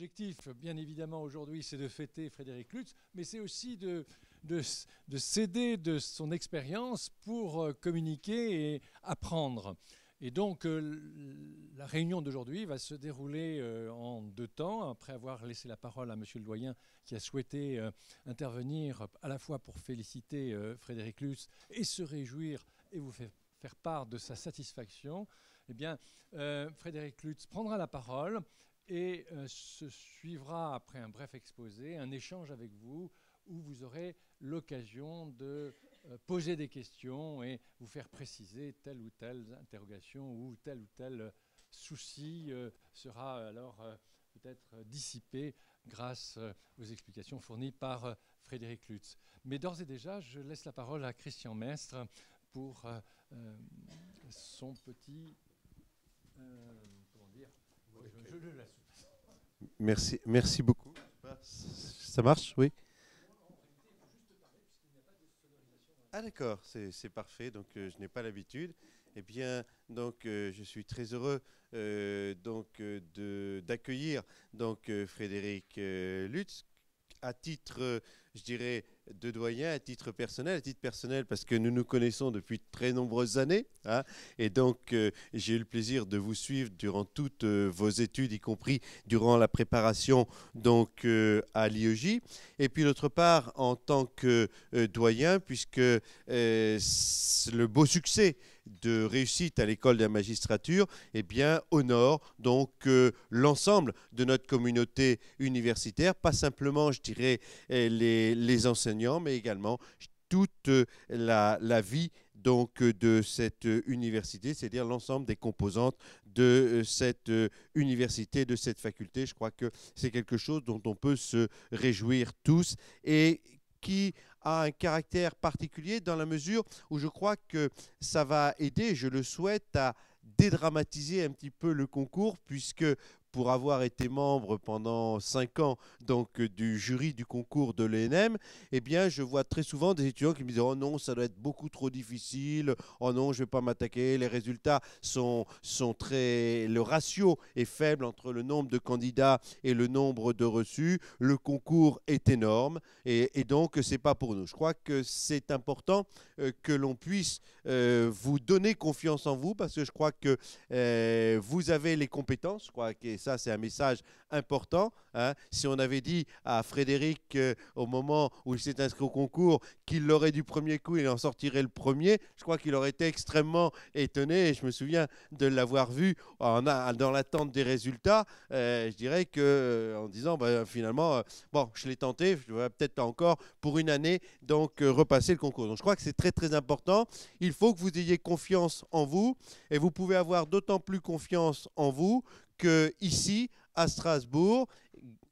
L'objectif, bien évidemment, aujourd'hui, c'est de fêter Frédéric Lutz, mais c'est aussi de, de, de s'aider de son expérience pour euh, communiquer et apprendre. Et donc, euh, la réunion d'aujourd'hui va se dérouler euh, en deux temps, après avoir laissé la parole à monsieur le doyen qui a souhaité intervenir à la fois pour féliciter Frédéric Lutz et se réjouir et vous faire part de sa satisfaction. Eh bien, Frédéric Lutz prendra la parole et euh, se suivra après un bref exposé, un échange avec vous où vous aurez l'occasion de euh, poser des questions et vous faire préciser telle ou telle interrogation ou tel ou tel euh, souci sera alors peut-être dissipé grâce aux explications fournies par Frédéric Lutz. Mais d'ores et déjà, je laisse la parole à Christian Mestre pour son petit... comment dire je, le Merci, merci beaucoup. Ça marche, oui Ah d'accord, c'est parfait, donc euh, je n'ai pas l'habitude. Eh bien, donc euh, je suis très heureux euh, donc d'accueillir donc Frédéric Lutz à titre, je dirais, de doyen à titre personnel, à titre personnel parce que nous nous connaissons depuis très nombreuses années, hein. et donc euh, j'ai eu le plaisir de vous suivre durant toutes euh, vos études, y compris durant la préparation donc euh, à l'IEJ, et puis d'autre part en tant que doyen, puisque le beau succès de réussite à l'école de la magistrature, eh bien, honore donc euh, l'ensemble de notre communauté universitaire, pas simplement, je dirais, eh, les, enseignants, mais également toute euh, la, la vie donc euh, de cette université, c'est-à-dire l'ensemble des composantes de cette université, de cette faculté. Je crois que c'est quelque chose dont on peut se réjouir tous et qui a un caractère particulier dans la mesure où je crois que ça va aider, je le souhaite, à dédramatiser un petit peu le concours, puisque pour avoir été membre pendant 5 ans donc euh, du jury du concours de l'ENM, eh bien je vois très souvent des étudiants qui me disent "Oh non, ça doit être beaucoup trop difficile. Oh non, je vais pas m'attaquer, les résultats sont sont très le ratio est faible entre le nombre de candidats et le nombre de reçus, le concours est énorme et, et donc c'est pas pour nous." Je crois que c'est important euh, que l'on puisse euh, vous donner confiance en vous parce que je crois que vous avez les compétences, je crois que ça, c'est un message important. Hein. Si on avait dit à Frédéric euh, au moment où il s'est inscrit au concours qu'il l'aurait du premier coup, il en sortirait le premier, je crois qu'il aurait été extrêmement étonné. Et je me souviens de l'avoir vu en, dans l'attente des résultats. Euh, je dirais que euh, en disant bah, finalement, bon, je l'ai tenté, je vais peut-être encore pour une année donc repasser le concours. Donc je crois que c'est très très important. Il faut que vous ayez confiance en vous et vous pouvez avoir d'autant plus confiance en vous que ici à Strasbourg,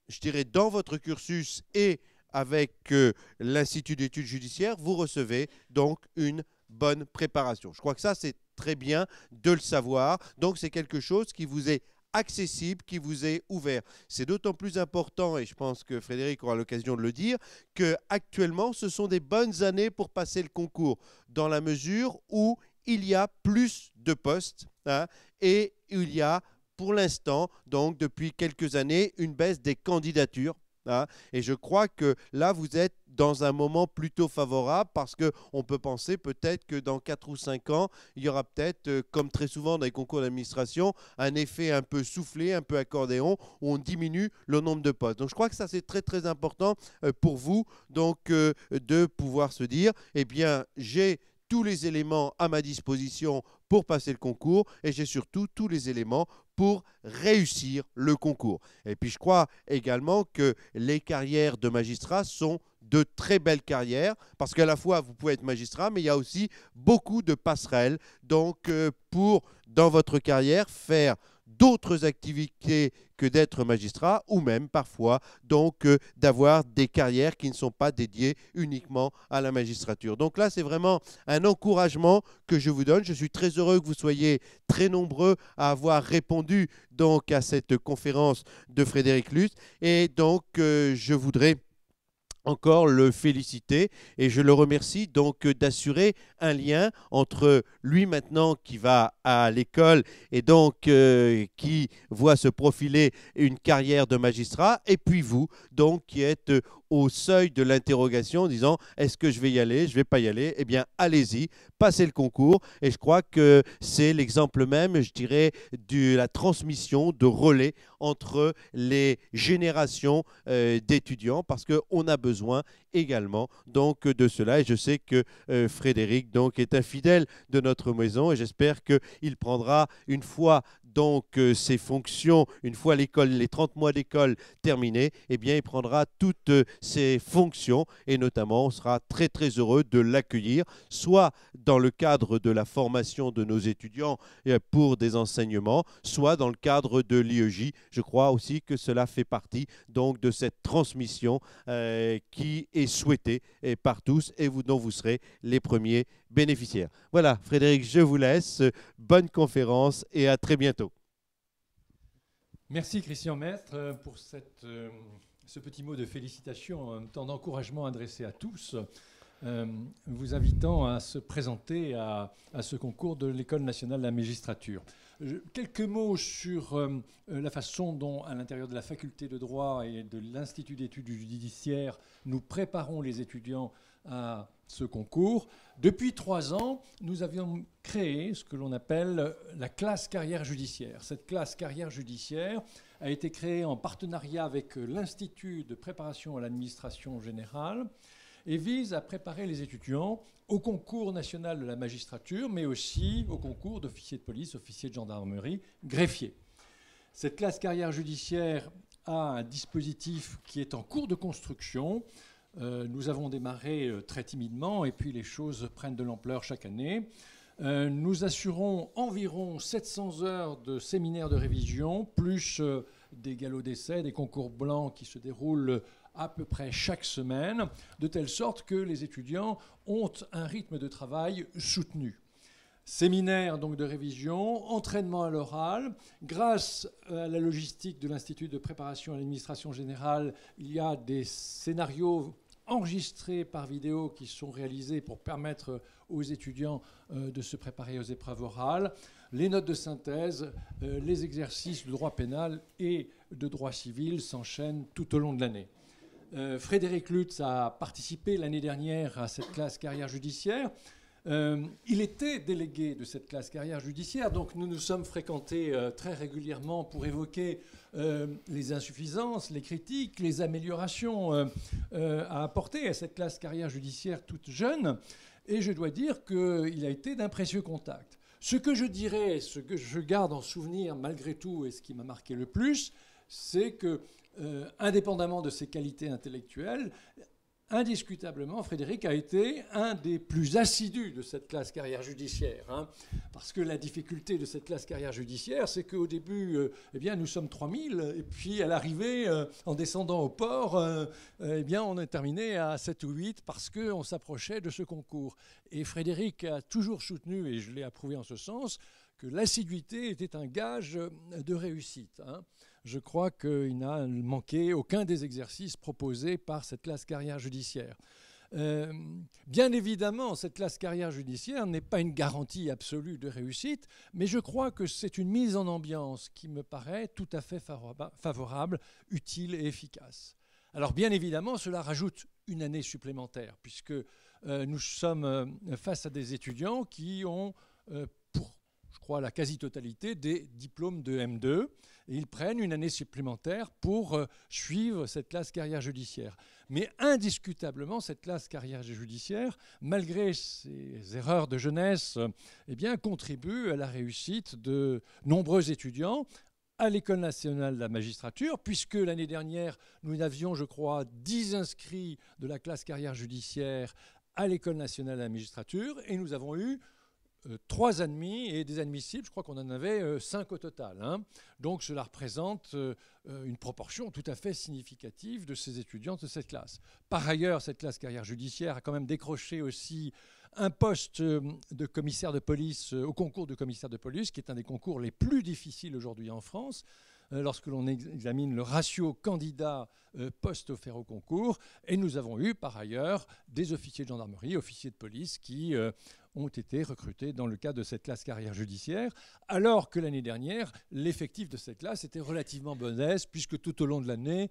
je dirais dans votre cursus et avec euh, l'Institut d'études judiciaires, vous recevez donc une bonne préparation. Je crois que ça, c'est très bien de le savoir. Donc, c'est quelque chose qui vous est accessible, qui vous est ouvert. C'est d'autant plus important, et je pense que Frédéric aura l'occasion de le dire, que actuellement, ce sont des bonnes années pour passer le concours, dans la mesure où il y a plus de postes hein, et il y a pour l'instant, donc depuis quelques années, une baisse des candidatures. Hein. et je crois que là, vous êtes dans un moment plutôt favorable parce qu'on peut penser peut-être que dans 4 ou 5 ans, il y aura peut-être, euh, comme très souvent dans les concours d'administration, un effet un peu soufflé, un peu accordéon, où on diminue le nombre de postes. Donc je crois que ça, c'est très très important euh, pour vous donc euh, de pouvoir se dire, eh bien, j'ai tous les éléments à ma disposition pour passer le concours et j'ai surtout tous les éléments pour réussir le concours. Et puis je crois également que les carrières de magistrats sont de très belles carrières, parce qu'à la fois, vous pouvez être magistrat, mais il y a aussi beaucoup de passerelles. Donc, euh, pour, dans votre carrière, faire d'autres activités que d'être magistrat ou même parfois donc euh, d'avoir des carrières qui ne sont pas dédiées uniquement à la magistrature. Donc là, c'est vraiment un encouragement que je vous donne. Je suis très heureux que vous soyez très nombreux à avoir répondu donc à cette conférence de Frédéric Luce et donc euh, je voudrais encore le féliciter et je le remercie donc euh, d'assurer un lien entre lui maintenant qui va à l'école et donc euh, qui voit se profiler une carrière de magistrat et puis vous donc qui êtes euh, au seuil de l'interrogation en disant est-ce que je vais y aller, je vais pas y aller Eh bien, allez-y, passez le concours. Et je crois que c'est l'exemple même, je dirais, de la transmission de relais entre les générations euh, d'étudiants parce qu'on a besoin également donc de cela. Et je sais que euh, Frédéric donc est un fidèle de notre maison et j'espère qu'il prendra une fois donc euh, ses fonctions une fois l'école, les 30 mois d'école terminés, eh bien, il prendra toutes euh, ses fonctions et notamment, on sera très très heureux de l'accueillir, soit dans le cadre de la formation de nos étudiants euh, pour des enseignements, soit dans le cadre de l'IEJ. Je crois aussi que cela fait partie donc de cette transmission qui est souhaitée eh, par tous et vous, dont vous serez les premiers bénéficiaires. Voilà, Frédéric, je vous laisse. Bonne conférence et à très bientôt. Merci Christian Maître euh, pour euh, ce petit mot de félicitations, un temps d'encouragement adressé à tous, euh, vous invitant à se présenter à, ce concours de l'École nationale de la magistrature. quelques mots sur la façon dont, à l'intérieur de la faculté de droit et de l'Institut d'études judiciaires, nous préparons les étudiants à ce concours. Depuis trois ans, nous avions créé ce que l'on appelle la classe carrière judiciaire. Cette classe carrière judiciaire a été créée en partenariat avec l'Institut de préparation à l'administration générale et vise à préparer les étudiants au concours national de la magistrature, mais aussi au concours d'officiers de police, officiers de gendarmerie, greffiers. Cette classe carrière judiciaire a un dispositif qui est en cours de construction euh, nous avons démarré euh, très timidement et puis les choses prennent de l'ampleur chaque année. Euh, nous assurons environ 700 heures de séminaires de révision, plus des galops d'essai, des concours blancs qui se déroulent à peu près chaque semaine, de telle sorte que les étudiants ont un rythme de travail soutenu. Séminaire donc de révision, entraînement à l'oral. Grâce à la logistique de l'Institut de préparation à l'administration générale, il y a des scénarios enregistrés par vidéo qui sont réalisés pour permettre aux étudiants euh, de se préparer aux épreuves orales, les notes de synthèse, euh, les exercices de droit pénal et de droit civil s'enchaînent tout au long de l'année. Euh, Frédéric Lutz a participé l'année dernière à cette classe carrière judiciaire. Euh, il était délégué de cette classe carrière judiciaire, donc nous nous sommes fréquentés euh, très régulièrement pour évoquer euh, les insuffisances, les critiques, les améliorations à apporter à cette classe carrière judiciaire toute jeune, et je dois dire qu'il a été d'un précieux contact. Ce que je dirais, ce que je garde en souvenir malgré tout et ce qui m'a marqué le plus, c'est que, indépendamment de ses qualités intellectuelles, indiscutablement, Frédéric a été un des plus assidus de cette classe carrière judiciaire. Hein. parce que la difficulté de cette classe carrière judiciaire, c'est qu'au début, euh, eh bien, nous sommes 3000, et puis à l'arrivée, euh, en descendant au port, euh, eh bien, on est terminé à 7 ou 8 parce qu'on s'approchait de ce concours. Et Frédéric a toujours soutenu, et je l'ai approuvé en ce sens, que l'assiduité était un gage de réussite. Hein je crois qu'il n'a manqué aucun des exercices proposés par cette classe carrière judiciaire. Euh, bien évidemment, cette classe carrière judiciaire n'est pas une garantie absolue de réussite, mais je crois que c'est une mise en ambiance qui me paraît tout à fait favorable, utile et efficace. Alors bien évidemment, cela rajoute une année supplémentaire, puisque euh, nous sommes euh, face à des étudiants qui ont je crois, la quasi-totalité des diplômes de M2. Et ils prennent une année supplémentaire pour euh, suivre cette classe carrière judiciaire. Mais indiscutablement, cette classe carrière judiciaire, malgré ses erreurs de jeunesse, eh bien, contribue à la réussite de nombreux étudiants, à l'École nationale de la magistrature, puisque l'année dernière, nous avions, je crois, 10 inscrits de la classe carrière judiciaire à l'École nationale de la magistrature, et nous avons eu euh, trois admis et des admissibles, je crois qu'on en avait euh, cinq au total. Hein. Donc cela représente euh, une proportion tout à fait significative de ces étudiants de cette classe. Par ailleurs, cette classe carrière judiciaire a quand même décroché aussi un poste de commissaire de police au concours de commissaire de police, qui est un des concours les plus difficiles aujourd'hui en France. Euh, lorsque l'on examine le ratio candidat euh, poste offert au concours. Et nous avons eu par ailleurs des officiers de gendarmerie, officiers de police qui euh, ont été recrutés dans le cadre de cette classe carrière judiciaire, alors que l'année dernière, l'effectif de cette classe était relativement modeste, puisque tout au long de l'année,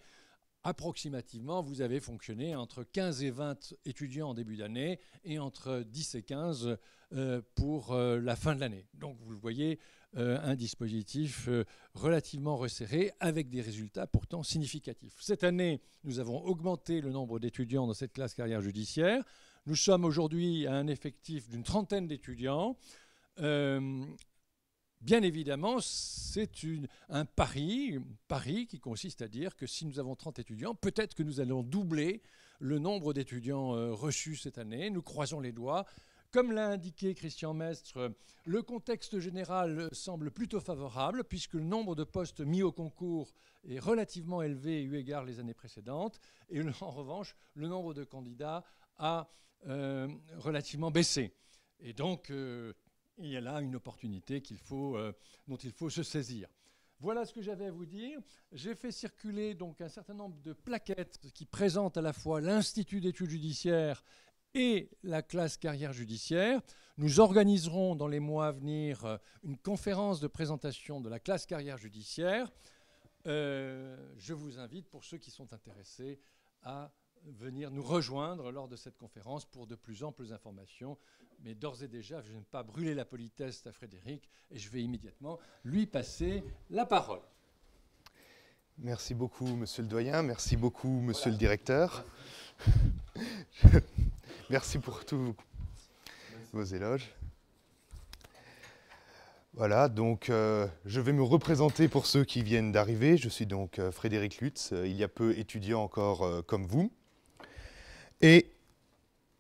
approximativement, vous avez fonctionné entre 15 et 20 étudiants en début d'année et entre 10 et 15 pour la fin de l'année. Donc vous le voyez, euh, un dispositif euh, relativement resserré avec des résultats pourtant significatifs. Cette année, nous avons augmenté le nombre d'étudiants dans cette classe carrière judiciaire. Nous sommes aujourd'hui à un effectif d'une trentaine d'étudiants. Euh, bien évidemment, c'est un pari, pari qui consiste à dire que si nous avons 30 étudiants, peut-être que nous allons doubler le nombre d'étudiants reçus cette année. Nous croisons les doigts, comme l'a indiqué Christian Mestre, le contexte général semble plutôt favorable puisque le nombre de postes mis au concours est relativement élevé eu égard les années précédentes et en revanche, le nombre de candidats a euh, relativement baissé. Et donc, euh, il y a là une opportunité euh, dont il faut se saisir. Voilà ce que j'avais à vous dire. J'ai fait circuler donc un certain nombre de plaquettes qui présentent à la fois l'Institut d'études judiciaires et la classe carrière judiciaire. Nous organiserons dans les mois à venir euh, une conférence de présentation de la classe carrière judiciaire. Euh, je vous invite, pour ceux qui sont intéressés, à venir nous rejoindre lors de cette conférence pour de plus amples informations. Mais d'ores et déjà, je n'aime pas brûler la politesse à Frédéric et je vais immédiatement lui passer la parole. Merci beaucoup, monsieur le doyen. Merci beaucoup, monsieur le directeur. Merci pour tous vos éloges. Voilà, donc euh, je vais me représenter pour ceux qui viennent d'arriver. Je suis donc euh, Frédéric Lutz, euh, il y a peu étudiant encore comme vous, et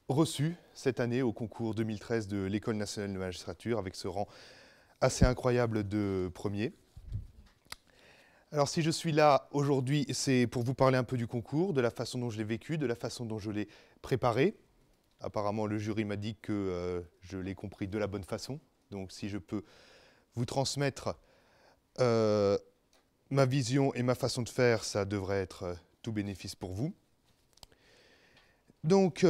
reçu cette année au concours 2013 de l'École nationale de magistrature avec ce rang assez incroyable de premier. Alors si je suis là aujourd'hui, c'est pour vous parler un peu du concours, de la façon dont je l'ai vécu, de la façon dont je l'ai préparé, Apparemment, le jury m'a dit que euh, je l'ai compris de la bonne façon. Donc, si je peux vous transmettre euh, ma vision et ma façon de faire, ça devrait être euh, tout bénéfice pour vous. Donc,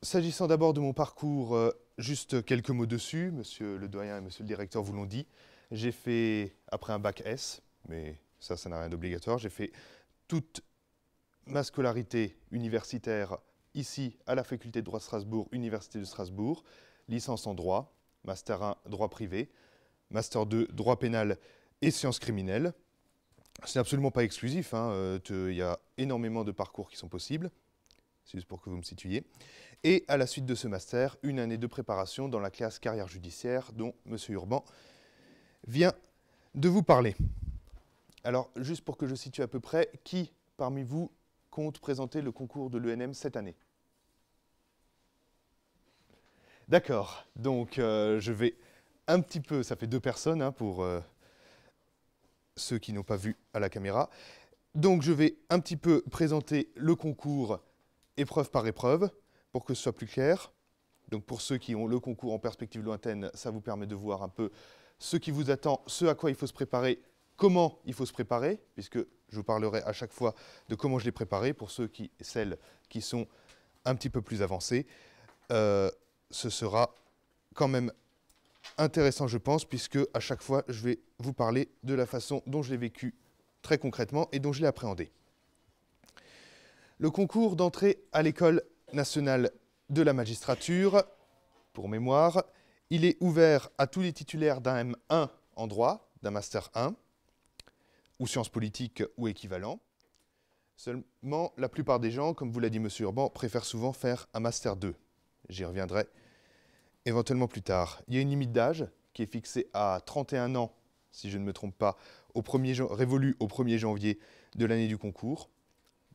s'agissant d'abord de mon parcours, juste quelques mots dessus. Monsieur le doyen et monsieur le directeur vous l'ont dit. J'ai fait, après un bac S, mais ça, ça n'a rien d'obligatoire, j'ai fait toute ma scolarité universitaire ici à la faculté de droit Strasbourg, Université de Strasbourg, licence en droit, master 1 droit privé, master 2 droit pénal et sciences criminelles. Ce n'est absolument pas exclusif, hein, euh, il y a énormément de parcours qui sont possibles, c'est juste pour que vous me situiez. Et à la suite de ce master, une année de préparation dans la classe carrière judiciaire dont M. Urban vient de vous parler. Alors, juste pour que je situe à peu près, qui parmi vous compte présenter le concours de l'ENM cette année. D'accord, donc euh, je vais un petit peu, ça fait deux personnes hein, pour euh, ceux qui n'ont pas vu à la caméra. Donc je vais un petit peu présenter le concours épreuve par épreuve pour que ce soit plus clair. Donc pour ceux qui ont le concours en perspective lointaine, ça vous permet de voir un peu ce qui vous attend, ce à quoi il faut se préparer comment il faut se préparer, puisque je vous parlerai à chaque fois de comment je l'ai préparé pour ceux qui, celles qui sont un petit peu plus avancés. Euh, ce sera quand même intéressant, je pense, puisque à chaque fois, je vais vous parler de la façon dont je l'ai vécu très concrètement et dont je l'ai appréhendé. Le concours d'entrée à l'école nationale de la magistrature, pour mémoire, il est ouvert à tous les titulaires d'un M1 en droit, d'un Master 1, ou sciences politiques euh, ou équivalents. Seulement, la plupart des gens, comme vous l'a dit M. Urban, préfèrent souvent faire un Master 2. J'y reviendrai éventuellement plus tard. Il y a une limite d'âge qui est fixée à 31 ans, si je ne me trompe pas, au révolue au 1er janvier de l'année du concours.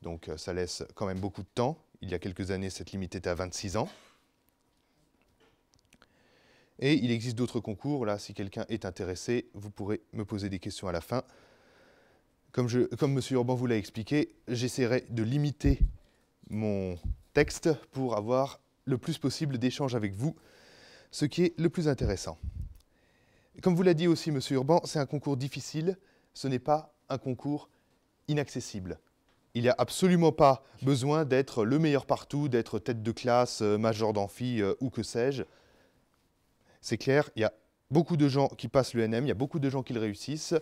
Donc euh, ça laisse quand même beaucoup de temps. Il y a quelques années, cette limite était à 26 ans. Et il existe d'autres concours. Là, si quelqu'un est intéressé, vous pourrez me poser des questions à la fin. Comme, je, comme M. Urban vous l'a expliqué, j'essaierai de limiter mon texte pour avoir le plus possible d'échanges avec vous, ce qui est le plus intéressant. Comme vous l'a dit aussi M. Urban, c'est un concours difficile, ce n'est pas un concours inaccessible. Il n'y a absolument pas besoin d'être le meilleur partout, d'être tête de classe, euh, major d'amphi euh, ou que sais-je. C'est clair, il y a beaucoup de gens qui passent l'UNM, il y a beaucoup de gens qui le réussissent.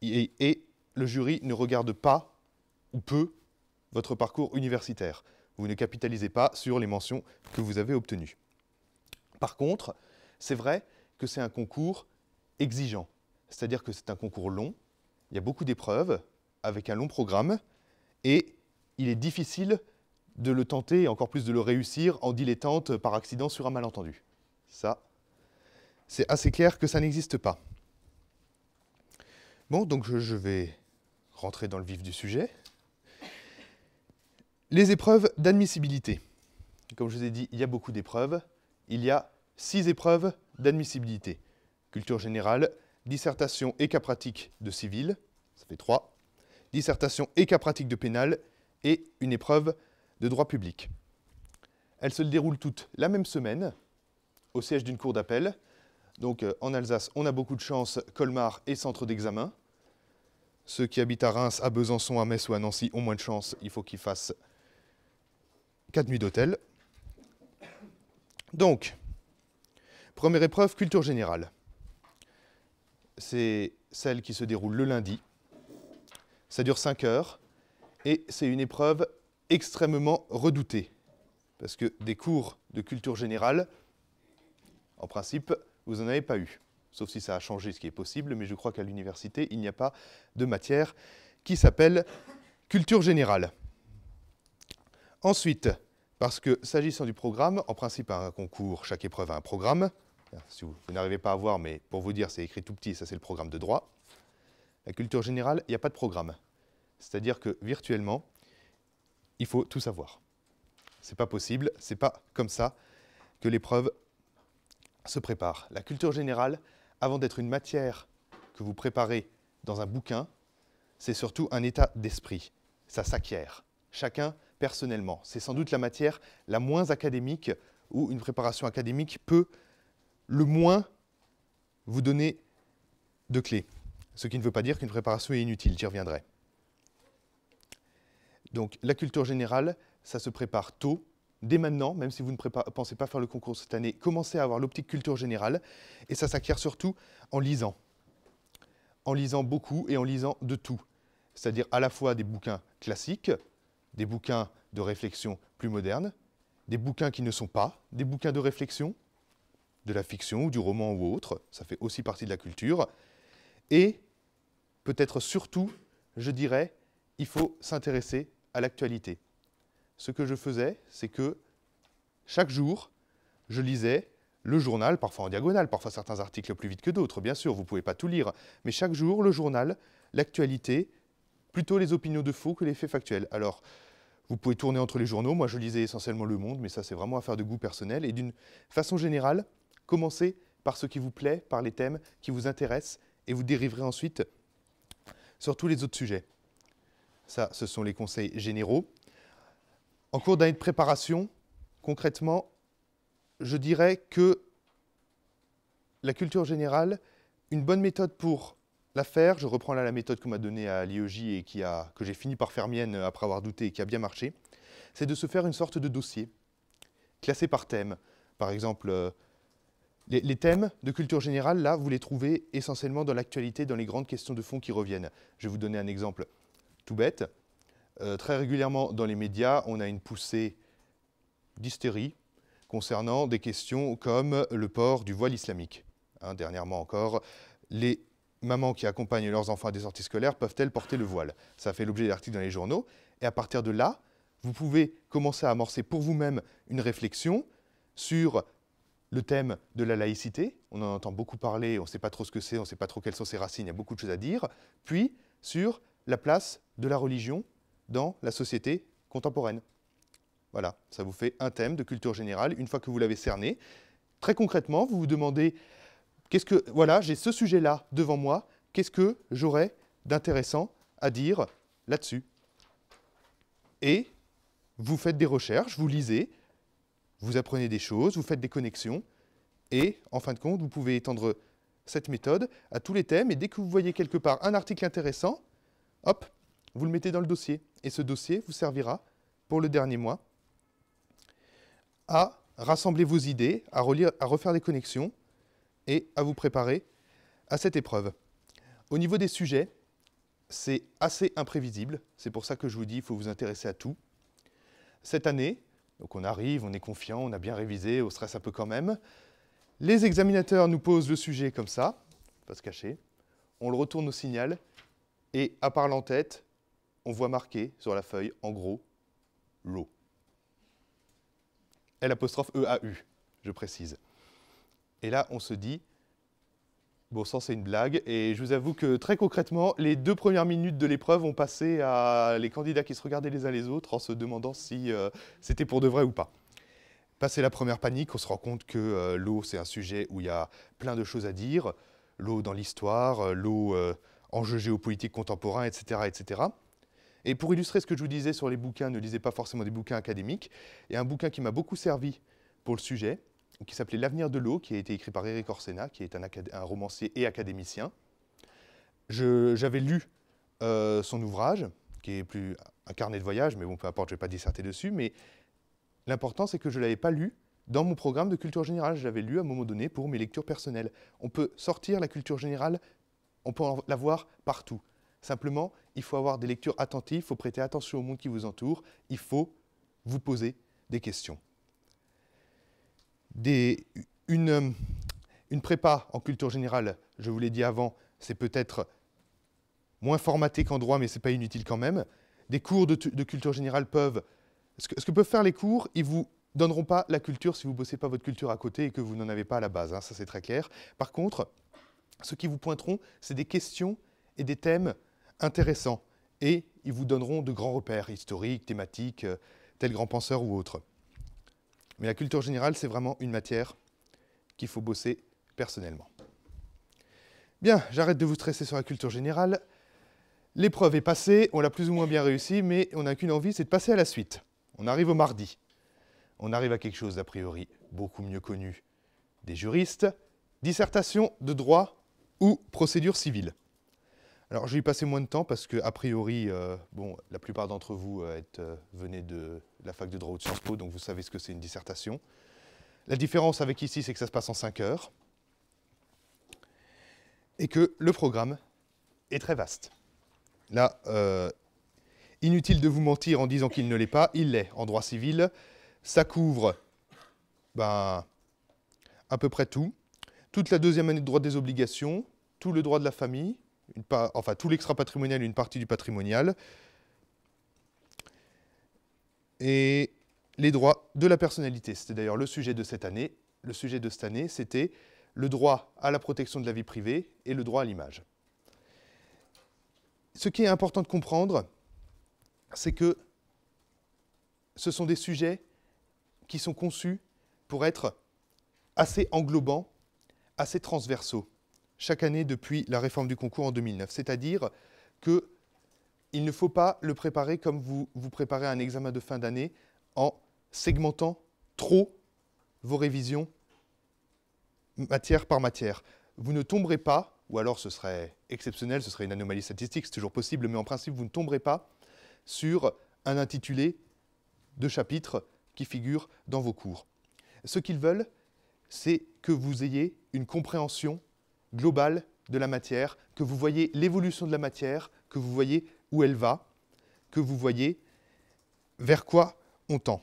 et le jury ne regarde pas ou peu votre parcours universitaire. Vous ne capitalisez pas sur les mentions que vous avez obtenues. Par contre, c'est vrai que c'est un concours exigeant, c'est-à-dire que c'est un concours long, il y a beaucoup d'épreuves, avec un long programme, et il est difficile de le tenter, et encore plus de le réussir, en dilettante par accident sur un malentendu. Ça, c'est assez clair que ça n'existe pas. Bon, donc je, je vais rentrer dans le vif du sujet. Les épreuves d'admissibilité. Comme je vous ai dit, il y a beaucoup d'épreuves. Il y a six épreuves d'admissibilité. Culture générale, dissertation et cas pratique de civil, ça fait trois. Dissertation et cas pratique de pénal et une épreuve de droit public. Elles se déroulent toutes la même semaine au siège d'une cour d'appel. Donc euh, en Alsace, on a beaucoup de chance, Colmar est centre d'examen. Ceux qui habitent à Reims, à Besançon, à Metz ou à Nancy ont moins de chance. Il faut qu'ils fassent 4 nuits d'hôtel. Donc, première épreuve, culture générale. C'est celle qui se déroule le lundi. Ça dure 5 heures et c'est une épreuve extrêmement redoutée. Parce que des cours de culture générale, en principe, vous n'en avez pas eu sauf si ça a changé, ce qui est possible, mais je crois qu'à l'université, il n'y a pas de matière qui s'appelle culture générale. Ensuite, parce que s'agissant du programme, en principe, un concours, chaque épreuve a un programme. Si vous, n'arrivez pas à voir, mais pour vous dire, c'est écrit tout petit, ça c'est le programme de droit. La culture générale, il n'y a pas de programme. C'est-à-dire que virtuellement, il faut tout savoir. C'est pas possible, c'est pas comme ça que l'épreuve se prépare. La culture générale, avant d'être une matière que vous préparez dans un bouquin, c'est surtout un état d'esprit. Ça s'acquiert, chacun personnellement. C'est sans doute la matière la moins académique où une préparation académique peut le moins vous donner de clés. Ce qui ne veut pas dire qu'une préparation est inutile, j'y reviendrai. Donc la culture générale, ça se prépare tôt, dès maintenant, même si vous ne pensez pas faire le concours cette année, commencez à avoir l'optique culture générale. Et ça s'acquiert surtout en lisant. En lisant beaucoup et en lisant de tout. C'est-à-dire à la fois des bouquins classiques, des bouquins de réflexion plus modernes, des bouquins qui ne sont pas des bouquins de réflexion, de la fiction ou du roman ou autre, ça fait aussi partie de la culture. Et peut-être surtout, je dirais, il faut s'intéresser à l'actualité ce que je faisais, c'est que chaque jour, je lisais le journal, parfois en diagonale, parfois certains articles plus vite que d'autres, bien sûr, vous ne pouvez pas tout lire, mais chaque jour, le journal, l'actualité, plutôt les opinions de faux que les faits factuels. Alors, vous pouvez tourner entre les journaux, moi je lisais essentiellement Le Monde, mais ça c'est vraiment affaire de goût personnel, et d'une façon générale, commencez par ce qui vous plaît, par les thèmes qui vous intéressent, et vous dériverez ensuite sur tous les autres sujets. Ça, ce sont les conseils généraux. En cours d'année de préparation, concrètement, je dirais que la culture générale, une bonne méthode pour la faire, je reprends là la méthode qu'on m'a donnée à l'IEJ et qui a, que j'ai fini par faire mienne après avoir douté et qui a bien marché, c'est de se faire une sorte de dossier classé par thème. Par exemple, euh, les, les, thèmes de culture générale, là, vous les trouvez essentiellement dans l'actualité, dans les grandes questions de fond qui reviennent. Je vais vous donner un exemple tout bête. Euh, très régulièrement dans les médias, on a une poussée d'hystérie concernant des questions comme le port du voile islamique. Hein, dernièrement encore, les mamans qui accompagnent leurs enfants à des sorties scolaires peuvent-elles porter le voile Ça fait l'objet d'articles dans les journaux. Et à partir de là, vous pouvez commencer à amorcer pour vous-même une réflexion sur le thème de la laïcité. On en entend beaucoup parler, on ne sait pas trop ce que c'est, on ne sait pas trop quelles sont ses racines, il y a beaucoup de choses à dire. Puis sur la place de la religion dans la société contemporaine. Voilà, ça vous fait un thème de culture générale. Une fois que vous l'avez cerné, très concrètement, vous vous demandez qu'est-ce que voilà, j'ai ce sujet-là devant moi, qu'est-ce que j'aurais d'intéressant à dire là-dessus Et vous faites des recherches, vous lisez, vous apprenez des choses, vous faites des connexions et en fin de compte, vous pouvez étendre cette méthode à tous les thèmes et dès que vous voyez quelque part un article intéressant, hop, vous le mettez dans le dossier. Et ce dossier vous servira pour le dernier mois à rassembler vos idées, à, relire, à refaire des connexions et à vous préparer à cette épreuve. Au niveau des sujets, c'est assez imprévisible. C'est pour ça que je vous dis, il faut vous intéresser à tout. Cette année, donc on arrive, on est confiant, on a bien révisé, on stresse un peu quand même. Les examinateurs nous posent le sujet comme ça, pas se cacher. On le retourne au signal et à part l'en-tête on voit marqué sur la feuille, en gros, l'eau. L'EAU, apostrophe e je précise. Et là, on se dit, bon sang, c'est une blague. Et je vous avoue que très concrètement, les deux premières minutes de l'épreuve ont passé à les candidats qui se regardaient les uns les autres en se demandant si euh, c'était pour de vrai ou pas. passer la première panique, on se rend compte que euh, l'eau, c'est un sujet où il y a plein de choses à dire. L'eau dans l'histoire, euh, l'eau en jeu géopolitique contemporain, etc. etc. Et pour illustrer ce que je vous disais sur les bouquins, ne lisez pas forcément des bouquins académiques. Il y a un bouquin qui m'a beaucoup servi pour le sujet, qui s'appelait L'avenir de l'eau, qui a été écrit par Eric Orsena, qui est un, romancier et académicien. J'avais lu euh, son ouvrage, qui est plus un carnet de voyage, mais bon, peu importe, je ne vais pas disserter dessus, mais l'important, c'est que je ne l'avais pas lu dans mon programme de culture générale. J'avais lu à un moment donné pour mes lectures personnelles. On peut sortir la culture générale, on peut la voir partout. Simplement, il faut avoir des lectures attentives, il faut prêter attention au monde qui vous entoure, il faut vous poser des questions. Euh, une, prépa en culture générale, je vous l'ai dit avant, c'est peut-être moins formaté qu'en droit, mais ce n'est pas inutile quand même. Des cours de, culture générale peuvent... Ce que, peuvent faire les cours, ils ne vous donneront pas la culture si vous ne bossez pas votre culture à côté et que vous n'en avez pas à la base, hein, ça c'est très clair. Par contre, ce qui vous pointeront, c'est des questions et des thèmes intéressants et ils vous donneront de grands repères historiques, thématiques, euh, tel grand penseur ou autre. Mais la culture générale, c'est vraiment une matière qu'il faut bosser personnellement. Bien, j'arrête de vous stresser sur la culture générale. L'épreuve est passée, on l'a plus ou moins bien réussi, mais on n'a qu'une envie, c'est de passer à la suite. On arrive au mardi. On arrive à quelque chose, d'a priori, beaucoup mieux connu des juristes, dissertation de droit ou procédure civile. Alors, je vais y passer moins de temps parce que, a priori, euh, bon, la plupart d'entre vous euh, êtes, euh, venez de la fac de droit ou de Sciences Po, donc vous savez ce que c'est une dissertation. La différence avec ici, c'est que ça se passe en cinq heures et que le programme est très vaste. Là, inutile de vous mentir en disant qu'il ne l'est pas, il l'est en droit civil. Ça couvre ben, à peu près tout. Toute la deuxième année de droit des obligations, tout le droit de la famille, enfin tout l'extra-patrimonial, une partie du patrimonial, et les droits de la personnalité. C'était d'ailleurs le sujet de cette année. Le sujet de cette année, c'était le droit à la protection de la vie privée et le droit à l'image. Ce qui est important de comprendre, c'est que ce sont des sujets qui sont conçus pour être assez englobants, assez transversaux chaque année depuis la réforme du concours en 2009. C'est-à-dire qu'il ne faut pas le préparer comme vous vous préparez un examen de fin d'année en segmentant trop vos révisions matière par matière. Vous ne tomberez pas, ou alors ce serait exceptionnel, ce serait une anomalie statistique, c'est toujours possible, mais en principe, vous ne tomberez pas sur un intitulé de chapitre qui figure dans vos cours. Ce qu'ils veulent, c'est que vous ayez une compréhension globale de la matière, que vous voyez l'évolution de la matière, que vous voyez où elle va, que vous voyez vers quoi on tend.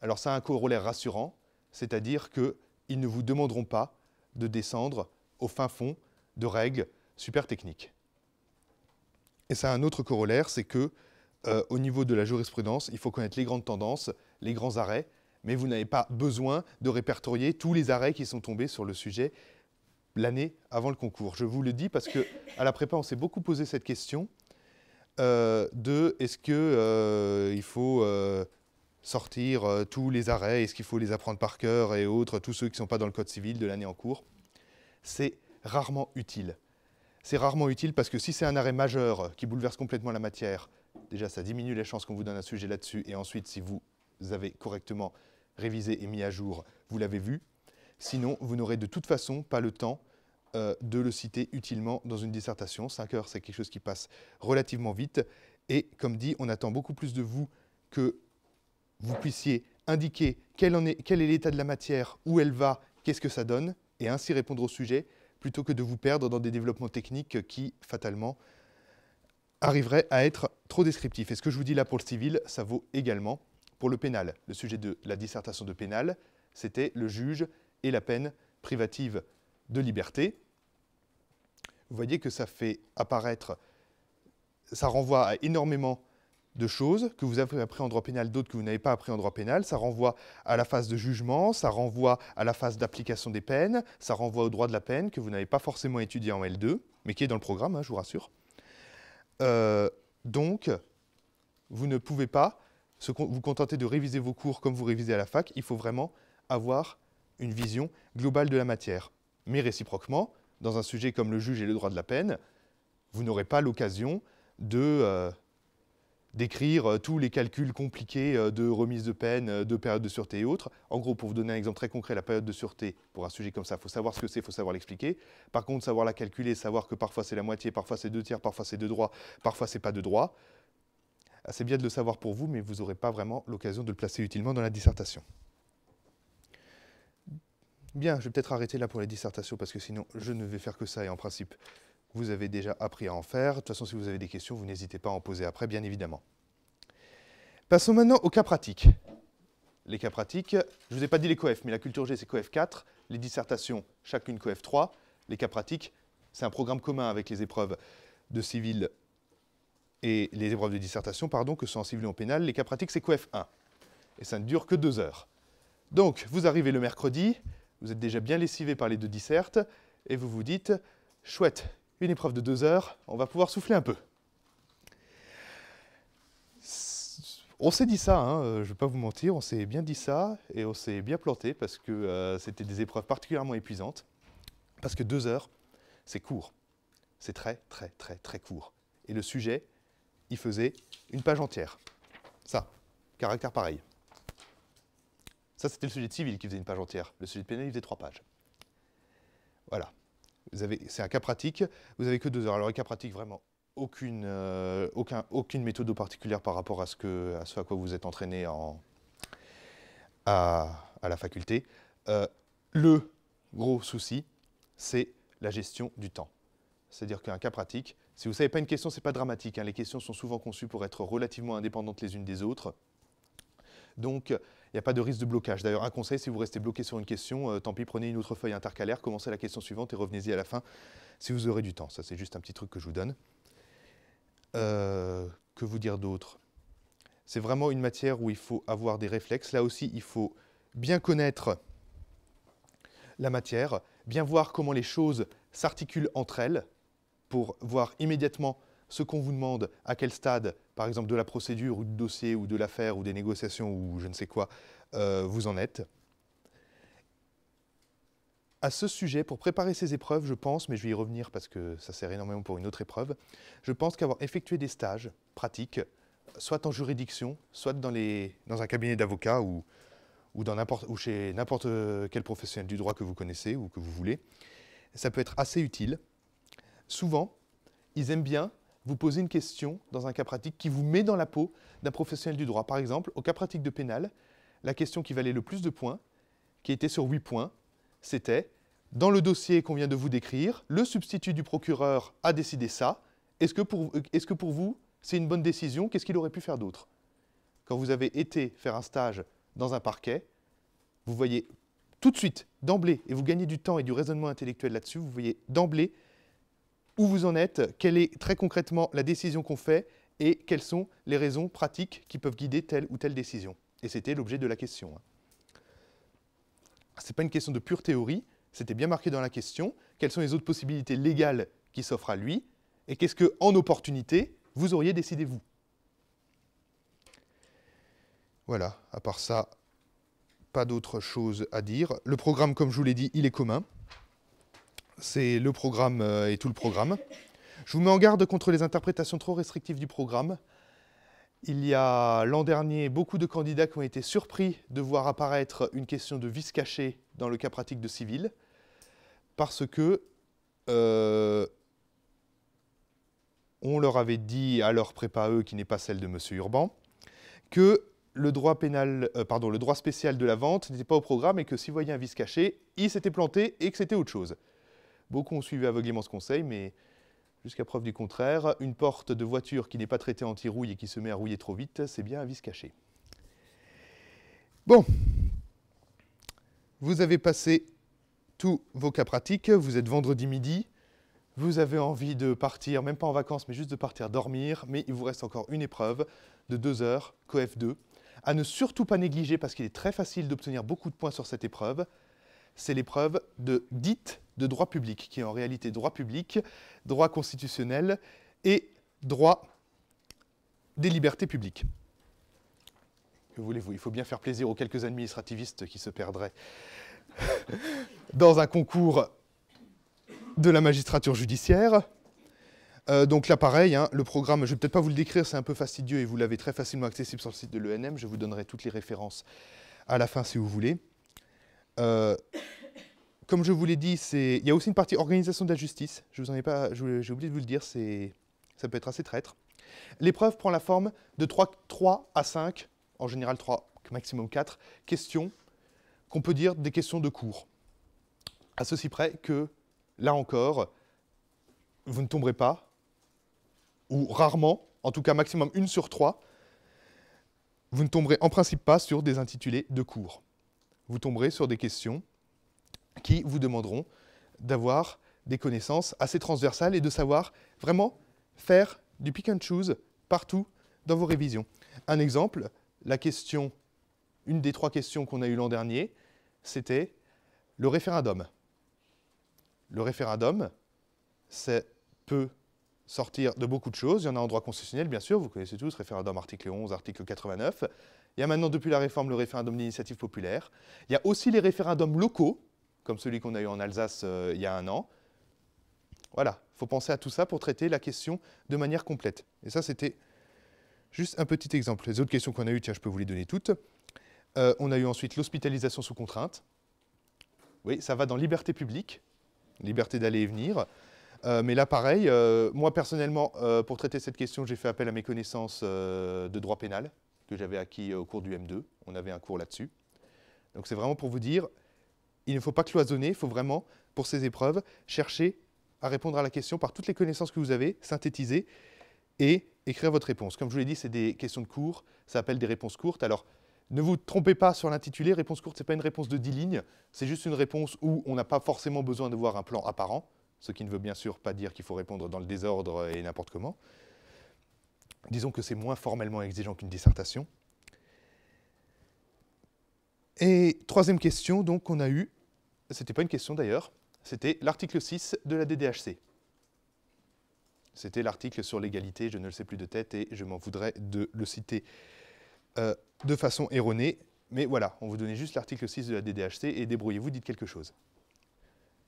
Alors ça a un corollaire rassurant, c'est-à-dire qu'ils ne vous demanderont pas de descendre au fin fond de règles super techniques. Et ça a un autre corollaire, c'est que euh, au niveau de la jurisprudence, il faut connaître les grandes tendances, les grands arrêts, mais vous n'avez pas besoin de répertorier tous les arrêts qui sont tombés sur le sujet l'année avant le concours. Je vous le dis parce que à la prépa, on s'est beaucoup posé cette question euh, de est-ce que euh, il faut euh, sortir tous les arrêts, est-ce qu'il faut les apprendre par cœur et autres, tous ceux qui ne sont pas dans le code civil de l'année en cours. C'est rarement utile. C'est rarement utile parce que si c'est un arrêt majeur qui bouleverse complètement la matière, déjà ça diminue les chances qu'on vous donne un sujet là-dessus. Et ensuite, si vous avez correctement révisé et mis à jour, vous l'avez vu, Sinon, vous n'aurez de toute façon pas le temps euh, de le citer utilement dans une dissertation. 5 heures, c'est quelque chose qui passe relativement vite. Et comme dit, on attend beaucoup plus de vous que vous puissiez indiquer quel, est, quel est l'état de la matière, où elle va, qu'est-ce que ça donne, et ainsi répondre au sujet, plutôt que de vous perdre dans des développements techniques qui, fatalement, arriveraient à être trop descriptifs. Et ce que je vous dis là pour le civil, ça vaut également pour le pénal. Le sujet de la dissertation de pénal, c'était le juge et la peine privative de liberté. Vous voyez que ça fait apparaître, ça renvoie à énormément de choses que vous avez appris en droit pénal, d'autres que vous n'avez pas appris en droit pénal. Ça renvoie à la phase de jugement, ça renvoie à la phase d'application des peines, ça renvoie au droit de la peine que vous n'avez pas forcément étudié en L2, mais qui est dans le programme, hein, je vous rassure. Euh, donc, vous ne pouvez pas vous contenter de réviser vos cours comme vous révisez à la fac, il faut vraiment avoir une vision globale de la matière. Mais réciproquement, dans un sujet comme le juge et le droit de la peine, vous n'aurez pas l'occasion de euh, d'écrire euh, tous les calculs compliqués euh, de remise de peine, de période de sûreté et autres. En gros, pour vous donner un exemple très concret, la période de sûreté, pour un sujet comme ça, il faut savoir ce que c'est, il faut savoir l'expliquer. Par contre, savoir la calculer, savoir que parfois c'est la moitié, parfois c'est deux tiers, parfois c'est deux droits, parfois c'est pas deux droits, ah, c'est bien de le savoir pour vous, mais vous n'aurez pas vraiment l'occasion de le placer utilement dans la dissertation. Bien, je vais peut-être arrêter là pour les dissertations parce que sinon je ne vais faire que ça et en principe vous avez déjà appris à en faire. De toute façon, si vous avez des questions, vous n'hésitez pas à en poser après, bien évidemment. Passons maintenant aux cas pratiques. Les cas pratiques, je ne vous ai pas dit les COEF, mais la culture G, c'est COEF 4, les dissertations, chacune COEF 3. Les cas pratiques, c'est un programme commun avec les épreuves de civil et les épreuves de dissertation, pardon, que ce soit en civil ou en pénal. Les cas pratiques, c'est COEF 1. Et ça ne dure que deux heures. Donc, vous arrivez le mercredi, vous êtes déjà bien lessivé par les deux dissertes et vous vous dites chouette, une épreuve de deux heures, on va pouvoir souffler un peu. On s'est dit ça, hein, je ne vais pas vous mentir, on s'est bien dit ça et on s'est bien planté parce que euh, c'était des épreuves particulièrement épuisantes. Parce que deux heures, c'est court. C'est très, très, très, très court. Et le sujet, il faisait une page entière. Ça, caractère pareil. Ça, c'était le sujet de civil qui faisait une page entière. Le sujet de pénal, il faisait trois pages. Voilà. C'est un cas pratique. Vous n'avez que deux heures. Alors, un cas pratique, vraiment, aucune, euh, aucun, aucune méthode particulière par rapport à ce, que, à ce à quoi vous êtes entraîné en, à, à la faculté. Euh, le gros souci, c'est la gestion du temps. C'est-à-dire qu'un cas pratique, si vous ne savez pas une question, ce n'est pas dramatique. Hein. Les questions sont souvent conçues pour être relativement indépendantes les unes des autres. Donc, il n'y a pas de risque de blocage. D'ailleurs, un conseil, si vous restez bloqué sur une question, euh, tant pis, prenez une autre feuille intercalaire, commencez la question suivante et revenez-y à la fin si vous aurez du temps. Ça, c'est juste un petit truc que je vous donne. Euh, que vous dire d'autre C'est vraiment une matière où il faut avoir des réflexes. Là aussi, il faut bien connaître la matière, bien voir comment les choses s'articulent entre elles pour voir immédiatement ce qu'on vous demande, à quel stade, par exemple, de la procédure ou du dossier ou de l'affaire ou des négociations ou je ne sais quoi, euh, vous en êtes. À ce sujet, pour préparer ces épreuves, je pense, mais je vais y revenir parce que ça sert énormément pour une autre épreuve, je pense qu'avoir effectué des stages pratiques, soit en juridiction, soit dans, un cabinet d'avocats ou chez n'importe quel professionnel du droit que vous connaissez ou que vous voulez, ça peut être assez utile. Souvent, ils aiment bien vous posez une question dans un cas pratique qui vous met dans la peau d'un professionnel du droit. Par exemple, au cas pratique de pénal, la question qui valait le plus de points, qui était sur 8 points, c'était dans le dossier qu'on vient de vous décrire, le substitut du procureur a décidé ça. Est-ce que, est que, pour vous, c'est une bonne décision Qu'est-ce qu'il aurait pu faire d'autre Quand vous avez été faire un stage dans un parquet, vous voyez tout de suite, d'emblée, et vous gagnez du temps et du raisonnement intellectuel là-dessus, vous voyez d'emblée où vous en êtes, quelle est très concrètement la décision qu'on fait et quelles sont les raisons pratiques qui peuvent guider telle ou telle décision. Et c'était l'objet de la question. Hein. Ce n'est pas une question de pure théorie, c'était bien marqué dans la question. Quelles sont les autres possibilités légales qui s'offrent à lui Et qu'est-ce que, en opportunité, vous auriez décidé vous Voilà, à part ça, pas d'autre chose à dire. Le programme, comme je vous l'ai dit, il est commun c'est le programme euh, et tout le programme. Je vous mets en garde contre les interprétations trop restrictives du programme. Il y a l'an dernier beaucoup de candidats qui ont été surpris de voir apparaître une question de vice caché dans le cas pratique de civil, parce que euh, on leur avait dit à leur prépa eux qui n'est pas celle de M. Urban que le droit pénal, euh, pardon, le droit spécial de la vente n'était pas au programme et que s'ils voyait un vice caché, il s'était planté et que c'était autre chose. Beaucoup ont suivi aveuglément ce conseil, mais jusqu'à preuve du contraire, une porte de voiture qui n'est pas traitée anti-rouille et qui se met à rouiller trop vite, c'est bien un vice caché. Bon, vous avez passé tous vos cas pratiques, vous êtes vendredi midi, vous avez envie de partir, même pas en vacances, mais juste de partir dormir, mais il vous reste encore une épreuve de 2 heures, COEF 2, à ne surtout pas négliger parce qu'il est très facile d'obtenir beaucoup de points sur cette épreuve c'est l'épreuve de dite de droit public, qui est en réalité droit public, droit constitutionnel et droit des libertés publiques. Que voulez-vous Il faut bien faire plaisir aux quelques administrativistes qui se perdraient dans un concours de la magistrature judiciaire. Euh, donc là, pareil, hein, le programme, je ne vais peut-être pas vous le décrire, c'est un peu fastidieux et vous l'avez très facilement accessible sur le site de l'ENM. Je vous donnerai toutes les références à la fin si vous voulez. Euh, comme je vous l'ai dit, il y a aussi une partie organisation de la justice. Je vous en ai pas, j'ai oublié de vous le dire, ça peut être assez traître. L'épreuve prend la forme de 3, 3, à 5, en général 3, maximum 4, questions qu'on peut dire des questions de cours. À ceci près que, là encore, vous ne tomberez pas, ou rarement, en tout cas maximum une sur 3, vous ne tomberez en principe pas sur des intitulés de cours vous tomberez sur des questions qui vous demanderont d'avoir des connaissances assez transversales et de savoir vraiment faire du pick and choose partout dans vos révisions. Un exemple, la question, une des trois questions qu'on a eues l'an dernier, c'était le référendum. Le référendum, c'est peut sortir de beaucoup de choses. Il y en a en droit constitutionnel, bien sûr, vous connaissez tous, référendum article 11, article 89. Il y a maintenant, depuis la réforme, le référendum d'initiative populaire. Il y a aussi les référendums locaux, comme celui qu'on a eu en Alsace euh, il y a un an. Voilà, il faut penser à tout ça pour traiter la question de manière complète. Et ça, c'était juste un petit exemple. Les autres questions qu'on a eues, tiens, je peux vous les donner toutes. Euh, on a eu ensuite l'hospitalisation sous contrainte. Oui, ça va dans liberté publique, liberté d'aller et venir. Euh, mais là, pareil, moi personnellement, pour traiter cette question, j'ai fait appel à mes connaissances de droit pénal, que j'avais acquis euh, au cours du M2. On avait un cours là-dessus. Donc c'est vraiment pour vous dire, il ne faut pas cloisonner, il faut vraiment, pour ces épreuves, chercher à répondre à la question par toutes les connaissances que vous avez, synthétiser et écrire votre réponse. Comme je vous l'ai dit, c'est des questions de cours, ça s'appelle des réponses courtes. Alors, ne vous trompez pas sur l'intitulé, réponse courte, ce n'est pas une réponse de 10 lignes, c'est juste une réponse où on n'a pas forcément besoin de voir un plan apparent, ce qui ne veut bien sûr pas dire qu'il faut répondre dans le désordre et n'importe comment. Disons que c'est moins formellement exigeant qu'une dissertation. Et troisième question, donc, on a eu, c'était pas une question d'ailleurs, c'était l'article 6 de la DDHC. C'était l'article sur l'égalité, je ne le sais plus de tête et je m'en voudrais de le citer euh, de façon erronée. Mais voilà, on vous donnait juste l'article 6 de la DDHC et débrouillez-vous, dites quelque chose.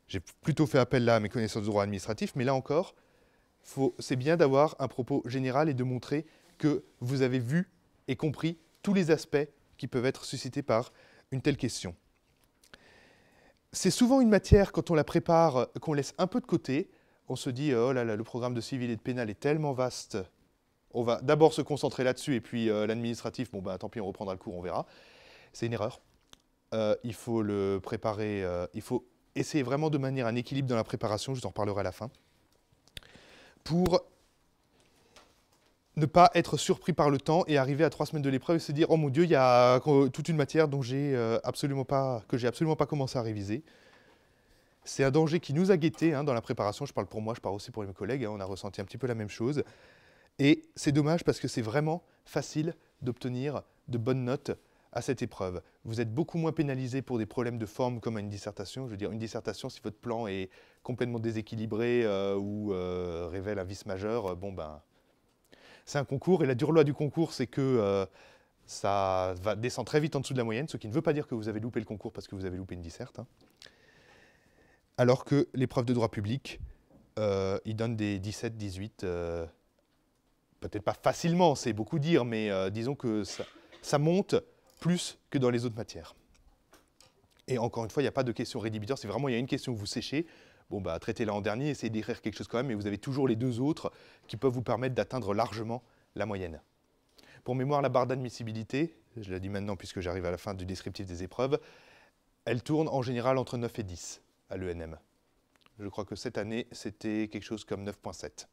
J'ai plutôt fait appel là à mes connaissances de droit administratif, mais là encore, c'est bien d'avoir un propos général et de montrer que vous avez vu et compris tous les aspects qui peuvent être suscités par une telle question. C'est souvent une matière, quand on la prépare, qu'on laisse un peu de côté. On se dit, oh là là, le programme de civil et de pénal est tellement vaste. On va d'abord se concentrer là-dessus et puis euh, l'administratif, bon bah tant pis, on reprendra le cours, on verra. C'est une erreur. Euh, il faut le préparer, euh, il faut essayer vraiment de manière un équilibre dans la préparation, je vous en reparlerai à la fin pour ne pas être surpris par le temps et arriver à trois semaines de l'épreuve et se dire oh mon dieu il y a euh, toute une matière dont j'ai euh, absolument pas que j'ai absolument pas commencé à réviser c'est un danger qui nous a guettés hein, dans la préparation je parle pour moi je parle aussi pour mes collègues hein, on a ressenti un petit peu la même chose et c'est dommage parce que c'est vraiment facile d'obtenir de bonnes notes à cette épreuve. Vous êtes beaucoup moins pénalisé pour des problèmes de forme comme à une dissertation. Je veux dire, une dissertation, si votre plan est complètement déséquilibré euh, ou euh, révèle un vice majeur, euh, bon ben, c'est un concours. Et la dure loi du concours, c'est que ça va descendre très vite en dessous de la moyenne, ce qui ne veut pas dire que vous avez loupé le concours parce que vous avez loupé une disserte. Hein. Alors que l'épreuve de droit public, il donne des 17, 18, peut-être pas facilement, c'est beaucoup dire, mais disons que ça, ça monte plus que dans les autres matières. Et encore une fois, il n'y a pas de question rédhibiteur. c'est vraiment, il y a une question que vous séchez, bon, bah, traitez-la en dernier, essayez d'écrire quelque chose quand même, et vous avez toujours les deux autres qui peuvent vous permettre d'atteindre largement la moyenne. Pour mémoire, la barre d'admissibilité, je la dis maintenant puisque j'arrive à la fin du descriptif des épreuves, elle tourne en général entre 9 et 10 à l'ENM. Je crois que cette année, c'était quelque chose comme 9.7.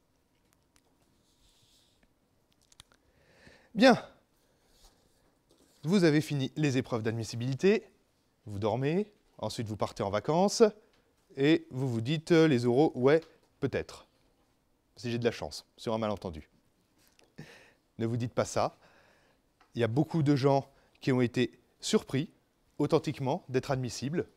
Bien, vous avez fini les épreuves d'admissibilité, vous dormez, ensuite vous partez en vacances, et vous vous dites euh, les euros, ouais, peut-être. Si j'ai de la chance, sur un malentendu. Ne vous dites pas ça. Il y a beaucoup de gens qui ont été surpris, authentiquement, d'être admissibles.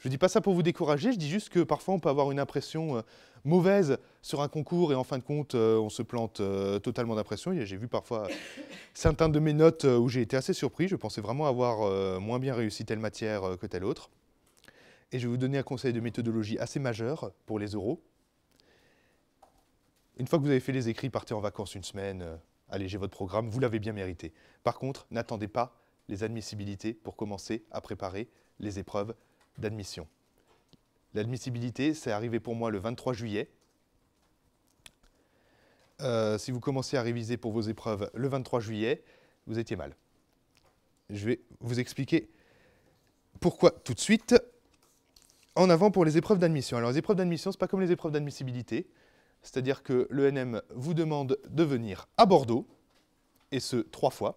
Je ne dis pas ça pour vous décourager, je dis juste que parfois on peut avoir une impression euh, mauvaise sur un concours et en fin de compte, euh, on se plante euh, totalement d'impression. J'ai vu parfois certains de mes notes euh, où j'ai été assez surpris. Je pensais vraiment avoir moins bien réussi telle matière que telle autre. Et je vais vous donner un conseil de méthodologie assez majeur pour les euros. Une fois que vous avez fait les écrits, partez en vacances une semaine, allégez votre programme, vous l'avez bien mérité. Par contre, n'attendez pas les admissibilités pour commencer à préparer les épreuves d'admission. L'admissibilité, c'est arrivé pour moi le 23 juillet. Euh, si vous commencez à réviser pour vos épreuves le 23 juillet, vous étiez mal. Je vais vous expliquer pourquoi tout de suite. En avant pour les épreuves d'admission. Alors les épreuves d'admission, ce n'est pas comme les épreuves d'admissibilité. C'est-à-dire que l'ENM vous demande de venir à Bordeaux, et ce, trois fois.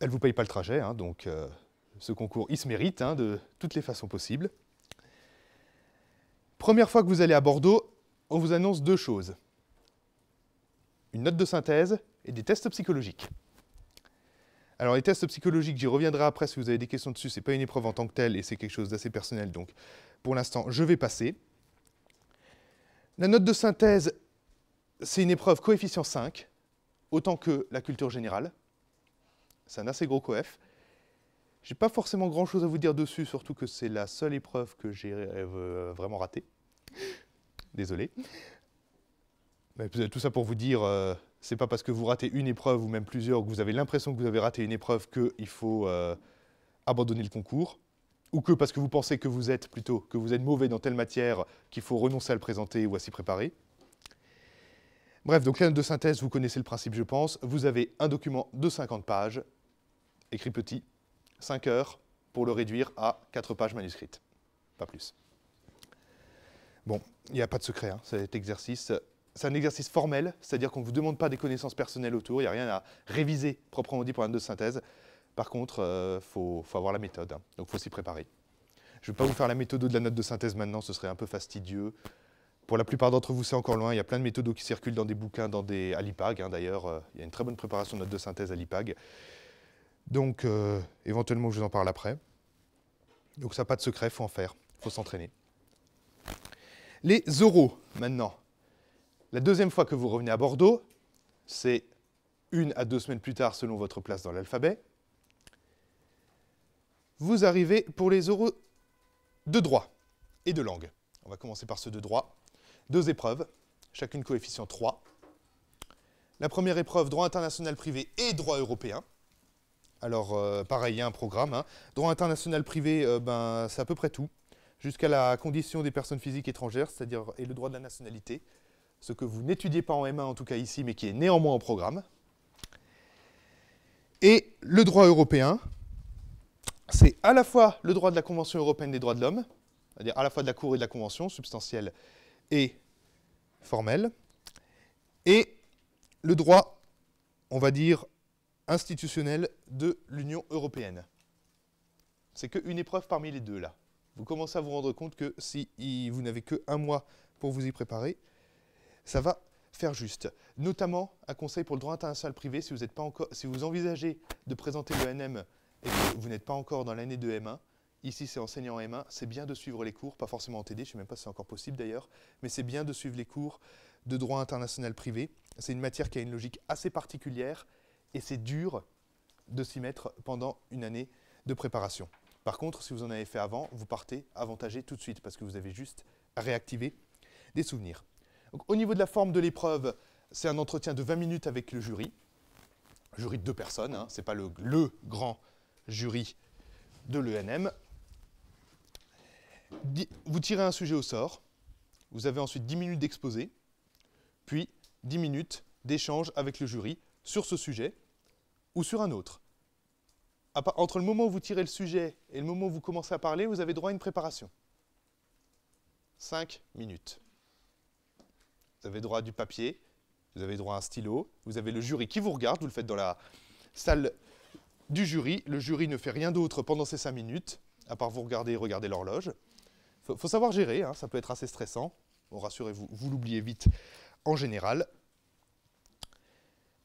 Elle ne vous paye pas le trajet, hein, donc euh, ce concours, il se mérite hein, de toutes les façons possibles. Première fois que vous allez à Bordeaux, on vous annonce deux choses. Une note de synthèse et des tests psychologiques. Alors les tests psychologiques, j'y reviendrai après si vous avez des questions dessus, c'est pas une épreuve en tant que telle et c'est quelque chose d'assez personnel, donc pour l'instant je vais passer. La note de synthèse, c'est une épreuve coefficient 5, autant que la culture générale. C'est un assez gros coef. J'ai pas forcément grand chose à vous dire dessus, surtout que c'est la seule épreuve que j'ai euh, euh, vraiment ratée. Désolé. Mais tout ça pour vous dire, euh, c'est pas parce que vous ratez une épreuve ou même plusieurs, que vous avez l'impression que vous avez raté une épreuve, qu'il faut abandonner le concours, ou que parce que vous pensez que vous êtes plutôt, que vous êtes mauvais dans telle matière, qu'il faut renoncer à le présenter ou à s'y préparer. Bref, donc la de synthèse, vous connaissez le principe, je pense. Vous avez un document de 50 pages, écrit petit, 5 heures pour le réduire à 4 pages manuscrites, pas plus. Bon, il n'y a pas de secret, hein, cet exercice. C'est un exercice formel, c'est-à-dire qu'on ne vous demande pas des connaissances personnelles autour, il n'y a rien à réviser proprement dit pour note de synthèse. Par contre, il euh, faut, avoir la méthode, hein, donc il faut s'y préparer. Je ne vais pas vous faire la méthode de la note de synthèse maintenant, ce serait un peu fastidieux. Pour la plupart d'entre vous, c'est encore loin. Il y a plein de méthodes qui circulent dans des bouquins, dans des, à l'IPAG hein, d'ailleurs. Euh, il y a une très bonne préparation de notes de synthèse à l'IPAG. Donc, euh, éventuellement, je vous en parle après. Donc, ça n'a pas de secret, il faut en faire, il faut s'entraîner. Les oraux, maintenant. La deuxième fois que vous revenez à Bordeaux, c'est une à deux semaines plus tard selon votre place dans l'alphabet. Vous arrivez pour les oraux de droit et de langue. On va commencer par ceux de droit. Deux épreuves, chacune coefficient 3. La première épreuve, droit international privé et droit européen. Alors, euh, pareil, il y a un programme. Hein. Droit international privé, euh, ben, c'est à peu près tout. Jusqu'à la condition des personnes physiques étrangères, c'est-à-dire et le droit de la nationalité. Ce que vous n'étudiez pas en M1, en tout cas ici, mais qui est néanmoins en programme. Et le droit européen, c'est à la fois le droit de la Convention européenne des droits de l'homme, c'est-à-dire à la fois de la Cour et de la Convention, substantielle et formelle, et le droit, on va dire, institutionnel de l'Union européenne. C'est qu'une épreuve parmi les deux, là. Vous commencez à vous rendre compte que si vous n'avez qu'un mois pour vous y préparer, ça va faire juste. Notamment, un conseil pour le droit international privé, si vous, êtes pas encore, si vous envisagez de présenter le NM et que vous n'êtes pas encore dans l'année de M1, ici c'est enseignant M1, c'est bien de suivre les cours, pas forcément en TD, je ne sais même pas si c'est encore possible d'ailleurs, mais c'est bien de suivre les cours de droit international privé. C'est une matière qui a une logique assez particulière, et c'est dur de s'y mettre pendant une année de préparation. Par contre, si vous en avez fait avant, vous partez avantagé tout de suite parce que vous avez juste réactivé des souvenirs. au niveau de la forme de l'épreuve, c'est un entretien de 20 minutes avec le jury. Jury de deux personnes, hein. ce n'est pas le, le grand jury de l'ENM. Vous tirez un sujet au sort, vous avez ensuite 10 minutes d'exposé, puis 10 minutes d'échange avec le jury sur ce sujet ou sur un autre. Entre le moment où vous tirez le sujet et le moment où vous commencez à parler, vous avez droit à une préparation. Cinq minutes. Vous avez droit à du papier, vous avez droit à un stylo, vous avez le jury qui vous regarde, vous le faites dans la salle du jury. Le jury ne fait rien d'autre pendant ces cinq minutes, à part vous regarder et regarder l'horloge. Il faut, savoir gérer, hein, ça peut être assez stressant. rassurez vous, vous l'oubliez vite en général.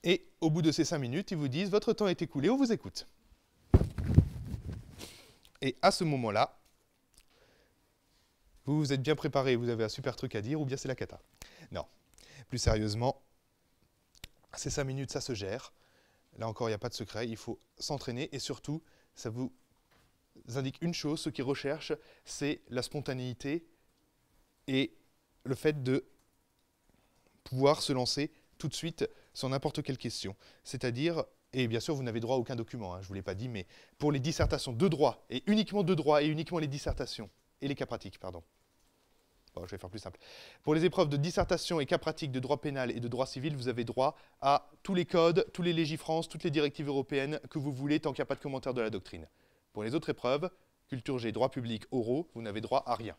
Et au bout de ces cinq minutes, ils vous disent votre temps est écoulé, on vous écoute. Et à ce moment-là, vous vous êtes bien préparé, vous avez un super truc à dire, ou bien c'est la cata. Non. Plus sérieusement, ces cinq minutes, ça se gère. Là encore, il n'y a pas de secret, il faut s'entraîner et surtout, ça vous indique une chose, ce qu'ils recherchent, c'est la spontanéité et le fait de pouvoir se lancer tout de suite sans n'importe quelle question. C'est-à-dire, et bien sûr, vous n'avez droit à aucun document, hein, je ne vous l'ai pas dit, mais pour les dissertations de droit, et uniquement de droit, et uniquement les dissertations, et les cas pratiques, pardon. Bon, je vais faire plus simple. Pour les épreuves de dissertation et cas pratiques de droit pénal et de droit civil, vous avez droit à tous les codes, tous les légifrances, toutes les directives européennes que vous voulez tant qu'il n'y a pas de commentaire de la doctrine. Pour les autres épreuves, culture G, droit public, oraux, vous n'avez droit à rien.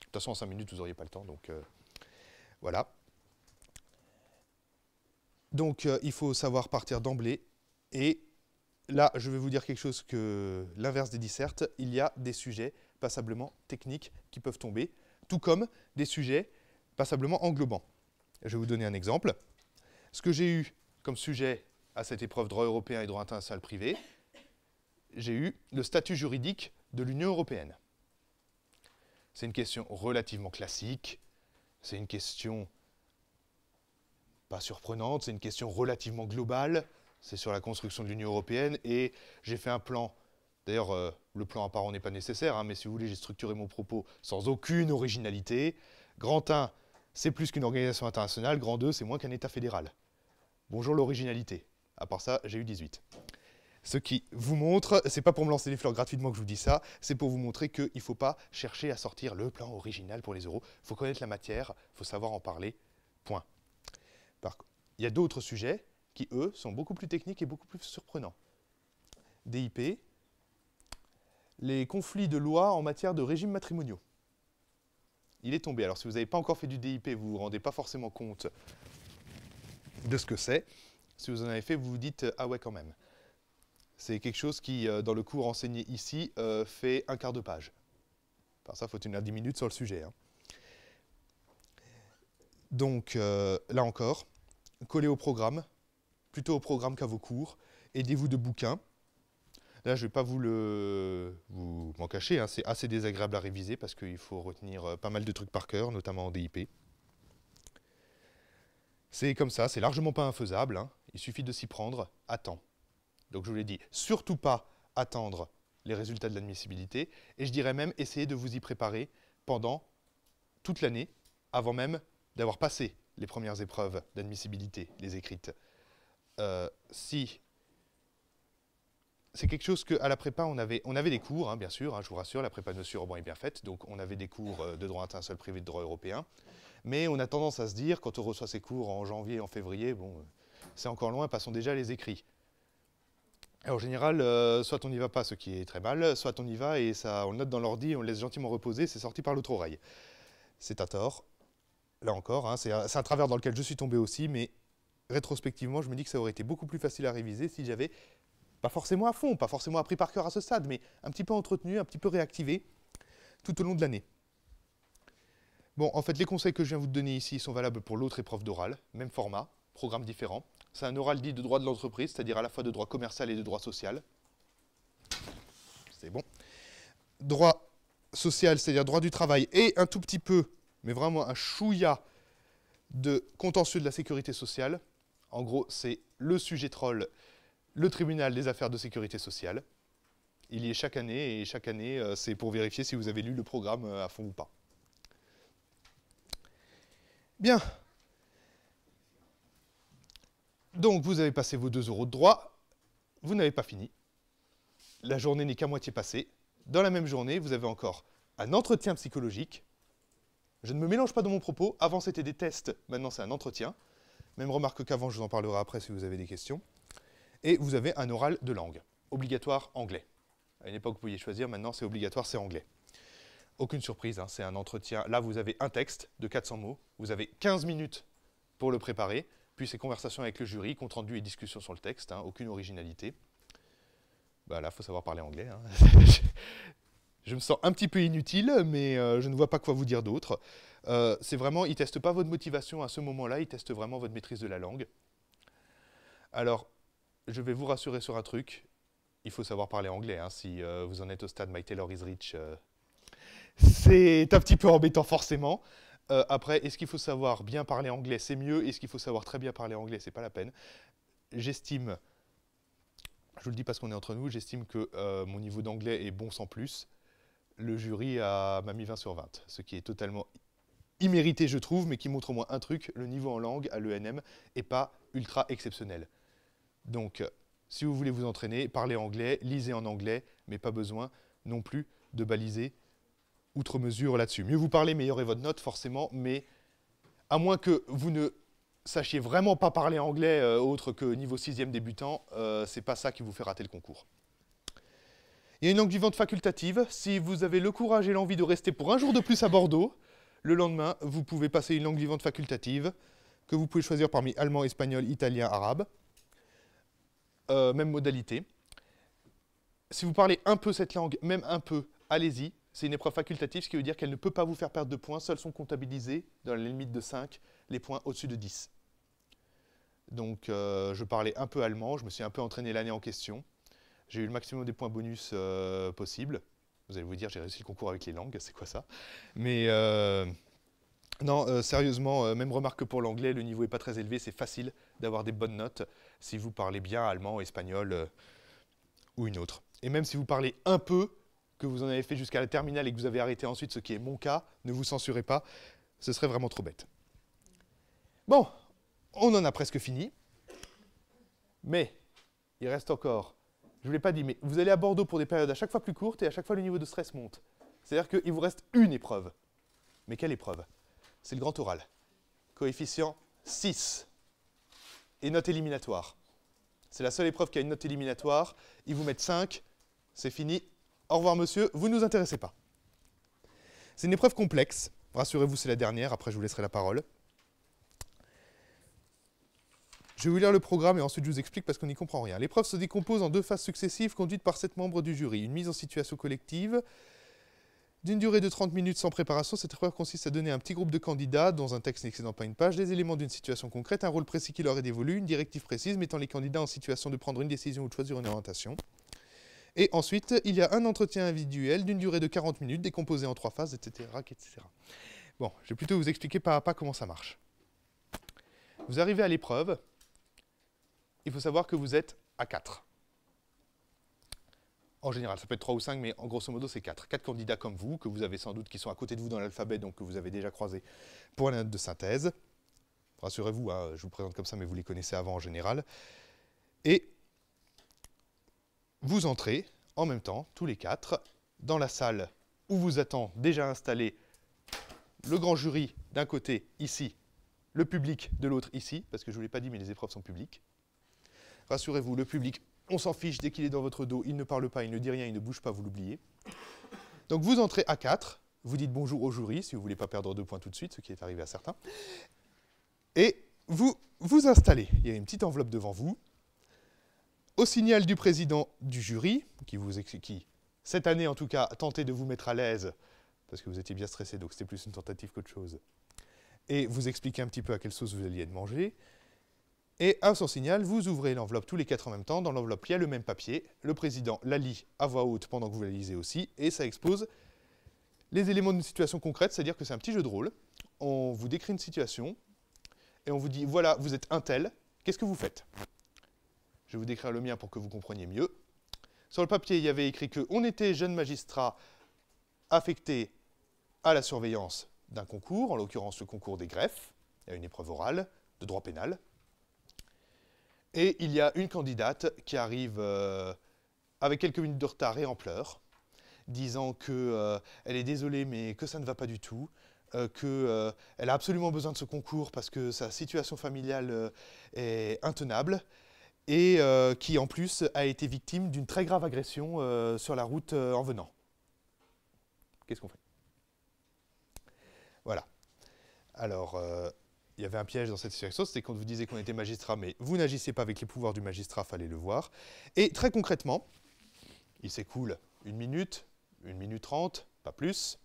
De toute façon, en 5 minutes, vous n'auriez pas le temps, donc euh, voilà. Donc euh, il faut savoir partir d'emblée. Et là, je vais vous dire quelque chose que l'inverse des dissertes, il y a des sujets passablement techniques qui peuvent tomber, tout comme des sujets passablement englobants. Je vais vous donner un exemple. Ce que j'ai eu comme sujet à cette épreuve droit européen et droit international privé, j'ai eu le statut juridique de l'Union européenne. C'est une question relativement classique, c'est une question pas surprenante, c'est une question relativement globale, c'est sur la construction de l'Union européenne, et j'ai fait un plan. D'ailleurs, euh, le plan apparent n'est pas nécessaire, hein, mais si vous voulez, j'ai structuré mon propos sans aucune originalité. Grand 1, c'est plus qu'une organisation internationale, grand 2, c'est moins qu'un État fédéral. Bonjour l'originalité. À part ça, j'ai eu 18. Ce qui vous montre, c'est pas pour me lancer des fleurs gratuitement que je vous dis ça, c'est pour vous montrer qu'il ne faut pas chercher à sortir le plan original pour les euros. Il faut connaître la matière, il faut savoir en parler. Point. Il y a d'autres sujets qui, eux, sont beaucoup plus techniques et beaucoup plus surprenants. DIP, les conflits de lois en matière de régimes matrimoniaux. Il est tombé. Alors si vous n'avez pas encore fait du DIP, vous ne vous rendez pas forcément compte de ce que c'est. Si vous en avez fait, vous vous dites ah ouais quand même. C'est quelque chose qui, euh, dans le cours enseigné ici, euh, fait un quart de page. Par ça, faut tenir 10 minutes sur le sujet. Hein. Donc euh, là encore, collez au programme, plutôt au programme qu'à vos cours, aidez-vous de bouquins. Là, je ne vais pas vous vous m'en cacher, hein, c'est assez désagréable à réviser parce qu'il faut retenir euh, pas mal de trucs par cœur, notamment en DIP. C'est comme ça, c'est largement pas infaisable, hein. il suffit de s'y prendre à temps. Donc je vous l'ai dit, surtout pas attendre les résultats de l'admissibilité, et je dirais même essayer de vous y préparer pendant toute l'année, avant même d'avoir passé les premières épreuves d'admissibilité, les écrites, euh, si c'est quelque chose qu'à la prépa, on avait, on avait des cours, hein, bien sûr, hein, je vous rassure, la prépa de Monsieur est bien faite, donc on avait des cours euh, de droit seul privé, de droit européen, mais on a tendance à se dire, quand on reçoit ces cours en janvier, en février, bon, euh, c'est encore loin, passons déjà les écrits. en général, soit on n'y va pas, ce qui est très mal, soit on y va et ça, on le note dans l'ordi, on le laisse gentiment reposer, c'est sorti par l'autre oreille. C'est à tort là encore, hein, c'est un, un, travers dans lequel je suis tombé aussi, mais rétrospectivement, je me dis que ça aurait été beaucoup plus facile à réviser si j'avais, pas forcément à fond, pas forcément appris par cœur à ce stade, mais un petit peu entretenu, un petit peu réactivé tout au long de l'année. Bon, en fait, les conseils que je viens vous donner ici sont valables pour l'autre épreuve d'oral, même format, programme différent. C'est un oral dit de droit de l'entreprise, c'est-à-dire à la fois de droit commercial et de droit social. C'est bon. Droit social, c'est-à-dire droit du travail et un tout petit peu mais vraiment un chouïa de contentieux de la sécurité sociale. En gros, c'est le sujet troll, le tribunal des affaires de sécurité sociale. Il y est chaque année, et chaque année, euh, c'est pour vérifier si vous avez lu le programme euh, à fond ou pas. Bien. Donc, vous avez passé vos 2 euros de droit. Vous n'avez pas fini. La journée n'est qu'à moitié passée. Dans la même journée, vous avez encore un entretien psychologique je ne me mélange pas dans mon propos. Avant, c'était des tests. Maintenant, c'est un entretien. Même remarque qu'avant, je vous en parlerai après si vous avez des questions. Et vous avez un oral de langue. Obligatoire anglais. À une époque, vous pouviez choisir. Maintenant, c'est obligatoire, c'est anglais. Aucune surprise, hein, c'est un entretien. Là, vous avez un texte de 400 mots. Vous avez 15 minutes pour le préparer. Puis, c'est conversation avec le jury, compte rendu et discussion sur le texte. Hein. aucune originalité. Bah, là, il faut savoir parler anglais. Hein. je me sens un petit peu inutile, mais euh, je ne vois pas quoi vous dire d'autre. Euh, c'est vraiment, ils ne testent pas votre motivation à ce moment-là, ils testent vraiment votre maîtrise de la langue. Alors, je vais vous rassurer sur un truc, il faut savoir parler anglais, hein, si euh, vous en êtes au stade My Taylor is Rich. c'est un petit peu embêtant forcément. après, est-ce qu'il faut savoir bien parler anglais, c'est mieux. Est-ce qu'il faut savoir très bien parler anglais, c'est pas la peine. J'estime, je vous le dis parce qu'on est entre nous, j'estime que mon niveau d'anglais est bon sans plus le jury a, m'a mis 20 sur 20, ce qui est totalement immérité, je trouve, mais qui montre au moins un truc, le niveau en langue à l'ENM n'est pas ultra exceptionnel. Donc, euh, si vous voulez vous entraîner, parlez anglais, lisez en anglais, mais pas besoin non plus de baliser outre mesure là-dessus. Mieux vous parlez, meilleure est votre note, forcément, mais à moins que vous ne sachiez vraiment pas parler anglais euh, autre que niveau 6e débutant, ce euh, c'est pas ça qui vous fait rater le concours. Il y a une langue vivante facultative. Si vous avez le courage et l'envie de rester pour un jour de plus à Bordeaux, le lendemain, vous pouvez passer une langue vivante facultative que vous pouvez choisir parmi allemand, espagnol, italien, arabe. Euh, même modalité. Si vous parlez un peu cette langue, même un peu, allez-y. C'est une épreuve facultative, ce qui veut dire qu'elle ne peut pas vous faire perdre de points. Seuls sont comptabilisés, dans la limite de 5, les points au-dessus de 10. Donc, euh, je parlais un peu allemand, je me suis un peu entraîné l'année en question. J'ai eu le maximum des points bonus euh, possibles. Vous allez vous dire, j'ai réussi le concours avec les langues, c'est quoi ça Mais euh, non, euh, sérieusement, même remarque que pour l'anglais, le niveau n'est pas très élevé, c'est facile d'avoir des bonnes notes si vous parlez bien allemand, espagnol ou une autre. Et même si vous parlez un peu, que vous en avez fait jusqu'à la terminale et que vous avez arrêté ensuite, ce qui est mon cas, ne vous censurez pas, ce serait vraiment trop bête. Bon, on en a presque fini, mais il reste encore je ne vous l'ai pas dit, mais vous allez à Bordeaux pour des périodes à chaque fois plus courtes et à chaque fois le niveau de stress monte. C'est-à-dire qu'il vous reste une épreuve. Mais quelle épreuve C'est le grand oral. Coefficient 6. Et note éliminatoire. C'est la seule épreuve qui a une note éliminatoire. Ils vous mettent 5. C'est fini. Au revoir monsieur, vous ne nous intéressez pas. C'est une épreuve complexe. Rassurez-vous, c'est la dernière. Après, je vous laisserai la parole. Je vais vous lire le programme et ensuite je vous explique parce qu'on n'y comprend rien. L'épreuve se décompose en deux phases successives conduites par sept membres du jury. Une mise en situation collective. D'une durée de 30 minutes sans préparation, cette épreuve consiste à donner à un petit groupe de candidats, dans un texte n'excédant pas une page, des éléments d'une situation concrète, un rôle précis qui leur est dévolu, une directive précise mettant les candidats en situation de prendre une décision ou de choisir une orientation. Et ensuite, il y a un entretien individuel d'une durée de 40 minutes, décomposé en trois phases, etc. etc. Bon, je vais plutôt vous expliquer pas à pas comment ça marche. Vous arrivez à l'épreuve, il faut savoir que vous êtes à 4. En général, ça peut être 3 ou 5, mais en grosso modo, c'est 4. 4 candidats comme vous, que vous avez sans doute, qui sont à côté de vous dans l'alphabet, donc que vous avez déjà croisé pour la note de synthèse. Rassurez-vous, hein, je vous présente comme ça, mais vous les connaissez avant en général. Et vous entrez en même temps, tous les quatre, dans la salle où vous attend déjà installé le grand jury d'un côté ici, le public de l'autre ici, parce que je ne vous l'ai pas dit, mais les épreuves sont publiques. Rassurez-vous, le public, on s'en fiche, dès qu'il est dans votre dos, il ne parle pas, il ne dit rien, il ne bouge pas, vous l'oubliez. Donc vous entrez à 4, vous dites bonjour au jury, si vous ne voulez pas perdre deux points tout de suite, ce qui est arrivé à certains. Et vous vous installez. Il y a une petite enveloppe devant vous. Au signal du président du jury, qui, vous, qui cette année en tout cas, tentait de vous mettre à l'aise, parce que vous étiez bien stressé, donc c'était plus une tentative qu'autre chose, et vous expliquez un petit peu à quelle sauce vous alliez de manger. Et à son signal, vous ouvrez l'enveloppe tous les quatre en même temps. Dans l'enveloppe, il y a le même papier. Le président la lit à voix haute pendant que vous la lisez aussi. Et ça expose les éléments d'une situation concrète, c'est-à-dire que c'est un petit jeu de rôle. On vous décrit une situation et on vous dit, voilà, vous êtes un tel, qu'est-ce que vous faites Je vais vous décrire le mien pour que vous compreniez mieux. Sur le papier, il y avait écrit qu'on était jeune magistrat affecté à la surveillance d'un concours, en l'occurrence le concours des greffes, il y a une épreuve orale de droit pénal. Et il y a une candidate qui arrive euh, avec quelques minutes de retard et en pleurs, disant qu'elle euh, est désolée mais que ça ne va pas du tout, euh, qu'elle a absolument besoin de ce concours parce que sa situation familiale est intenable et qui en plus a été victime d'une très grave agression sur la route en venant. Qu'est-ce qu'on fait Voilà. Alors, il y avait un piège dans cette situation, c'était qu'on vous disait qu'on était magistrat, mais vous n'agissez pas avec les pouvoirs du magistrat, fallait le voir. Et très concrètement, il s'écoule une minute, une minute trente, pas plus,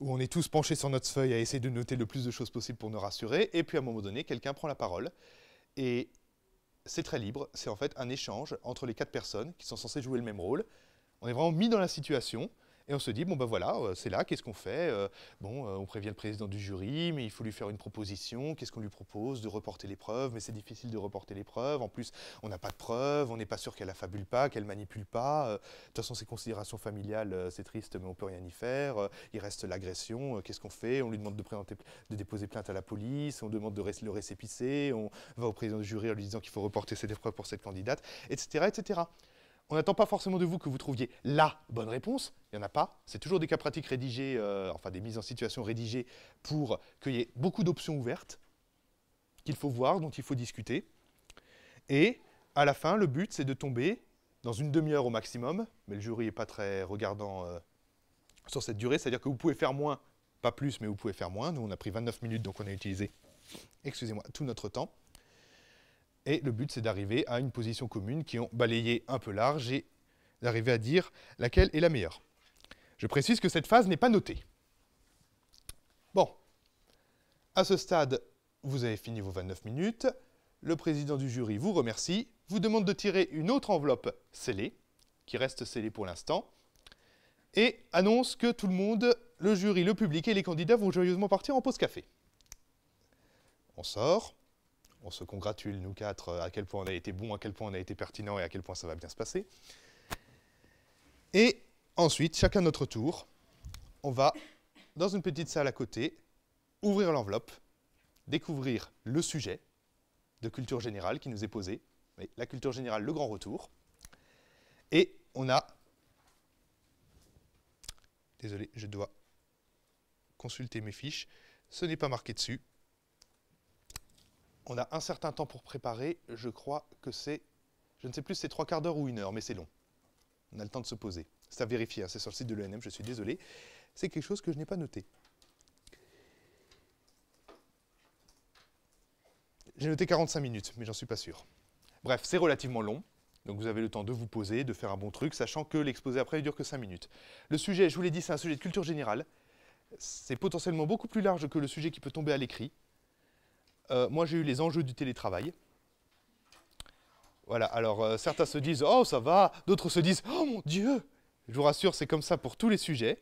où on est tous penchés sur notre feuille à essayer de noter le plus de choses possible pour nous rassurer, et puis à un moment donné, quelqu'un prend la parole, et c'est très libre, c'est en fait un échange entre les quatre personnes qui sont censées jouer le même rôle. On est vraiment mis dans la situation, et on se dit, bon ben voilà, euh, c'est là, qu'est-ce qu'on fait euh, Bon, euh, on prévient le président du jury, mais il faut lui faire une proposition, qu'est-ce qu'on lui propose De reporter l'épreuve, mais c'est difficile de reporter l'épreuve, en plus on n'a pas de preuves, on n'est pas sûr qu'elle affabule pas, qu'elle manipule pas, de toute façon ces considérations familiales, c'est triste, mais on peut rien y faire, il reste l'agression, qu'est-ce qu'on fait On lui demande de, présenter, de déposer plainte à la police, on demande de le récépisser. on va au président du jury en lui disant qu'il faut reporter cette épreuve pour cette candidate, etc. etc. On n'attend pas forcément de vous que vous trouviez la bonne réponse. Il n'y en a pas. C'est toujours des cas pratiques rédigés, euh, enfin des mises en situation rédigées pour qu'il y ait beaucoup d'options ouvertes qu'il faut voir, dont il faut discuter. Et à la fin, le but, c'est de tomber dans une demi-heure au maximum, mais le jury n'est pas très regardant euh, sur cette durée, c'est-à-dire que vous pouvez faire moins, pas plus, mais vous pouvez faire moins. Nous, on a pris 29 minutes, donc on a utilisé, excusez-moi, tout notre temps. Et le but, c'est d'arriver à une position commune qui ont balayé un peu large et d'arriver à dire laquelle est la meilleure. Je précise que cette phase n'est pas notée. Bon, à ce stade, vous avez fini vos 29 minutes, le président du jury vous remercie, vous demande de tirer une autre enveloppe scellée, qui reste scellée pour l'instant, et annonce que tout le monde, le jury, le public et les candidats vont joyeusement partir en pause café. On sort, on se congratule, nous quatre, à quel point on a été bon, à quel point on a été pertinent et à quel point ça va bien se passer. Et ensuite, chacun notre tour, on va, dans une petite salle à côté, ouvrir l'enveloppe, découvrir le sujet de culture générale qui nous est posé, la culture générale, le grand retour. Et on a... Désolé, je dois consulter mes fiches. Ce n'est pas marqué dessus, on a un certain temps pour préparer, je crois que c'est, je ne sais plus, si c'est trois quarts d'heure ou une heure, mais c'est long. On a le temps de se poser. C'est à vérifier, hein. c'est sur le site de l'ENM, je suis désolé. C'est quelque chose que je n'ai pas noté. J'ai noté 45 minutes, mais j'en suis pas sûr. Bref, c'est relativement long, donc vous avez le temps de vous poser, de faire un bon truc, sachant que l'exposé après ne dure que 5 minutes. Le sujet, je vous l'ai dit, c'est un sujet de culture générale. C'est potentiellement beaucoup plus large que le sujet qui peut tomber à l'écrit. Euh, moi j'ai eu les enjeux du télétravail. Voilà, alors euh, certains se disent Oh, ça va d'autres se disent Oh mon Dieu Je vous rassure, c'est comme ça pour tous les sujets.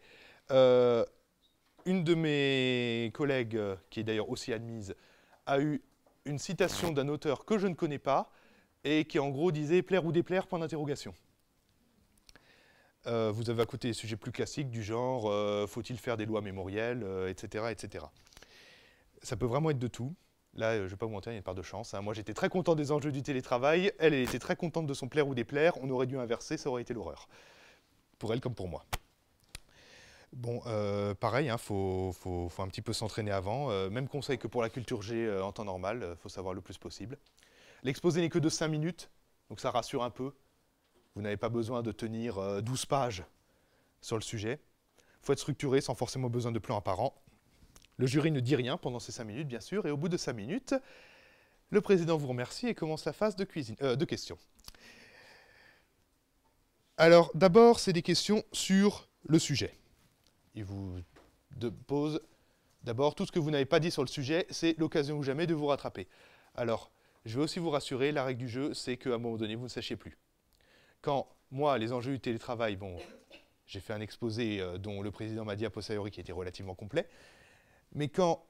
Euh, une de mes collègues, qui est d'ailleurs aussi admise, a eu une citation d'un auteur que je ne connais pas et qui en gros disait Plaire ou déplaire point d'interrogation. vous avez à côté des sujets plus classiques du genre faut-il faire des lois mémorielles, etc., etc. Ça peut vraiment être de tout. Là, euh, je ne vais pas vous mentir, il y a une part de chance. Hein. Moi, j'étais très content des enjeux du télétravail. Elle, elle était très contente de son plaire ou des déplaire. On aurait dû inverser, ça aurait été l'horreur. Pour elle comme pour moi. Bon, euh, pareil, il hein, faut, un petit peu s'entraîner avant. Euh, même conseil que pour la culture G en temps normal, il faut savoir le plus possible. L'exposé n'est que de 5 minutes, donc ça rassure un peu. Vous n'avez pas besoin de tenir 12 pages sur le sujet. Il faut être structuré sans forcément besoin de plan apparent. Le jury ne dit rien pendant ces cinq minutes, bien sûr, et au bout de cinq minutes, le président vous remercie et commence la phase de, cuisine, euh, questions. Alors, d'abord, c'est des questions sur le sujet. Il vous pose d'abord tout ce que vous n'avez pas dit sur le sujet, c'est l'occasion ou jamais de vous rattraper. Alors, je vais aussi vous rassurer, la règle du jeu, c'est qu'à un moment donné, vous ne sachiez plus. Quand moi, les enjeux du télétravail, bon, j'ai fait un exposé euh, dont le président m'a dit à posteriori qui était relativement complet, mais quand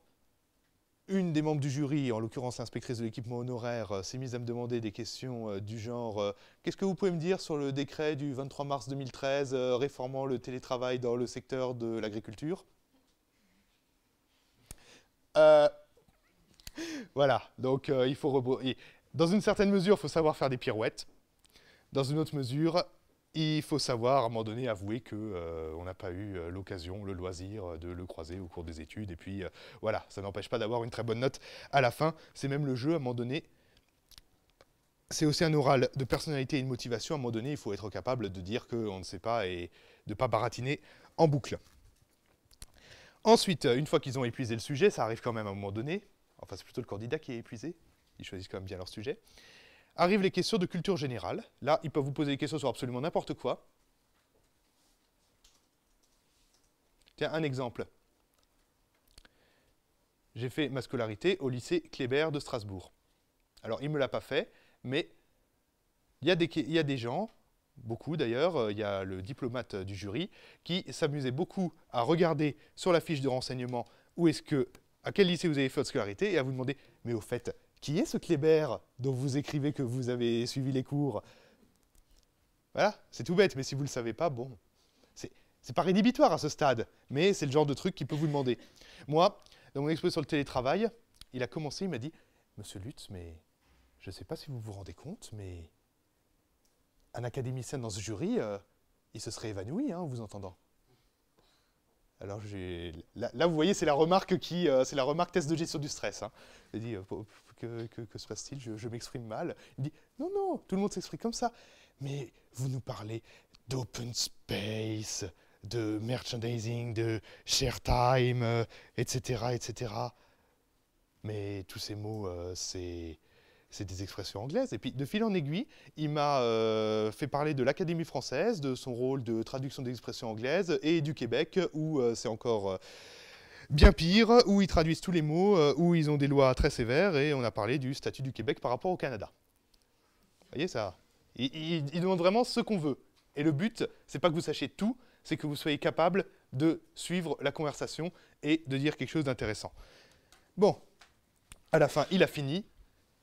une des membres du jury, en l'occurrence inspectrice de l'équipement honoraire, euh, s'est mise à me demander des questions euh, du genre euh, Qu'est-ce que vous pouvez me dire sur le décret du 23 mars 2013 réformant le télétravail dans le secteur de l'agriculture Voilà, donc il faut... Dans une certaine mesure, il faut savoir faire des pirouettes. Dans une autre mesure, il faut savoir, à un moment donné, avouer qu'on euh, n'a pas eu euh, l'occasion, le loisir euh, de le croiser au cours des études. Et puis, voilà, ça n'empêche pas d'avoir une très bonne note à la fin. C'est même le jeu, à un moment donné, c'est aussi un oral de personnalité et de motivation. À un moment donné, il faut être capable de dire qu'on ne sait pas et de ne pas baratiner en boucle. Ensuite, une fois qu'ils ont épuisé le sujet, ça arrive quand même à un moment donné. Enfin, c'est plutôt le candidat qui est épuisé. Ils choisissent quand même bien leur sujet. Arrivent les questions de culture générale. Là, ils peuvent vous poser des questions sur absolument n'importe quoi. Tiens, un exemple. J'ai fait ma scolarité au lycée Kléber de Strasbourg. Alors, il ne me l'a pas fait, mais il y, a des, gens, beaucoup d'ailleurs, euh, il y a le diplomate euh, du jury, qui s'amusait beaucoup à regarder sur la fiche de renseignement où est-ce que, à quel lycée vous avez fait votre scolarité et à vous demander, mais au fait, qui est ce Kléber dont vous écrivez que vous avez suivi les cours Voilà, c'est tout bête, mais si vous ne le savez pas, bon. C'est pas rédhibitoire à ce stade, mais c'est le genre de truc qui peut vous demander. Moi, dans mon exposé sur le télétravail, il a commencé, il m'a dit Monsieur Lutz, mais je ne sais pas si vous vous rendez compte, mais un académicien dans ce jury, euh, il se serait évanoui en hein, vous entendant. Alors là, là, vous voyez, c'est la remarque qui, euh, c'est la remarque test de gestion du stress. Hein. dit, euh, que, que, se passe-t-il Je, m'exprime mal. Il dit Non, non, tout le monde s'exprime comme ça. Mais vous nous parlez d'open space, de merchandising, de share time, etc., euh, etc. Mais tous ces mots, euh, c'est des expressions anglaises. Et puis, de fil en aiguille, il m'a euh, fait parler de l'Académie française, de son rôle de traduction des expressions anglaises, et du Québec, où c'est encore bien pire, où ils traduisent tous les mots, euh, où ils ont des lois très sévères, et on a parlé du statut du Québec par rapport au Canada. Vous voyez ça ils, demandent vraiment ce qu'on veut. Et le but, c'est pas que vous sachiez tout, c'est que vous soyez capable de suivre la conversation et de dire quelque chose d'intéressant. Bon, à la fin, il a fini.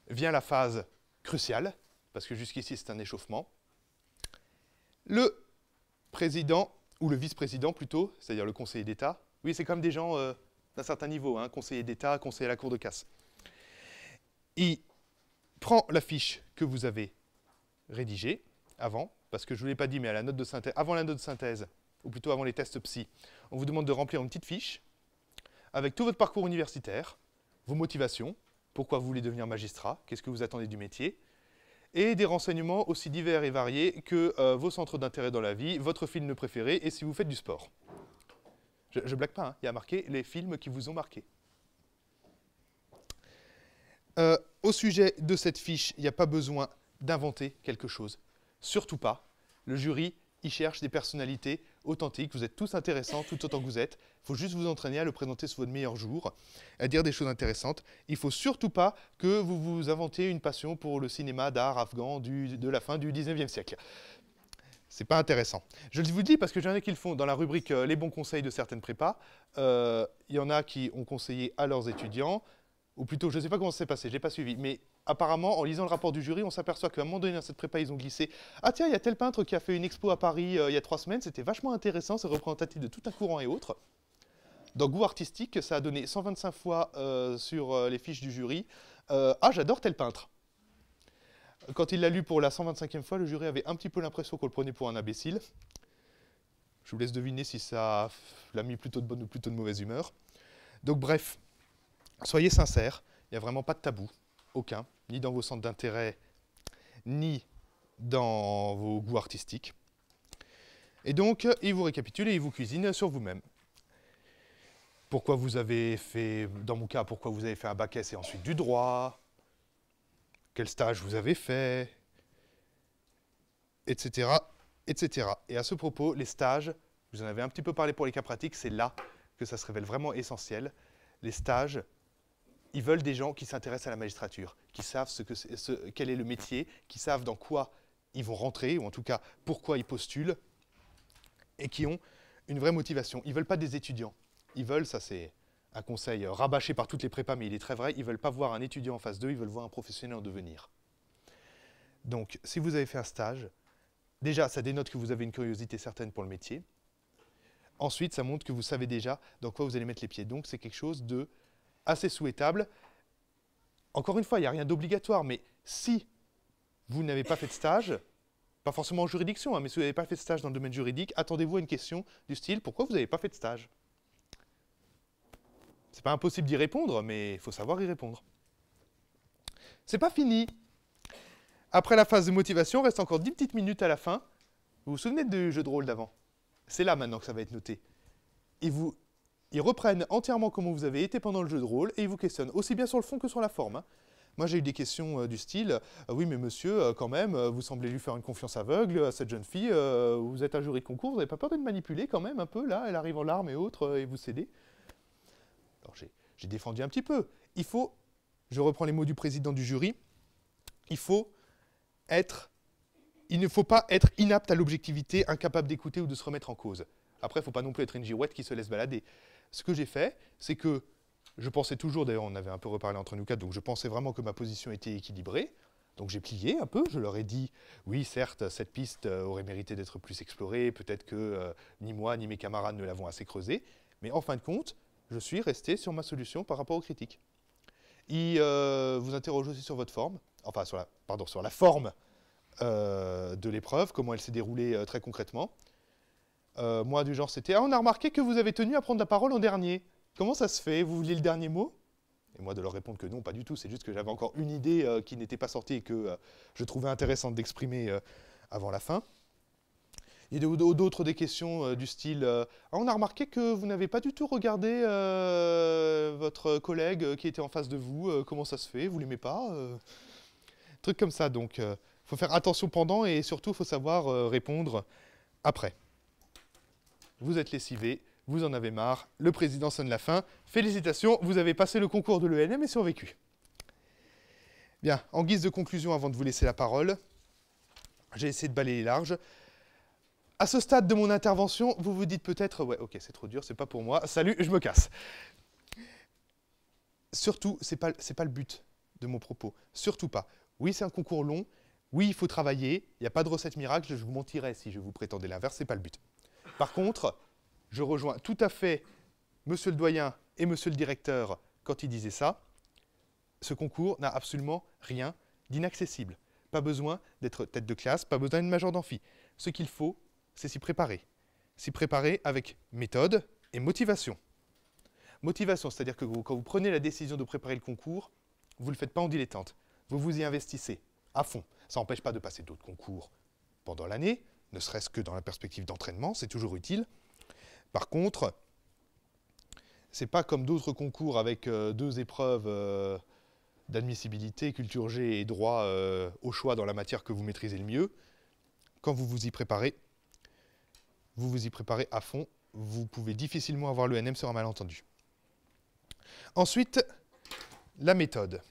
Vient la phase cruciale, parce que jusqu'ici, c'est un échauffement. Le président, ou le vice-président plutôt, c'est-à-dire le conseiller d'État, oui, c'est comme des gens euh, d'un certain niveau, hein, conseiller d'État, conseiller à la Cour de casse. Il prend la fiche que vous avez rédigée avant, parce que je ne vous l'ai pas dit, mais à la note avant la note de synthèse, ou plutôt avant les tests psy, on vous demande de remplir une petite fiche avec tout votre parcours universitaire, vos motivations, pourquoi vous voulez devenir magistrat, qu'est-ce que vous attendez du métier, et des renseignements aussi divers et variés que euh, vos centres d'intérêt dans la vie, votre film préféré et si vous faites du sport. Je, ne blague pas, hein. il y a marqué les films qui vous ont marqué. Euh, au sujet de cette fiche, il n'y a pas besoin d'inventer quelque chose. Surtout pas. Le jury, il cherche des personnalités authentiques. Vous êtes tous intéressants, tout autant que vous êtes. Il faut juste vous entraîner à le présenter sous votre meilleur jour, à dire des choses intéressantes. Il ne faut surtout pas que vous vous inventiez une passion pour le cinéma d'art afghan de la fin du 19e siècle. C'est pas intéressant. Je vous le dis parce que j'en ai qui le font dans la rubrique euh, Les bons conseils de certaines prépas. Il euh, y en a qui ont conseillé à leurs étudiants, ou plutôt, je ne sais pas comment ça s'est passé, je n'ai pas suivi, mais apparemment, en lisant le rapport du jury, on s'aperçoit qu'à un moment donné dans cette prépa, ils ont glissé Ah tiens, il y a tel peintre qui a fait une expo à Paris euh, il y a trois semaines, c'était vachement intéressant, c'est représentatif de tout un courant et autres. Dans goût artistique, ça a donné 125 fois sur les fiches du jury Ah, j'adore tel peintre quand il l'a lu pour la 125e fois, le jury avait un petit peu l'impression qu'on le prenait pour un imbécile. Je vous laisse deviner si ça l'a mis plutôt de bonne ou plutôt de mauvaise humeur. Donc bref, soyez sincères, il n'y a vraiment pas de tabou, aucun, ni dans vos centres d'intérêt, ni dans vos goûts artistiques. Et donc, il vous récapitule et il vous cuisine sur vous-même. Pourquoi vous avez fait, dans mon cas, pourquoi vous avez fait un bac S et ensuite du droit, quel stage vous avez fait, etc., etc. Et à ce propos, les stages, vous en avez un petit peu parlé pour les cas pratiques, c'est là que ça se révèle vraiment essentiel. Les stages, ils veulent des gens qui s'intéressent à la magistrature, qui savent ce que quel est le métier, qui savent dans quoi ils vont rentrer, ou en tout cas pourquoi ils postulent, et qui ont une vraie motivation. Ils ne veulent pas des étudiants. Ils veulent, ça c'est un conseil euh, rabâché par toutes les prépas, mais il est très vrai, ils ne veulent pas voir un étudiant en face d'eux, ils veulent voir un professionnel en devenir. Donc, si vous avez fait un stage, déjà, ça dénote que vous avez une curiosité certaine pour le métier. Ensuite, ça montre que vous savez déjà dans quoi vous allez mettre les pieds. Donc, c'est quelque chose de assez souhaitable. Encore une fois, il n'y a rien d'obligatoire, mais si vous n'avez pas fait de stage, pas forcément en juridiction, hein, mais si vous n'avez pas fait de stage dans le domaine juridique, attendez-vous à une question du style pourquoi vous n'avez pas fait de stage c'est pas impossible d'y répondre, mais il faut savoir y répondre. C'est pas fini. Après la phase de motivation, reste encore 10 petites minutes à la fin. Vous vous souvenez du jeu de rôle d'avant C'est là maintenant que ça va être noté. Ils, vous, ils reprennent entièrement comment vous avez été pendant le jeu de rôle et ils vous questionnent aussi bien sur le fond que sur la forme. Hein. Moi, j'ai eu des questions euh, du style euh, Oui, mais monsieur, euh, quand même, vous semblez lui faire une confiance aveugle à cette jeune fille. vous êtes un jury de concours, vous n'avez pas peur de manipuler quand même un peu là Elle arrive en larmes et autres et vous cédez. J'ai défendu un petit peu. Il faut, je reprends les mots du président du jury, il faut être, il ne faut pas être inapte à l'objectivité, incapable d'écouter ou de se remettre en cause. Après, il ne faut pas non plus être une girouette qui se laisse balader. Ce que j'ai fait, c'est que je pensais toujours, d'ailleurs on avait un peu reparlé entre nous quatre, donc je pensais vraiment que ma position était équilibrée. Donc j'ai plié un peu, je leur ai dit, oui certes, cette piste euh, aurait mérité d'être plus explorée, peut-être que euh, ni moi ni mes camarades ne l'avons assez creusée, mais en fin de compte, je suis resté sur ma solution par rapport aux critiques. Il euh, vous interroge aussi sur votre forme, enfin sur la, pardon, sur la forme euh, de l'épreuve, comment elle s'est déroulée euh, très concrètement. moi, du genre, c'était ah, on a remarqué que vous avez tenu à prendre la parole en dernier. Comment ça se fait Vous vouliez le dernier mot Et moi, de leur répondre que non, pas du tout. C'est juste que j'avais encore une idée qui n'était pas sortie et que je trouvais intéressante d'exprimer avant la fin a d'autres des questions euh, du style euh, ah, On a remarqué que vous n'avez pas du tout regardé euh, votre collègue qui était en face de vous, comment ça se fait Vous l'aimez pas Truc comme ça, donc il faut faire attention pendant et surtout il faut savoir répondre après. Vous êtes lessivé. vous en avez marre, le président sonne la fin. Félicitations, vous avez passé le concours de l'ENM et survécu. Bien, en guise de conclusion, avant de vous laisser la parole, j'ai essayé de balayer large. À ce stade de mon intervention, vous vous dites peut-être ouais, ok, c'est trop dur, c'est pas pour moi. Salut, je me casse. Surtout, c'est pas pas le but de mon propos. Surtout pas. Oui, c'est un concours long. Oui, il faut travailler. Il n'y a pas de recette miracle. Je vous mentirais si je vous prétendais l'inverse. Ce n'est pas le but. Par contre, je rejoins tout à fait Monsieur le doyen et Monsieur le directeur quand ils disaient ça. Ce concours n'a absolument rien d'inaccessible. Pas besoin d'être tête de classe, pas besoin d'une major d'amphi. Ce qu'il faut, c'est s'y préparer. S'y préparer avec méthode et motivation. Motivation, c'est-à-dire que quand vous prenez la décision de préparer le concours, vous ne le faites pas en dilettante. Vous vous y investissez à fond. Ça n'empêche pas de passer d'autres concours pendant l'année, ne serait-ce que dans la perspective d'entraînement, c'est toujours utile. Par contre, c'est pas comme d'autres concours avec euh, deux épreuves euh, d'admissibilité, culture G et droit euh, au choix dans la matière que vous maîtrisez le mieux. Quand vous vous y préparez, vous vous y préparez à fond, vous pouvez difficilement avoir le NM sera un malentendu. Ensuite, la méthode.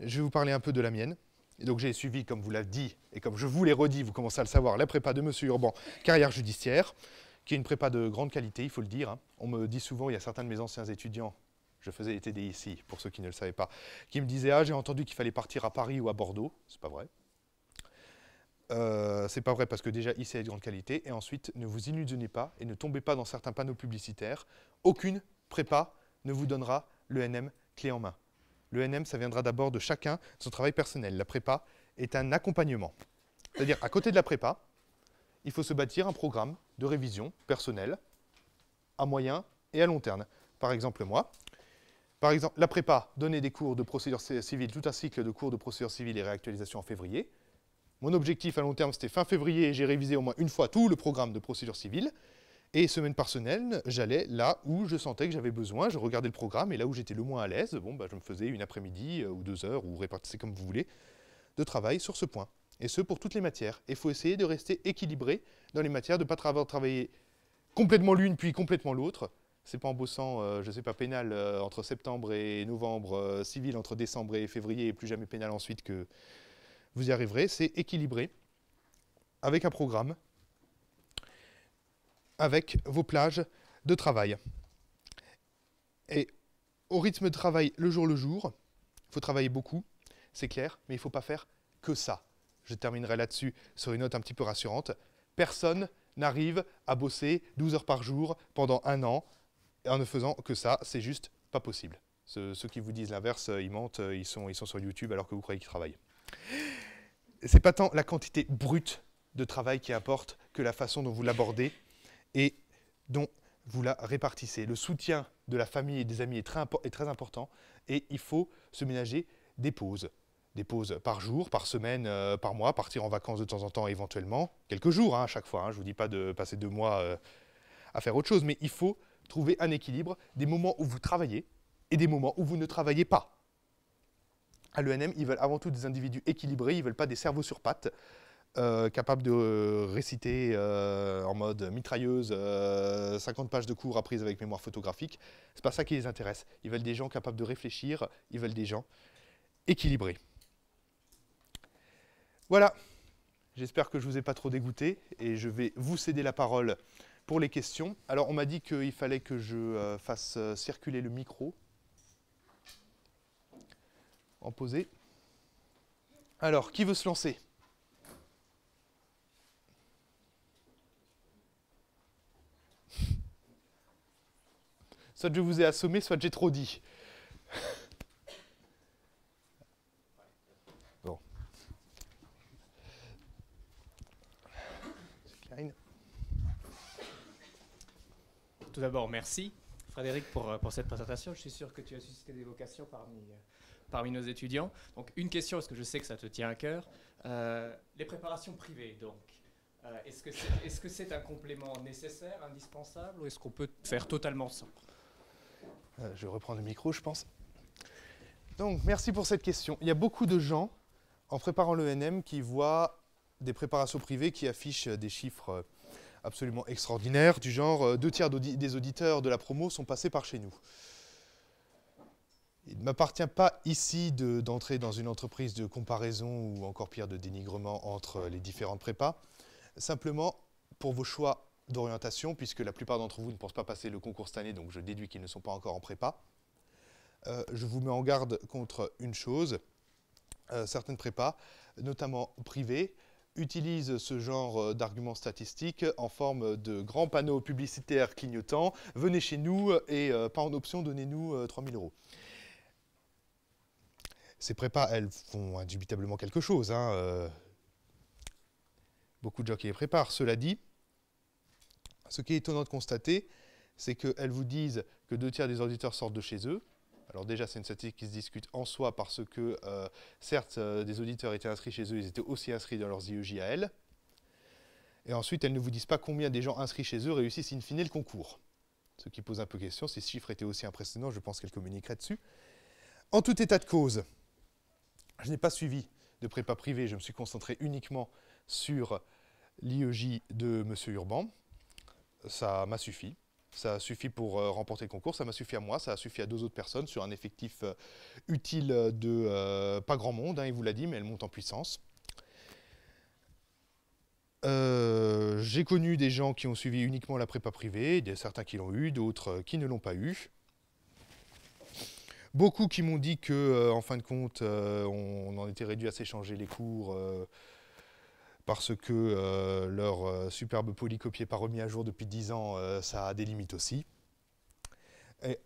Je vais vous parler un peu de la mienne. donc j'ai suivi, comme vous l'avez dit, et comme je vous l'ai redit, vous commencez à le savoir, la prépa de M. Urban, carrière judiciaire, qui est une prépa de grande qualité, il faut le dire. Hein. On me dit souvent, il y a certains de mes anciens étudiants, je faisais les TD ici, pour ceux qui ne le savaient pas, qui me disaient « Ah, j'ai entendu qu'il fallait partir à Paris ou à Bordeaux. » C'est pas vrai ce euh, c'est pas vrai parce que déjà ICA est de grande qualité. Et ensuite, ne vous illusionnez pas et ne tombez pas dans certains panneaux publicitaires. Aucune prépa ne vous donnera le clé en main. Le ça viendra d'abord de chacun, de son travail personnel. La prépa est un accompagnement. C'est-à-dire, à côté de la prépa, il faut se bâtir un programme de révision personnelle à moyen et à long terme. Par exemple, moi, par exemple, la prépa, donnait des cours de procédure civile, tout un cycle de cours de procédure civile et réactualisation en février. Mon objectif à long terme, c'était fin février, j'ai révisé au moins une fois tout le programme de procédure civile. Et semaine par semaine, j'allais là où je sentais que j'avais besoin, je regardais le programme, et là où j'étais le moins à l'aise, bon, bah, je me faisais une après-midi euh, ou deux heures, ou répartissez comme vous voulez, de travail sur ce point. Et ce, pour toutes les matières. Et il faut essayer de rester équilibré dans les matières, de ne pas travailler complètement l'une puis complètement l'autre. C'est pas en bossant, je euh, je sais pas, pénal euh, entre septembre et novembre, civil entre décembre et février, et plus jamais pénal ensuite que, vous y arriverez, c'est équilibré avec un programme, avec vos plages de travail. Et au rythme de travail le jour le jour, il faut travailler beaucoup, c'est clair, mais il ne faut pas faire que ça. Je terminerai là-dessus sur une note un petit peu rassurante. Personne n'arrive à bosser 12 heures par jour pendant un an en ne faisant que ça, c'est juste pas possible. Ceux, qui vous disent l'inverse, euh, ils mentent, euh, ils sont, ils sont sur YouTube alors que vous croyez qu'ils travaillent n'est pas tant la quantité brute de travail qui importe que la façon dont vous l'abordez et dont vous la répartissez. Le soutien de la famille et des amis est très, important et il faut se ménager des pauses. Des pauses par jour, par semaine, euh, par mois, partir en vacances de temps en temps éventuellement, quelques jours hein, à chaque fois. Hein. je ne vous dis pas de passer deux mois euh, à faire autre chose, mais il faut trouver un équilibre des moments où vous travaillez et des moments où vous ne travaillez pas. À l'ENM, ils veulent avant tout des individus équilibrés, ils ne veulent pas des cerveaux sur pattes, euh, capables de réciter euh, en mode mitrailleuse 50 euh, pages de cours apprises avec mémoire photographique. Ce n'est pas ça qui les intéresse. Ils veulent des gens capables de réfléchir, ils veulent des gens équilibrés. Voilà, j'espère que je ne vous ai pas trop dégoûté et je vais vous céder la parole pour les questions. Alors on m'a dit qu'il fallait que je fasse circuler le micro, en poser. Alors, qui veut se lancer Soit je vous ai assommé, soit j'ai trop dit. Bon. Tout d'abord, merci Frédéric pour, euh, pour cette présentation. Je suis sûr que tu as suscité des vocations parmi euh, parmi nos étudiants. Donc une question, parce que je sais que ça te tient à cœur. Euh, les préparations privées, donc. Euh, est-ce que c'est un complément nécessaire, indispensable, ou est-ce qu'on peut faire totalement sans euh, Je reprends le micro, je pense. Donc, merci pour cette question. Il y a beaucoup de gens, en préparant l'ENM, qui voient des préparations privées qui affichent des chiffres absolument extraordinaires, du genre deux tiers des auditeurs de la promo sont passés par chez nous. Il ne m'appartient pas ici d'entrer dans une entreprise de comparaison ou encore pire de dénigrement entre euh, les différentes prépas. Simplement, pour vos choix d'orientation, puisque la plupart d'entre vous ne pensent pas passer le concours cette année, donc je déduis qu'ils ne sont pas encore en prépa, euh, je vous mets en garde contre une chose. Euh, certaines prépas, notamment privées, utilisent ce genre d'arguments statistiques en forme de grands panneaux publicitaires clignotants. Venez chez nous et, pas en option, donnez-nous 3000 euros. Ces prépas, elles font indubitablement quelque chose. Hein, euh. beaucoup de gens qui les préparent. Cela dit, ce qui est étonnant de constater, c'est qu'elles vous disent que deux tiers des auditeurs sortent de chez eux. Alors déjà, c'est une statistique qui se discute en soi parce que, euh, certes, euh, des auditeurs étaient inscrits chez eux, ils étaient aussi inscrits dans leurs IEJ à elles. Et ensuite, elles ne vous disent pas combien des gens inscrits chez eux réussissent in fine le concours. Ce qui pose un peu question, si ce chiffre était aussi impressionnant, je pense qu'elles communiqueraient dessus. En tout état de cause, je n'ai pas suivi de prépa privée, je me suis concentré uniquement sur l'IEJ de M. Urban. Ça m'a suffi. Ça a suffi pour euh, remporter le concours, ça m'a suffi à moi, ça a suffi à deux autres personnes sur un effectif euh, utile de euh, pas grand monde, hein, il vous l'a dit, mais elle monte en puissance. J'ai connu des gens qui ont suivi uniquement la prépa privée, des, certains qui l'ont eu, d'autres qui ne l'ont pas eu. Beaucoup qui m'ont dit que, euh, en fin de compte, euh, on, en était réduit à s'échanger les cours euh, parce que leur superbe polycopier pas remis à jour depuis 10 ans, ça a des limites aussi.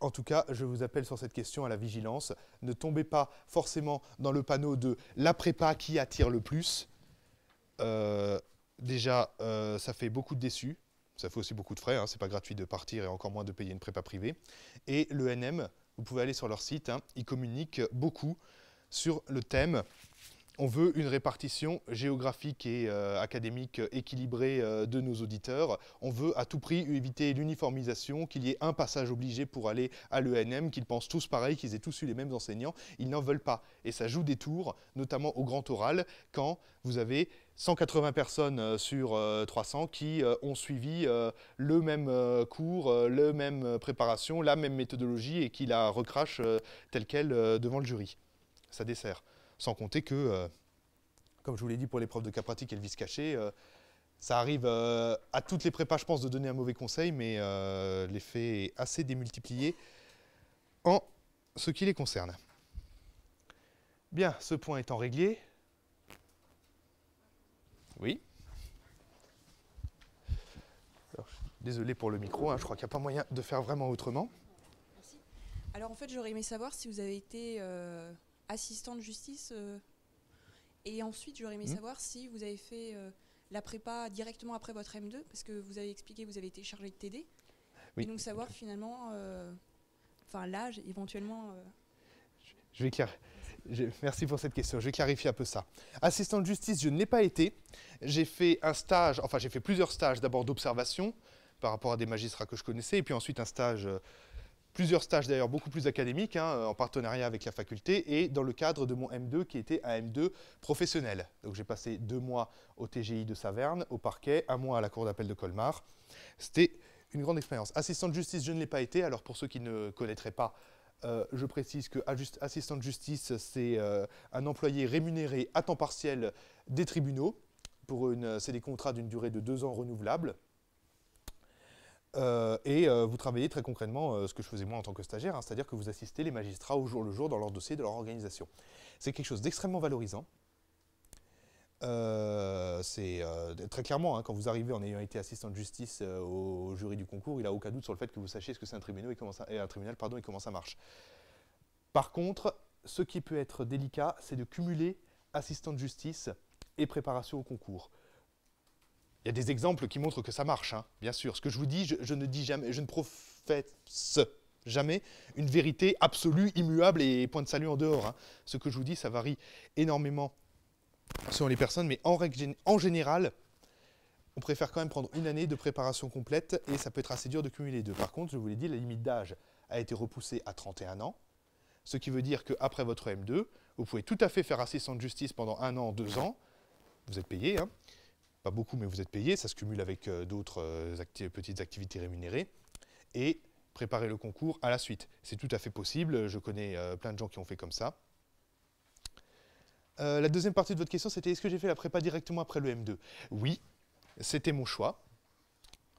en tout cas, je vous appelle sur cette question à la vigilance. Ne tombez pas forcément dans le panneau de la prépa qui attire le plus. déjà, ça fait beaucoup de déçus. Ça fait aussi beaucoup de frais. Hein. Ce n'est pas gratuit de partir et encore moins de payer une prépa privée. Et le NM, vous pouvez aller sur leur site, hein. ils communiquent beaucoup sur le thème. On veut une répartition géographique et euh, académique équilibrée euh, de nos auditeurs. On veut à tout prix éviter l'uniformisation, qu'il y ait un passage obligé pour aller à l'ENM, qu'ils pensent tous pareil, qu'ils aient tous eu les mêmes enseignants. Ils n'en veulent pas. Et ça joue des tours, notamment au grand oral, quand vous avez 180 personnes euh, sur 300 euh, qui euh, ont suivi le même cours, le même préparation, la même méthodologie et qui la recrachent telle qu'elle devant le jury. Ça dessert. Sans compter que, comme je vous l'ai dit pour l'épreuve de cas pratique et le vice caché, ça arrive à toutes les prépas, je pense, de donner un mauvais conseil, mais l'effet est assez démultiplié en ce qui les concerne. Bien, ce point étant réglé, oui Désolé pour le micro, hein, je crois qu'il n'y a pas moyen de faire vraiment autrement. Merci. Alors en fait, j'aurais aimé savoir si vous avez été euh, assistant de justice euh, et ensuite j'aurais aimé hmm. savoir si vous avez fait euh, la prépa directement après votre M2 parce que vous avez expliqué que vous avez été chargé de TD. Oui. Et donc savoir finalement enfin l'âge éventuellement. Je vais éclairer. Merci pour cette question. Je vais clarifier un peu ça. Assistant de justice, je l'ai pas été. J'ai fait un stage, enfin j'ai fait plusieurs stages, d'abord d'observation par rapport à des magistrats que je connaissais, et puis ensuite un stage, euh, plusieurs stages d'ailleurs beaucoup plus académiques, hein, en partenariat avec la faculté, et dans le cadre de mon M2 qui était un M2 professionnel. Donc j'ai passé deux mois au TGI de Saverne, au parquet, un mois à la cour d'appel de Colmar. C'était une grande expérience. Assistant de justice, je ne l'ai pas été. Alors pour ceux qui ne connaîtraient pas euh, je précise que assistant de justice, c'est euh, un employé rémunéré à temps partiel des tribunaux. Euh, c'est des contrats d'une durée de deux ans renouvelables. et vous travaillez très concrètement ce que je faisais moi en tant que stagiaire, hein, c'est-à-dire que vous assistez les magistrats au jour le jour dans leur dossier, de leur organisation. C'est quelque chose d'extrêmement valorisant. Euh, c'est euh, très clairement, hein, quand vous arrivez en ayant été assistant de justice euh, au jury du concours, il a aucun doute sur le fait que vous sachiez ce que c'est un, tribunal et comment ça, un tribunal pardon, et comment ça marche. Par contre, ce qui peut être délicat, c'est de cumuler assistant de justice et préparation au concours. Il y a des exemples qui montrent que ça marche, hein, bien sûr. Ce que je vous dis, je, ne dis jamais, je ne professe jamais une vérité absolue, immuable et point de salut en dehors. Hein. Ce que je vous dis, ça varie énormément selon les personnes, mais en, règle, en général, on préfère quand même prendre une année de préparation complète et ça peut être assez dur de cumuler deux. Par contre, je vous l'ai dit, la limite d'âge a été repoussée à 31 ans, ce qui veut dire qu'après votre M2, vous pouvez tout à fait faire assistant de justice pendant un an, deux ans, vous êtes payé, hein. pas beaucoup mais vous êtes payé, ça se cumule avec euh, d'autres euh, petites activités rémunérées, et préparer le concours à la suite. C'est tout à fait possible, je connais euh, plein de gens qui ont fait comme ça. Euh, la deuxième partie de votre question, c'était est-ce que j'ai fait la prépa directement après le M2 Oui, c'était mon choix.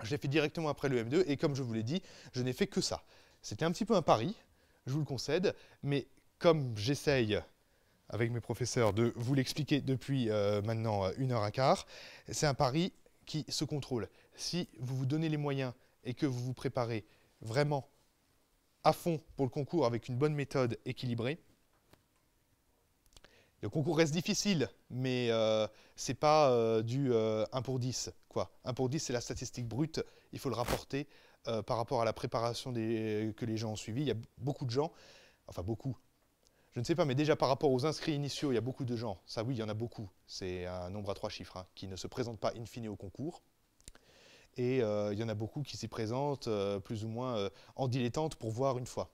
Je l'ai fait directement après le M2 et comme je vous l'ai dit, je n'ai fait que ça. C'était un petit peu un pari, je vous le concède, mais comme j'essaye avec mes professeurs de vous l'expliquer depuis euh, maintenant une heure à quart, c'est un pari qui se contrôle. Si vous vous donnez les moyens et que vous vous préparez vraiment à fond pour le concours avec une bonne méthode équilibrée, le concours reste difficile, mais euh, ce n'est pas euh, du 1 euh, pour 10. Quoi. 1 pour 10, c'est la statistique brute. Il faut le rapporter par rapport à la préparation que les gens ont suivie. Il y a beaucoup de gens, enfin beaucoup, je ne sais pas, mais déjà par rapport aux inscrits initiaux, il y a beaucoup de gens. Ça, oui, il y en a beaucoup. C'est un nombre à trois chiffres hein, qui ne se présentent pas in fine au concours. Et il y en a beaucoup qui s'y présentent plus ou moins en dilettante pour voir une fois.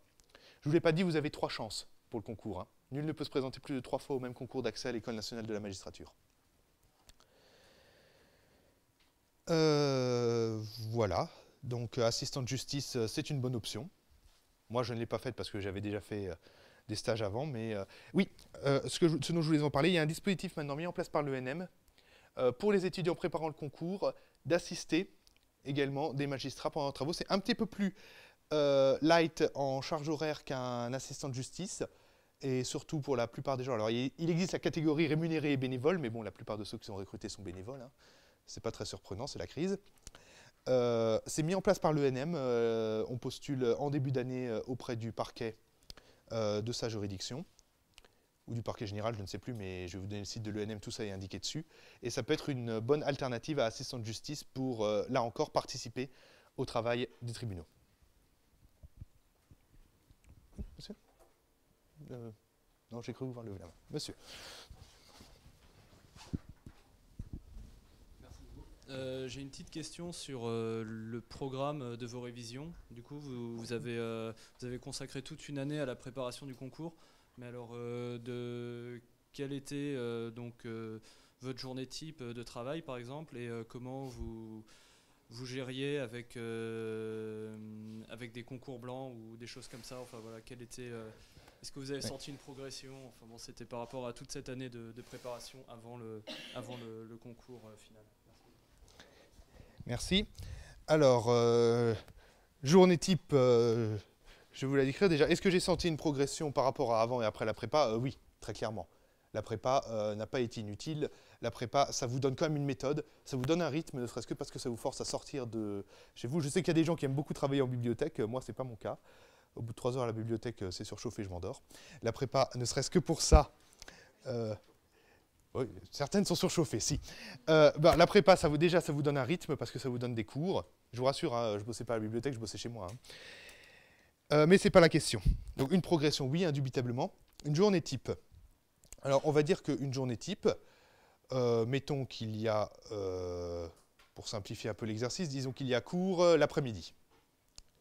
Je ne vous l'ai pas dit, vous avez trois chances pour le concours. Hein. Nul ne peut se présenter plus de trois fois au même concours d'accès à l'École nationale de la magistrature. Euh, voilà, donc euh, assistant de justice, euh, c'est une bonne option. Moi, je ne l'ai pas faite parce que j'avais déjà fait des stages avant, mais oui, ce, que ce, dont je voulais en parler, il y a un dispositif maintenant mis en place par l'ENM pour les étudiants préparant le concours d'assister également des magistrats pendant leurs travaux. C'est un petit peu plus light en charge horaire qu'un assistant de justice, et surtout pour la plupart des gens. Alors, il, existe la catégorie rémunérée et bénévole, mais bon, la plupart de ceux qui sont recrutés sont bénévoles. Hein. Ce n'est pas très surprenant, c'est la crise. Euh, c'est mis en place par l'ENM. Euh, on postule en début d'année euh, auprès du parquet de sa juridiction ou du parquet général, je ne sais plus, mais je vais vous donner le site de l'ENM, tout ça est indiqué dessus. Et ça peut être une bonne alternative à assistant de justice pour, là encore, participer au travail des tribunaux. Monsieur euh, non, j'ai cru vous voir lever la main. Monsieur. Euh, j'ai une petite question sur euh, le programme de vos révisions. Du coup, vous, avez, vous, avez, consacré toute une année à la préparation du concours. Mais alors, de, quelle était donc votre journée type de travail, par exemple, et comment vous, vous gériez avec, avec des concours blancs ou des choses comme ça Enfin voilà, quelle était est-ce que vous avez senti une progression c'était par rapport à toute cette année de, préparation avant le, avant le, concours euh, final. Merci. Alors, euh, journée type, euh, je vais vous la décrire déjà. Est-ce que j'ai senti une progression par rapport à avant et après la prépa Oui, très clairement. La prépa n'a pas été inutile. La prépa, ça vous donne quand même une méthode, ça vous donne un rythme, ne serait-ce que parce que ça vous force à sortir de chez vous. Je sais qu'il y a des gens qui aiment beaucoup travailler en bibliothèque. Moi, ce n'est pas mon cas. Au bout de trois heures la bibliothèque, s'est euh, surchauffé, je m'endors. La prépa, ne serait-ce que pour ça, euh, oui, certaines sont surchauffées, si. Euh, bah, la prépa, ça vous, déjà, ça vous donne un rythme parce que ça vous donne des cours. Je vous rassure, hein, je ne bossais pas à la bibliothèque, je bossais chez moi. Hein. mais ce n'est pas la question. Donc une progression, oui, indubitablement. Une journée type. Alors on va dire qu'une journée type, mettons qu'il y a, pour simplifier un peu l'exercice, disons qu'il y a cours l'après-midi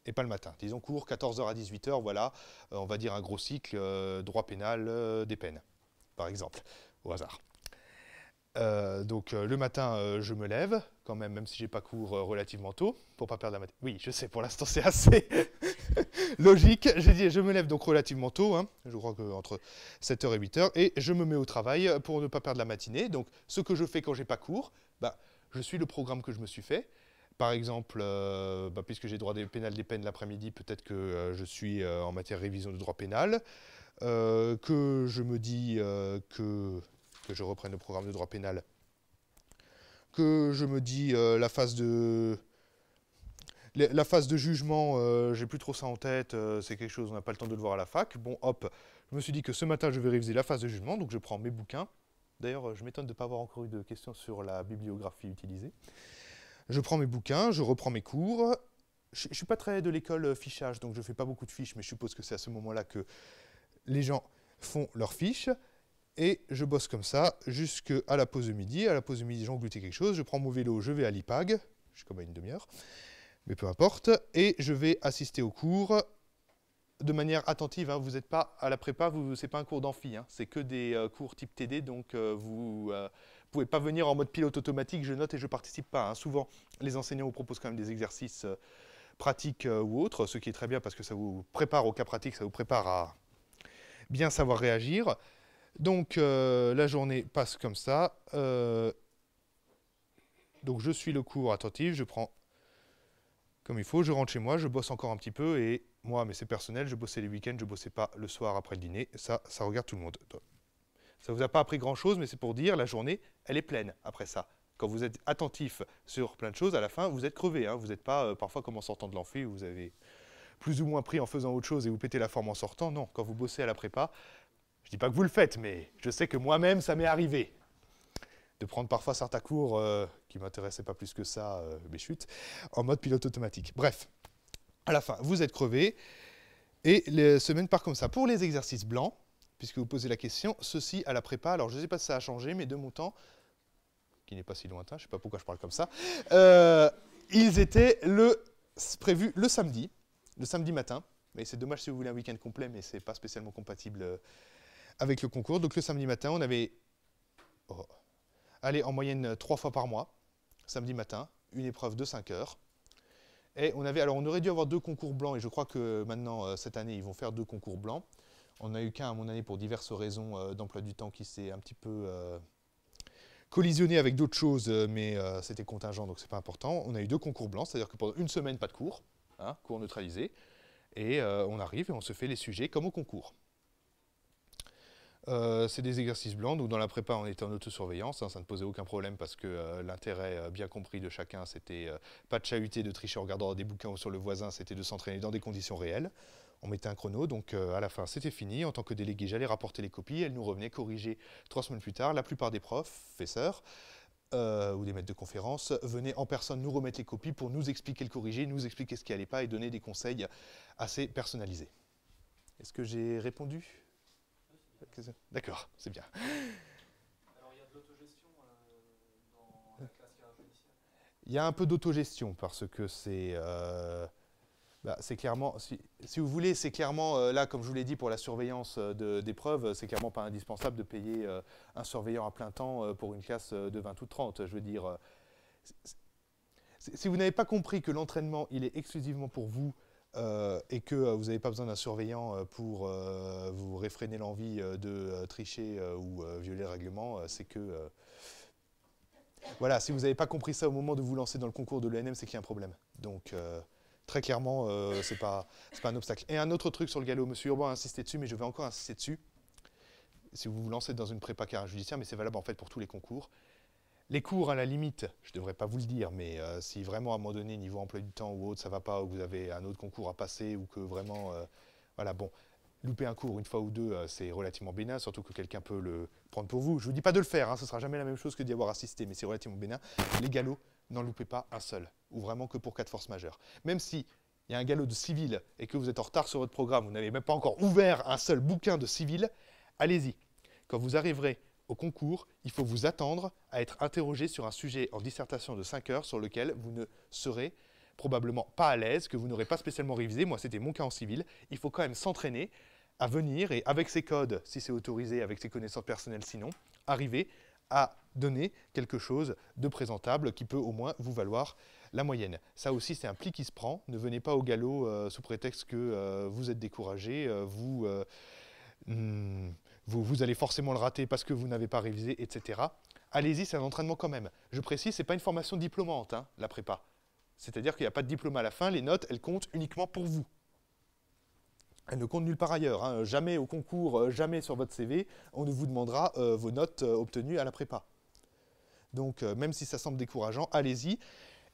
et pas le matin. Disons cours 14h à 18h, voilà, euh, on va dire un gros cycle euh, droit pénal euh, des peines, par exemple, au hasard. donc le matin, je me lève, quand même, même si j'ai pas cours relativement tôt, pour pas perdre la matinée. Oui, je sais, pour l'instant c'est assez logique. je me lève donc relativement tôt, hein. je crois qu'entre 7h et 8h, et je me mets au travail pour ne pas perdre la matinée. Donc ce que je fais quand j'ai pas cours, bah, je suis le programme que je me suis fait, par exemple, euh, bah, puisque j'ai droit des pénal des peines l'après-midi, peut-être que euh, je suis euh, en matière de révision de droit pénal, que je me dis que, je reprenne le programme de droit pénal, que je me dis la phase de... La phase de jugement, j'ai plus trop ça en tête, c'est quelque chose, on n'a pas le temps de le voir à la fac. Bon, hop, je me suis dit que ce matin, je vais réviser la phase de jugement, donc je prends mes bouquins. D'ailleurs, je m'étonne de ne pas avoir encore eu de questions sur la bibliographie utilisée. Je prends mes bouquins, je reprends mes cours. Je ne suis pas très de l'école euh, fichage, donc je ne fais pas beaucoup de fiches, mais je suppose que c'est à ce moment-là que les gens font leurs fiches. Et je bosse comme ça jusqu'à la pause de midi. À la pause de midi, j'engloutis quelque chose, je prends mon vélo, je vais à l'IPAG. Je suis comme à une demi-heure, mais peu importe. Et je vais assister aux cours de manière attentive. Hein. Vous n'êtes pas à la prépa, ce n'est pas un cours d'amphi, hein. c'est que des euh, cours type TD, donc euh, vous... Vous ne pouvez pas venir en mode pilote automatique, je note et je participe pas. Hein. Souvent, les enseignants vous proposent quand même des exercices euh, pratiques euh, ou autres, ce qui est très bien parce que ça vous prépare au cas pratique, ça vous prépare à bien savoir réagir. Donc euh, la journée passe comme ça. donc je suis le cours attentif, je prends comme il faut, je rentre chez moi, je bosse encore un petit peu et moi, mais c'est personnel, je bossais les week-ends, je bossais pas le soir après le dîner. Ça, ça regarde tout le monde. Ça ne vous a pas appris grand-chose, mais c'est pour dire la journée, elle est pleine après ça. Quand vous êtes attentif sur plein de choses, à la fin, vous êtes crevé. Hein. Vous n'êtes pas, euh, parfois, comme en sortant de l'amphi, vous avez plus ou moins pris en faisant autre chose et vous pétez la forme en sortant. Non, quand vous bossez à la prépa, je ne dis pas que vous le faites, mais je sais que moi-même, ça m'est arrivé de prendre parfois certains cours euh, qui ne m'intéressaient pas plus que ça, euh, mais chut, en mode pilote automatique. Bref, à la fin, vous êtes crevé et les semaines part comme ça. Pour les exercices blancs, puisque vous posez la question, ceci à la prépa, alors je ne sais pas si ça a changé, mais de mon temps, qui n'est pas si lointain, je ne sais pas pourquoi je parle comme ça, euh, ils étaient le, prévus le samedi, le samedi matin, mais c'est dommage si vous voulez un week-end complet, mais ce n'est pas spécialement compatible euh, avec le concours. Donc le samedi matin, on avait, allé oh, allez, en moyenne euh, trois fois par mois, samedi matin, une épreuve de 5 heures. Et on avait, alors on aurait dû avoir deux concours blancs, et je crois que maintenant, cette année, ils vont faire deux concours blancs. On a eu qu'un à mon année pour diverses raisons euh, d'emploi du temps qui s'est un petit peu euh, collisionné avec d'autres choses, euh, mais c'était contingent, donc c'est pas important. On a eu deux concours blancs, c'est-à-dire que pendant une semaine, pas de cours, hein, cours neutralisés. Et on arrive et on se fait les sujets comme au concours. c'est des exercices blancs, donc dans la prépa on était en autosurveillance, hein, ça ne posait aucun problème parce que l'intérêt bien compris de chacun c'était pas de chahuter, de tricher en regardant des bouquins sur le voisin, c'était de s'entraîner dans des conditions réelles on mettait un chrono, donc euh, à la fin c'était fini. En tant que délégué, j'allais rapporter les copies, elles nous revenaient corrigées trois semaines plus tard. La plupart des profs, professeurs euh, ou des maîtres de conférence venaient en personne nous remettre les copies pour nous expliquer le corrigé, nous expliquer ce qui n'allait pas et donner des conseils assez personnalisés. Est-ce que j'ai répondu D'accord, c'est bien. Alors il y a de l'autogestion euh, dans la hein classe Il y a un peu d'autogestion parce que c'est. Bah, c'est clairement, si, vous voulez, c'est clairement, euh, là, comme je vous l'ai dit, pour la surveillance euh, des d'épreuves, euh, c'est clairement pas indispensable de payer un surveillant à plein temps pour une classe de 20 ou 30. Je veux dire, si vous n'avez pas compris que l'entraînement, il est exclusivement pour vous et que vous n'avez pas besoin d'un surveillant pour vous réfréner l'envie de tricher ou violer le règlement, c'est que... voilà, si vous n'avez pas compris ça au moment de vous lancer dans le concours de l'ENM, c'est qu'il y a un problème. Donc... Très clairement, euh, ce n'est pas, un obstacle. Et un autre truc sur le galop, Monsieur Urban a insisté dessus, mais je vais encore insister dessus. Si vous vous lancez dans une prépa carrière judiciaire, mais c'est valable en fait pour tous les concours. Les cours, à la limite, je ne devrais pas vous le dire, mais euh, si vraiment à un moment donné, niveau emploi du temps ou autre, ça ne va pas, ou vous avez un autre concours à passer, ou que vraiment, euh, voilà, bon, louper un cours une fois ou deux, c'est relativement bénin, surtout que quelqu'un peut le prendre pour vous. Je ne vous dis pas de le faire, hein, ce ne sera jamais la même chose que d'y avoir assisté, mais c'est relativement bénin. Les galops, n'en loupez pas un seul, ou vraiment que pour cas de force majeure. Même si il y a un galop de civil et que vous êtes en retard sur votre programme, vous n'avez même pas encore ouvert un seul bouquin de civil, allez-y. Quand vous arriverez au concours, il faut vous attendre à être interrogé sur un sujet en dissertation de 5 heures sur lequel vous ne serez probablement pas à l'aise, que vous n'aurez pas spécialement révisé. Moi, c'était mon cas en civil. Il faut quand même s'entraîner à venir et avec ses codes, si c'est autorisé, avec ses connaissances personnelles sinon, arriver à donner quelque chose de présentable qui peut au moins vous valoir la moyenne. Ça aussi, c'est un pli qui se prend. Ne venez pas au galop euh, sous prétexte que euh, vous êtes découragé, euh, hmm, vous, vous, allez forcément le rater parce que vous n'avez pas révisé, etc. Allez-y, c'est un entraînement quand même. Je précise, ce n'est pas une formation diplômante, hein, la prépa. C'est-à-dire qu'il n'y a pas de diplôme à la fin, les notes, elles comptent uniquement pour vous. Elle ne compte nulle part ailleurs, hein. jamais au concours, euh, jamais sur votre CV, on ne vous demandera euh, vos notes euh, obtenues à la prépa. Donc même si ça semble décourageant, allez-y.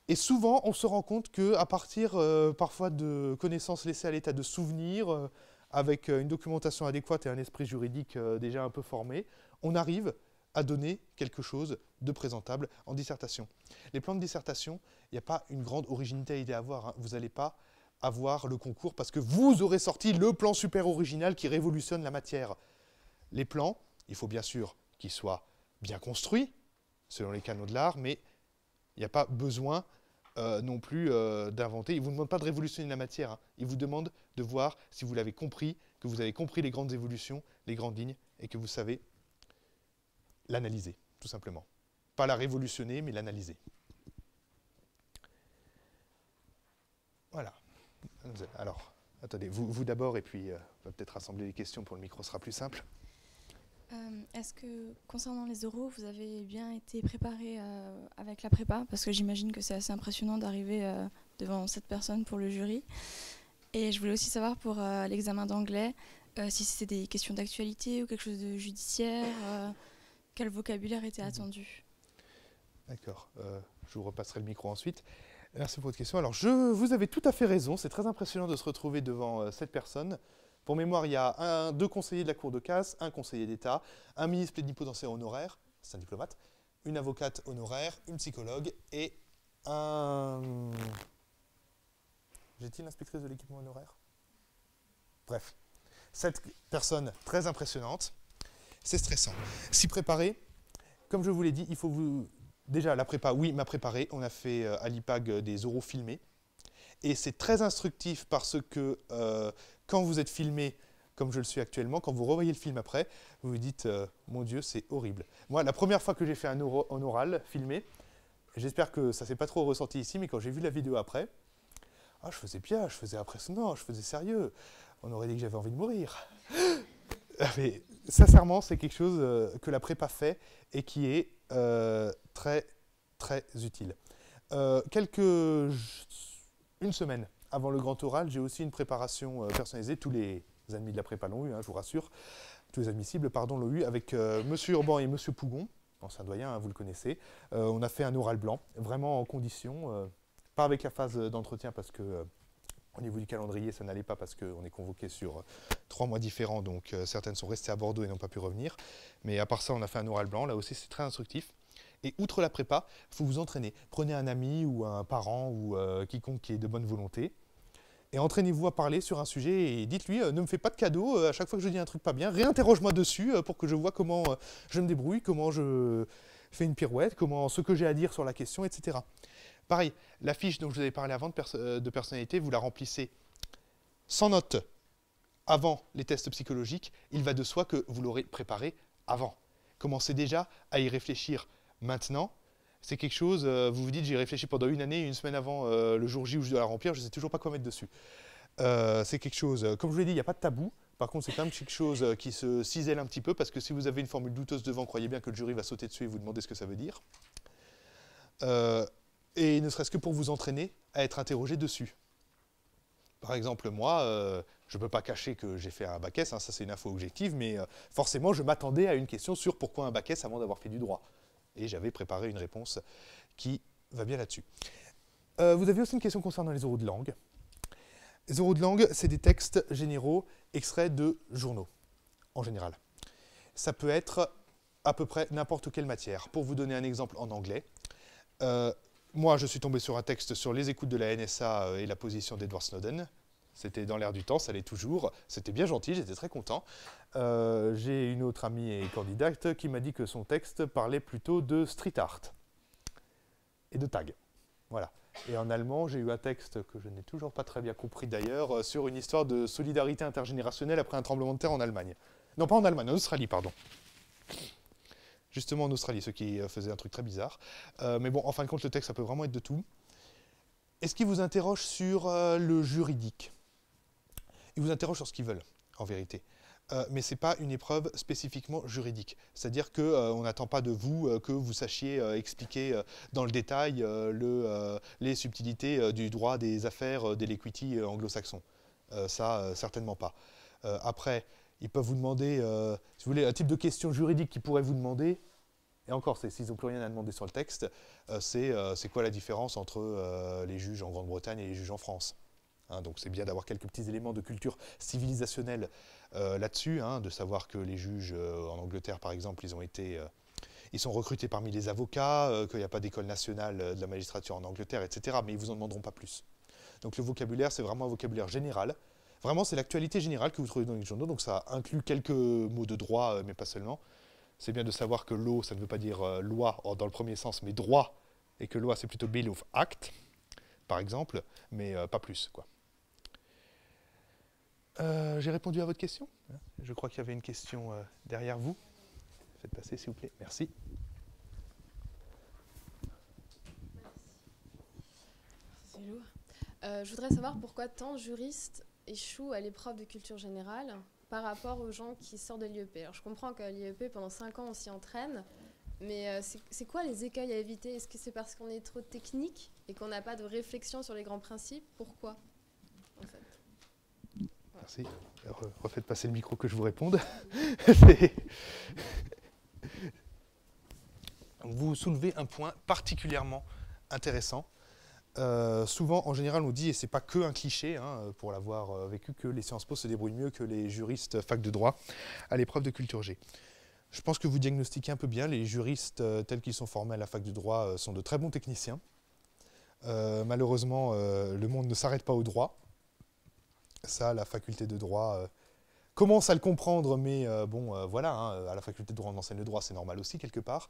Et souvent, on se rend compte qu'à partir parfois de connaissances laissées à l'état de souvenir, avec une documentation adéquate et un esprit juridique déjà un peu formé, on arrive à donner quelque chose de présentable en dissertation. Les plans de dissertation, il n'y a pas une grande originalité à avoir. Hein. Vous n'allez pas avoir le concours parce que vous aurez sorti le plan super original qui révolutionne la matière. Les plans, il faut bien sûr qu'ils soient bien construits, selon les canaux de l'art, mais il n'y a pas besoin euh, non plus euh, d'inventer. Il ne vous demande pas de révolutionner la matière, hein. il vous demande de voir si vous l'avez compris, que vous avez compris les grandes évolutions, les grandes lignes, et que vous savez l'analyser, tout simplement. Pas la révolutionner, mais l'analyser. Voilà. Alors, attendez, vous, d'abord, et puis euh, on va peut-être rassembler les questions pour le micro sera plus simple. Euh, est-ce que, concernant les euros, vous avez bien été préparé euh, avec la prépa Parce que j'imagine que c'est assez impressionnant d'arriver devant cette personne pour le jury. Et je voulais aussi savoir pour l'examen d'anglais, si c'était des questions d'actualité ou quelque chose de judiciaire, quel vocabulaire était mhm. attendu D'accord, je vous repasserai le micro ensuite. Merci pour votre question. Alors, je, vous avez tout à fait raison. C'est très impressionnant de se retrouver devant euh, cette personne. Pour mémoire, il y a deux conseillers de la Cour de casse, un conseiller d'État, un ministre plénipotentiaire honoraire, c'est un diplomate, une avocate honoraire, une psychologue et un... J'ai-t-il l'inspectrice de l'équipement honoraire Bref, cette personne très impressionnante, c'est stressant. S'y préparer, comme je vous l'ai dit, il faut vous déjà la prépa, oui, m'a préparé. On a fait euh, à l'IPAG euh, des oraux filmés. Et c'est très instructif parce que euh, quand vous êtes filmé, comme je le suis actuellement, quand vous revoyez le film après, vous vous dites Mon Dieu, c'est horrible. Moi, la première fois que j'ai fait un, oral filmé, j'espère que ça ne s'est pas trop ressenti ici, mais quand j'ai vu la vidéo après, ah, je faisais bien, je faisais impressionnant, je faisais sérieux. On aurait dit que j'avais envie de mourir. Ah, mais sincèrement, c'est quelque chose que la prépa fait et qui est euh, très, très utile. Euh, quelques... Une semaine avant le grand oral, j'ai aussi une préparation euh, personnalisée. Tous les amis de la prépa l'ont eu, hein, je vous rassure. Tous les admissibles, pardon, l'ont eu avec M. Urban et Monsieur Pougon ancien doyen, hein, vous le connaissez. on a fait un oral blanc, vraiment en condition, pas avec la phase d'entretien parce que au niveau du calendrier, ça n'allait pas parce qu'on est convoqué sur euh, trois mois différents, donc euh, certaines sont restées à Bordeaux et n'ont pas pu revenir. Mais à part ça, on a fait un oral blanc. Là aussi, c'est très instructif. Et outre la prépa, il faut vous entraîner. Prenez un ami ou un parent ou euh, quiconque qui est de bonne volonté. Et entraînez-vous à parler sur un sujet et dites-lui ne me fais pas de cadeau à chaque fois que je dis un truc pas bien, réinterroge-moi dessus pour que je vois comment je me débrouille, comment je fais une pirouette, comment ce que j'ai à dire sur la question, etc. Pareil, la fiche dont je vous avais parlé avant euh, de, personnalité, vous la remplissez sans note avant les tests psychologiques. Il va de soi que vous l'aurez préparée avant. Commencez déjà à y réfléchir maintenant. C'est quelque chose, euh, vous vous dites, j'ai réfléchi pendant une année, une semaine avant euh, le jour J où je dois la remplir, je ne sais toujours pas quoi mettre dessus. c'est quelque chose, comme je vous l'ai dit, il n'y a pas de tabou. Par contre, c'est quand même quelque chose qui se cisèle un petit peu parce que si vous avez une formule douteuse devant, croyez bien que le jury va sauter dessus et vous demander ce que ça veut dire et ne serait-ce que pour vous entraîner à être interrogé dessus. Par exemple, moi, euh, je ne peux pas cacher que j'ai fait un bac S, hein, ça c'est une info objective, mais euh, forcément je m'attendais à une question sur pourquoi un bac S avant d'avoir fait du droit. Et j'avais préparé une réponse qui va bien là-dessus. Euh, vous avez aussi une question concernant les oraux de langue. Les oraux de langue, c'est des textes généraux extraits de journaux, en général. Ça peut être à peu près n'importe quelle matière. Pour vous donner un exemple en anglais, moi, je suis tombé sur un texte sur les écoutes de la NSA euh, et la position d'Edward Snowden. C'était dans l'air du temps, ça l'est toujours. C'était bien gentil, j'étais très content. Euh, j'ai une autre amie et candidate qui m'a dit que son texte parlait plutôt de street art et de tag. Voilà. Et en allemand, j'ai eu un texte que je n'ai toujours pas très bien compris d'ailleurs, euh, sur une histoire de solidarité intergénérationnelle après un tremblement de terre en Allemagne. Non, pas en Allemagne, en Australie, pardon justement en Australie, ce qui euh, faisait un truc très bizarre. Euh, mais bon, en fin de compte, le texte, ça peut vraiment être de tout. Est-ce qu'ils vous interroge sur euh, le juridique Ils vous interroge sur ce qu'ils veulent, en vérité. mais ce n'est pas une épreuve spécifiquement juridique. C'est-à-dire qu'on n'attend pas de vous que vous sachiez expliquer dans le détail les subtilités du droit des affaires de l'equity anglo-saxon. ça, certainement pas. après, ils peuvent vous demander, euh, si vous voulez, un type de question juridique qu'ils pourraient vous demander, et encore, s'ils n'ont plus rien à demander sur le texte, euh, euh, c'est quoi la différence entre les juges en Grande-Bretagne et les juges en France hein. Donc c'est bien d'avoir quelques petits éléments de culture civilisationnelle là-dessus, hein, de savoir que les juges en Angleterre, par exemple, ils ont été... ils sont recrutés parmi les avocats, qu'il n'y a pas d'école nationale de la magistrature en Angleterre, etc. Mais ils ne vous en demanderont pas plus. Donc le vocabulaire, c'est vraiment un vocabulaire général Vraiment, c'est l'actualité générale que vous trouvez dans les journaux, donc ça inclut quelques mots de droit, euh, mais pas seulement. C'est bien de savoir que l'eau, ça ne veut pas dire euh, loi dans le premier sens, mais droit, et que loi, c'est plutôt Bill of Act, par exemple, mais euh, pas plus. quoi. J'ai répondu à votre question. Je crois qu'il y avait une question derrière vous. Faites passer, s'il vous plaît. Merci. Merci. je voudrais savoir pourquoi tant de juristes échoue à l'épreuve de culture générale par rapport aux gens qui sortent de l'IEP. Alors je comprends qu'à l'IEP, pendant 5 ans, on s'y entraîne, mais euh, c'est quoi les écueils à éviter Est-ce que c'est parce qu'on est trop technique et qu'on n'a pas de réflexion sur les grands principes Pourquoi fait Merci. Euh, refaites passer le micro que je vous réponde. vous soulevez un point particulièrement intéressant euh, souvent, en général, on dit, et c'est pas que un cliché, hein, pour l'avoir euh, vécu, que les Sciences po se débrouillent mieux que les juristes euh, fac de droit à l'épreuve de culture G. Je pense que vous diagnostiquez un peu bien, les juristes tels qu'ils sont formés à la fac de droit sont de très bons techniciens. malheureusement, le monde ne s'arrête pas au droit. Ça, la faculté de droit commence à le comprendre, mais bon, voilà, hein, à la faculté de droit, on enseigne le droit, c'est normal aussi quelque part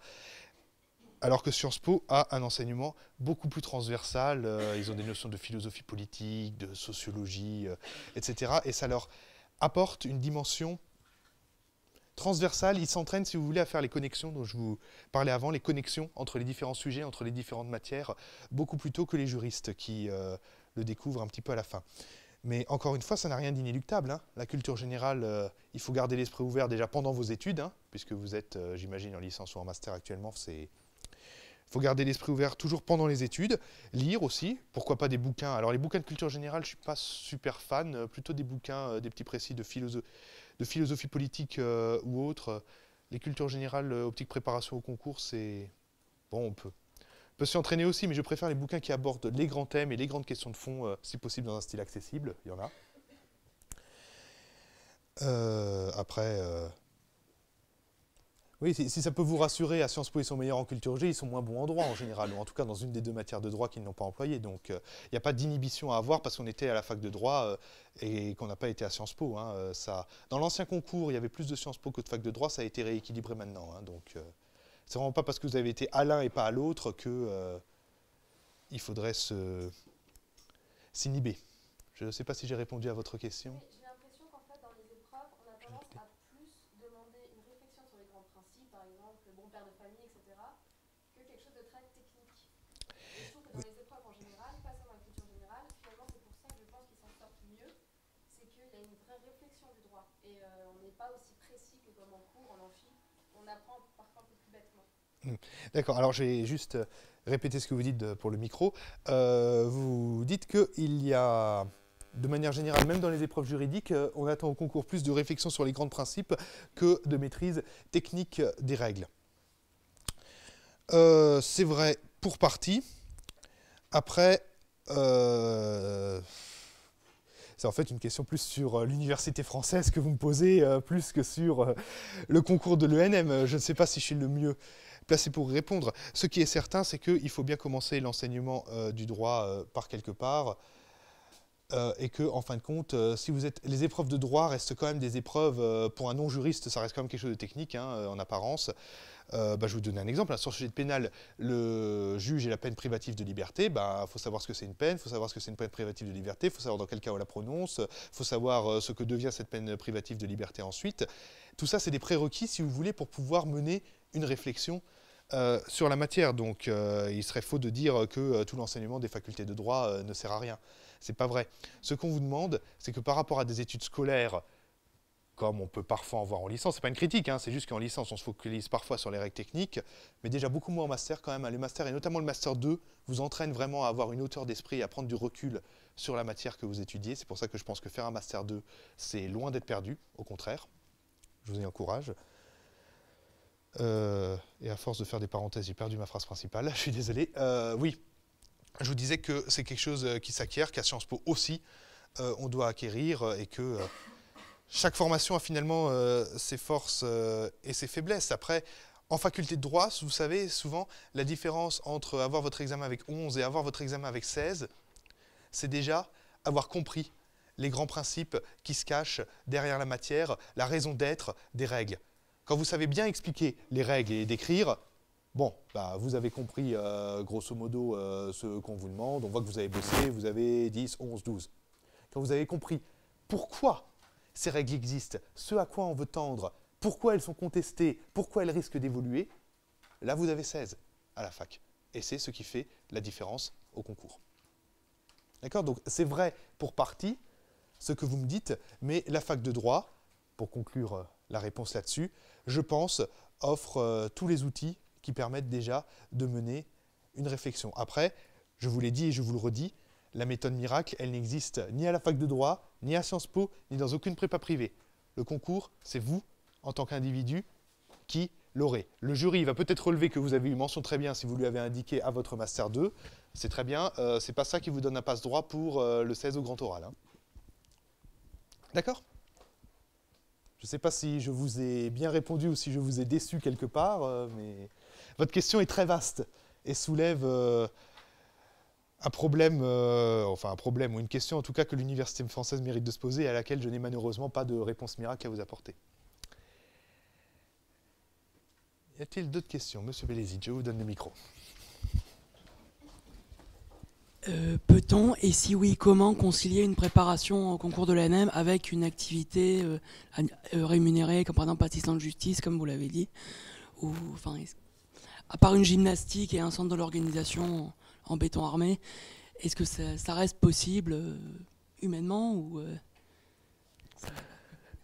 alors que Sciences Po a un enseignement beaucoup plus transversal. Euh, ils ont des notions de philosophie politique, de sociologie, euh, etc. Et ça leur apporte une dimension transversale. Ils s'entraînent, si vous voulez, à faire les connexions dont je vous parlais avant, les connexions entre les différents sujets, entre les différentes matières, beaucoup plus tôt que les juristes qui euh, le découvrent un petit peu à la fin. Mais encore une fois, ça n'a rien d'inéluctable. Hein. La culture générale, il faut garder l'esprit ouvert déjà pendant vos études, hein, puisque vous êtes, j'imagine, en licence ou en master actuellement, c'est faut garder l'esprit ouvert toujours pendant les études, lire aussi, pourquoi pas des bouquins. Alors les bouquins de culture générale, je suis pas super fan, euh, plutôt des bouquins, euh, des petits précis de, philosophie politique euh, ou autre. Les cultures générales, optique préparation au concours, c'est bon, on peut. peut s'y entraîner aussi, mais je préfère les bouquins qui abordent les grands thèmes et les grandes questions de fond, si possible dans un style accessible. Il y en a. après oui, si, ça peut vous rassurer, à Sciences Po, ils sont meilleurs en culture G, ils sont moins bons en droit en général, ou en tout cas dans une des deux matières de droit qu'ils n'ont pas employées. Donc euh, il n'y a pas d'inhibition à avoir parce qu'on était à la fac de droit euh, et qu'on n'a pas été à Sciences Po. Hein, euh, dans l'ancien concours, il y avait plus de Sciences Po que de fac de droit, ça a été rééquilibré maintenant. Hein, donc ce c'est vraiment pas parce que vous avez été à l'un et pas à l'autre que il faudrait s'inhiber. Je ne sais pas si j'ai répondu à votre question. D'accord, alors j'ai juste euh, répété ce que vous dites euh, pour le micro. Euh, vous dites qu'il y a, de manière générale, même dans les épreuves juridiques, on attend au concours plus de réflexion sur les grands principes que de maîtrise technique des règles. C'est vrai pour partie. Après, c'est en fait une question plus sur l'université française que vous me posez, plus que sur le concours de l'ENM. Je ne sais pas si je suis le mieux placé pour répondre. Ce qui est certain, c'est qu'il faut bien commencer l'enseignement euh, du droit euh, par quelque part. Euh, et que, en fin de compte, si vous êtes, les épreuves de droit restent quand même des épreuves pour un non-juriste, ça reste quand même quelque chose de technique hein, en apparence. Bah, je vais vous donner un exemple. Hein. Sur le sujet de pénal, le juge et la peine privative de liberté, il bah, faut savoir ce que c'est une peine, il faut savoir ce que c'est une peine privative de liberté, il faut savoir dans quel cas on la prononce, il faut savoir ce que devient cette peine privative de liberté ensuite. Tout ça, c'est des prérequis, si vous voulez, pour pouvoir mener une réflexion euh, sur la matière. Donc, euh, il serait faux de dire que euh, tout l'enseignement des facultés de droit ne sert à rien. Ce n'est pas vrai. Ce qu'on vous demande, c'est que par rapport à des études scolaires, comme on peut parfois en voir en licence, ce n'est pas une critique, hein, c'est juste qu'en licence, on se focalise parfois sur les règles techniques, mais déjà beaucoup moins en master quand même. Les et notamment le master 2, vous entraîne vraiment à avoir une hauteur d'esprit, et à prendre du recul sur la matière que vous étudiez. C'est pour ça que je pense que faire un master 2, c'est loin d'être perdu, au contraire je vous encourage. Euh, et à force de faire des parenthèses, j'ai perdu ma phrase principale, je suis désolé. Euh, oui, je vous disais que c'est quelque chose euh, qui s'acquiert, qu'à Sciences Po aussi, on doit acquérir et que chaque formation a finalement ses forces et ses faiblesses. Après, en faculté de droit, vous savez, souvent, la différence entre avoir votre examen avec 11 et avoir votre examen avec 16, c'est déjà avoir compris les grands principes qui se cachent derrière la matière, la raison d'être des règles. Quand vous savez bien expliquer les règles et décrire, bon, bah, vous avez compris euh, grosso modo euh, ce qu'on vous demande, on voit que vous avez bossé, vous avez 10, 11, 12. Quand vous avez compris pourquoi ces règles existent, ce à quoi on veut tendre, pourquoi elles sont contestées, pourquoi elles risquent d'évoluer, là vous avez 16 à la fac. Et c'est ce qui fait la différence au concours. D'accord Donc c'est vrai pour partie, ce que vous me dites, mais la fac de droit, pour conclure euh, la réponse là-dessus, je pense, offre euh, tous les outils qui permettent déjà de mener une réflexion. Après, je vous l'ai dit et je vous le redis, la méthode miracle, elle n'existe ni à la fac de droit, ni à Sciences Po, ni dans aucune prépa privée. Le concours, c'est vous, en tant qu'individu, qui l'aurez. Le jury va peut-être relever que vous avez eu mention très bien si vous lui avez indiqué à votre Master 2. C'est très bien, euh, c'est pas ça qui vous donne un passe-droit pour le 16 au grand oral. Hein. D'accord Je ne sais pas si je vous ai bien répondu ou si je vous ai déçu quelque part, euh, mais votre question est très vaste et soulève euh, un problème, euh, enfin un problème ou une question en tout cas que l'université française mérite de se poser et à laquelle je n'ai malheureusement pas de réponse miracle à vous apporter. Y a-t-il d'autres questions Monsieur Bélézid, je vous donne le micro. Euh, peut-on, et si oui, comment concilier une préparation au concours de l'ANM avec une activité euh, euh, rémunérée, comme par exemple assistant de justice, comme vous l'avez dit ou, À part une gymnastique et un centre de l'organisation en béton armé, est-ce que ça, reste possible humainement ou,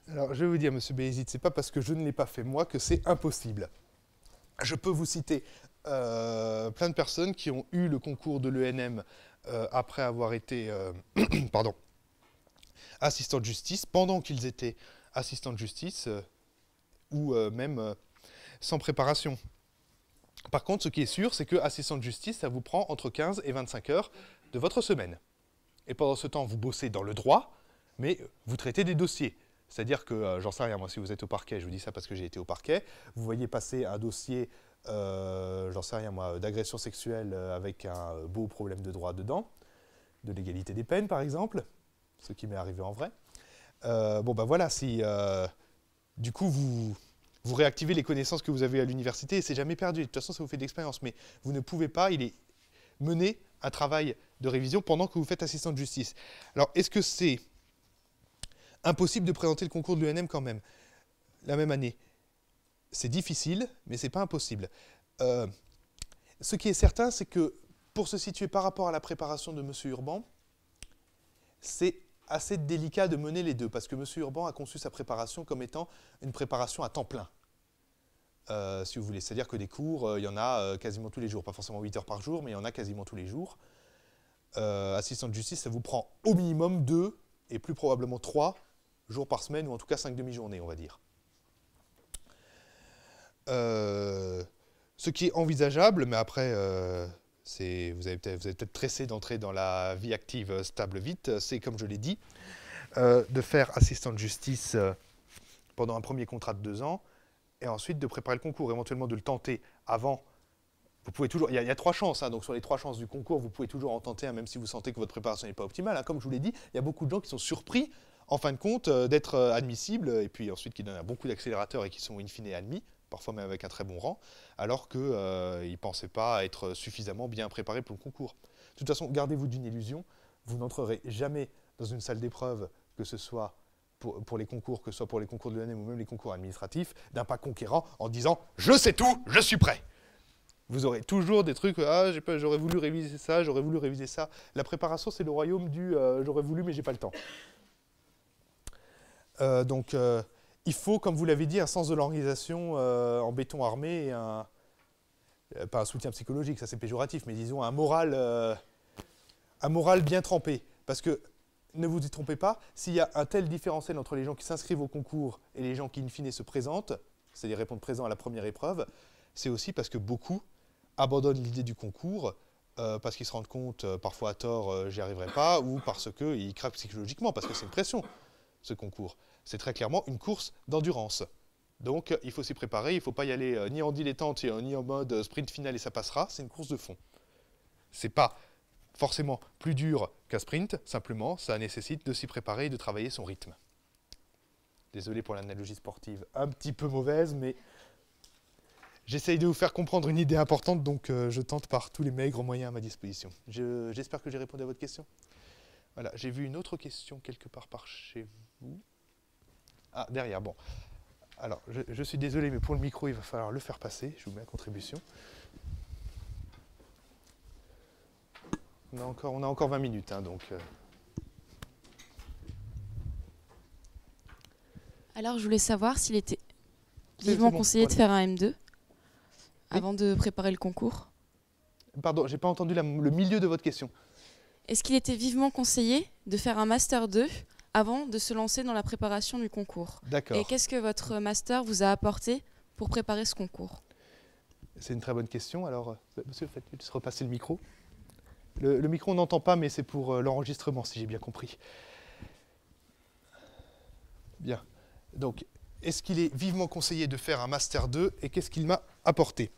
Alors, je vais vous dire, monsieur Bézit, c'est pas parce que je ne l'ai pas fait moi que c'est impossible. Je peux vous citer plein de personnes qui ont eu le concours de l'ENM euh, après avoir été euh, pardon, assistant de justice, pendant qu'ils étaient assistants de justice, euh, ou même sans préparation. Par contre, ce qui est sûr, c'est que assistant de justice, ça vous prend entre 15 et 25 heures de votre semaine. Et pendant ce temps, vous bossez dans le droit, mais vous traitez des dossiers. C'est-à-dire que, j'en sais rien, moi, si vous êtes au parquet, je vous dis ça parce que j'ai été au parquet, vous voyez passer un dossier euh, j'en sais rien moi, d'agression sexuelle euh, avec un beau problème de droit dedans, de l'égalité des peines par exemple, ce qui m'est arrivé en vrai. Euh, bon ben voilà, si du coup vous, vous réactivez les connaissances que vous avez à l'université c'est jamais perdu. De toute façon, ça vous fait de l'expérience, mais vous ne pouvez pas, il est mené un travail de révision pendant que vous faites assistant de justice. Alors, est-ce que c'est impossible de présenter le concours de l'UNM quand même, la même année c'est difficile, mais ce n'est pas impossible. Euh, ce qui est certain, c'est que pour se situer par rapport à la préparation de M. Urban, c'est assez délicat de mener les deux, parce que M. Urban a conçu sa préparation comme étant une préparation à temps plein. Euh, si vous voulez, c'est-à-dire que des cours, euh, il y en a quasiment tous les jours, pas forcément 8 heures par jour, mais il y en a quasiment tous les jours. assistant de justice, ça vous prend au minimum deux, et plus probablement trois jours par semaine, ou en tout cas cinq demi-journées, on va dire. Euh, ce qui est envisageable, mais après, euh, vous avez peut-être tressé d'entrer dans la vie active stable vite, c'est comme je l'ai dit, euh, de faire assistant de justice pendant un premier contrat de deux ans, et ensuite de préparer le concours, éventuellement de le tenter avant. Vous pouvez toujours, il y, a trois chances, hein, donc sur les trois chances du concours, vous pouvez toujours en tenter, même si vous sentez que votre préparation n'est pas optimale. Hein. Comme je vous l'ai dit, il y a beaucoup de gens qui sont surpris, en fin de compte, d'être admissibles, et puis ensuite qui donnent un bon coup d'accélérateur et qui sont in fine admis parfois même avec un très bon rang, alors qu'ils euh, ne pensaient pas être suffisamment bien préparés pour le concours. De toute façon, gardez-vous d'une illusion, vous n'entrerez jamais dans une salle d'épreuve, que ce soit pour, les concours, que ce soit pour les concours de l'année ou même les concours administratifs, d'un pas conquérant en disant « je sais tout, je suis prêt ». Vous aurez toujours des trucs « ah, j'aurais voulu réviser ça, j'aurais voulu réviser ça ». La préparation, c'est le royaume du euh, j'aurais voulu mais j'ai pas le temps euh, Donc, il faut, comme vous l'avez dit, un sens de l'organisation euh, en béton armé et un. Euh, pas un soutien psychologique, ça c'est péjoratif, mais disons un moral, euh, un moral bien trempé. Parce que, ne vous y trompez pas, s'il y a un tel différentiel entre les gens qui s'inscrivent au concours et les gens qui, in fine, se présentent, c'est-à-dire répondent présents à la première épreuve, c'est aussi parce que beaucoup abandonnent l'idée du concours parce qu'ils se rendent compte, parfois à tort, j'y arriverai pas, ou parce qu'ils craquent psychologiquement, parce que c'est une pression, ce concours. C'est très clairement une course d'endurance. Donc euh, il faut s'y préparer, il ne faut pas y aller euh, ni en dilettante, euh, ni en mode sprint final et ça passera, c'est une course de fond. C'est pas forcément plus dur qu'un sprint, simplement ça nécessite de s'y préparer et de travailler son rythme. Désolé pour l'analogie sportive un petit peu mauvaise, mais j'essaye de vous faire comprendre une idée importante, donc je tente par tous les maigres moyens à ma disposition. J'espère que j'ai répondu à votre question. Voilà, j'ai vu une autre question quelque part par chez vous. Ah, derrière, bon. Alors, je, suis désolé, mais pour le micro, il va falloir le faire passer. Je vous mets à contribution. On a encore, on a encore 20 minutes, hein, donc... Euh. Alors, je voulais savoir s'il était vivement conseillé de faire un M2 avant de préparer le concours. Pardon, j'ai pas entendu le milieu de votre question. Est-ce qu'il était vivement conseillé de faire un Master 2 avant de se lancer dans la préparation du concours. D'accord. Et qu'est-ce que votre master vous a apporté pour préparer ce concours C'est une très bonne question. Alors, euh, monsieur, faites juste repasser le micro. Le, micro, on n'entend pas, mais c'est pour euh, l'enregistrement, si j'ai bien compris. Bien. Donc, est-ce qu'il est vivement conseillé de faire un Master 2 et qu'est-ce qu'il m'a apporté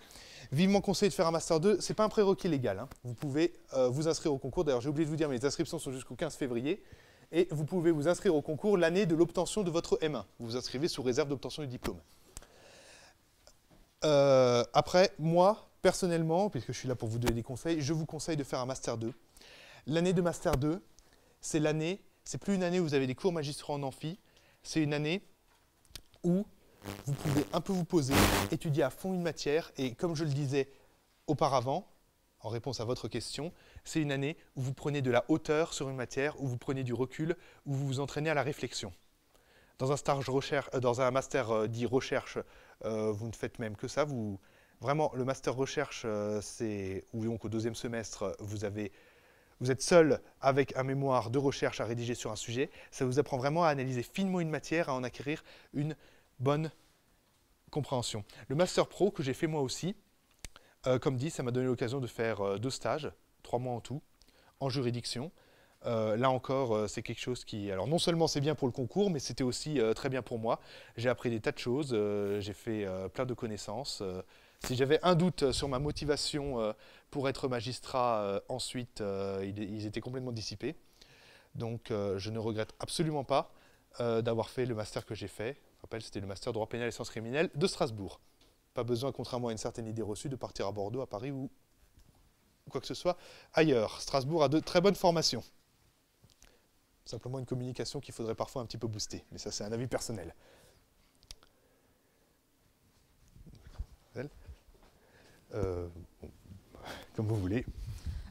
Vivement conseillé de faire un Master 2, ce n'est pas un prérequis légal. Hein. Vous pouvez euh, vous inscrire au concours. D'ailleurs, j'ai oublié de vous dire, mais les inscriptions sont jusqu'au 15 février et vous pouvez vous inscrire au concours l'année de l'obtention de votre M1. Vous vous inscrivez sous réserve d'obtention du diplôme. Euh, après, moi, personnellement, puisque je suis là pour vous donner des conseils, je vous conseille de faire un Master 2. L'année de Master 2, c'est l'année, c'est plus une année où vous avez des cours magistraux en amphi, c'est une année où vous pouvez un peu vous poser, étudier à fond une matière et comme je le disais auparavant, en réponse à votre question, c'est une année où vous prenez de la hauteur sur une matière, où vous prenez du recul, où vous vous entraînez à la réflexion. Dans un, stage recherche, euh, dans un master euh, dit recherche, euh, vous ne faites même que ça. vraiment, le master recherche, c'est où donc au deuxième semestre, vous, êtes seul avec un mémoire de recherche à rédiger sur un sujet. Ça vous apprend vraiment à analyser finement une matière, à en acquérir une bonne compréhension. Le master pro que j'ai fait moi aussi, comme dit, ça m'a donné l'occasion de faire deux stages trois mois en tout, en juridiction. Euh, là encore, euh, c'est quelque chose qui... Alors non seulement c'est bien pour le concours, mais c'était aussi euh, très bien pour moi. J'ai appris des tas de choses, j'ai fait plein de connaissances. si j'avais un doute sur ma motivation pour être magistrat ensuite, ils, ils, étaient complètement dissipés. Donc je ne regrette absolument pas d'avoir fait le master que j'ai fait. Je rappelle, c'était le master droit pénal et sciences criminelles de Strasbourg. Pas besoin, contrairement à une certaine idée reçue, de partir à Bordeaux, à Paris ou ou quoi que ce soit ailleurs. Strasbourg a de très bonnes formations. Simplement une communication qu'il faudrait parfois un petit peu booster, mais ça c'est un avis personnel. Euh, comme vous voulez.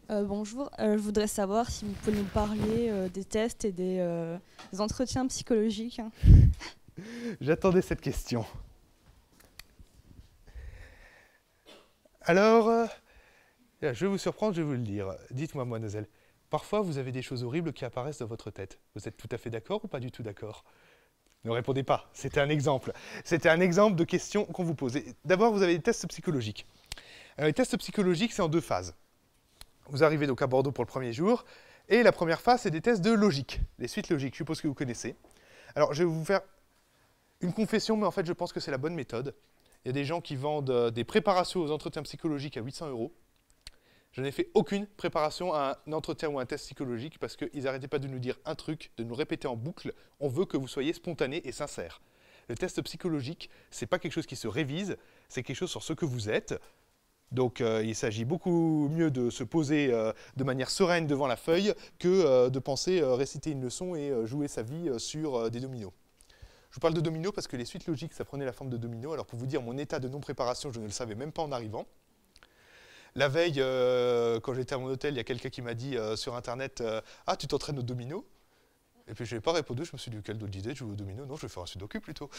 Euh, bonjour, euh, je voudrais savoir si vous pouvez nous parler des tests et des entretiens psychologiques. J'attendais cette question. Alors, eh, je vais vous surprendre, je vais vous le dire. Dites-moi, mademoiselle, parfois vous avez des choses horribles qui apparaissent dans votre tête. Vous êtes tout à fait d'accord ou pas du tout d'accord ne répondez pas, c'était un exemple. C'était un exemple de questions qu'on vous posait. D'abord, vous avez des tests psychologiques. les tests psychologiques, c'est en deux phases. Vous arrivez donc à Bordeaux pour le premier jour, et la première phase, c'est des tests de logique, des suites logiques, je suppose que vous connaissez. Alors, je vais vous faire une confession, mais en fait, je pense que c'est la bonne méthode. Il y a des gens qui vendent euh, des préparations aux entretiens psychologiques à 800 euros. Je n'ai fait aucune préparation à un entretien ou un test psychologique parce qu'ils n'arrêtaient pas de nous dire un truc, de nous répéter en boucle, on veut que vous soyez spontané et sincère. Le test psychologique, c'est pas quelque chose qui se révise, c'est quelque chose sur ce que vous êtes. Donc euh, il s'agit beaucoup mieux de se poser euh, de manière sereine devant la feuille que euh, de penser réciter une leçon et jouer sa vie sur des dominos. Je vous parle de dominos parce que les suites logiques, ça prenait la forme de dominos. Alors pour vous dire mon état de non-préparation, je ne le savais même pas en arrivant. La veille, euh, quand j'étais à mon hôtel, il y a quelqu'un qui m'a dit euh, sur Internet euh, Ah, tu t'entraînes au domino Et puis, je n'ai pas répondu. Je me suis dit Quelle d'autre idée de jouer au domino Non, je vais faire un sudoku plutôt.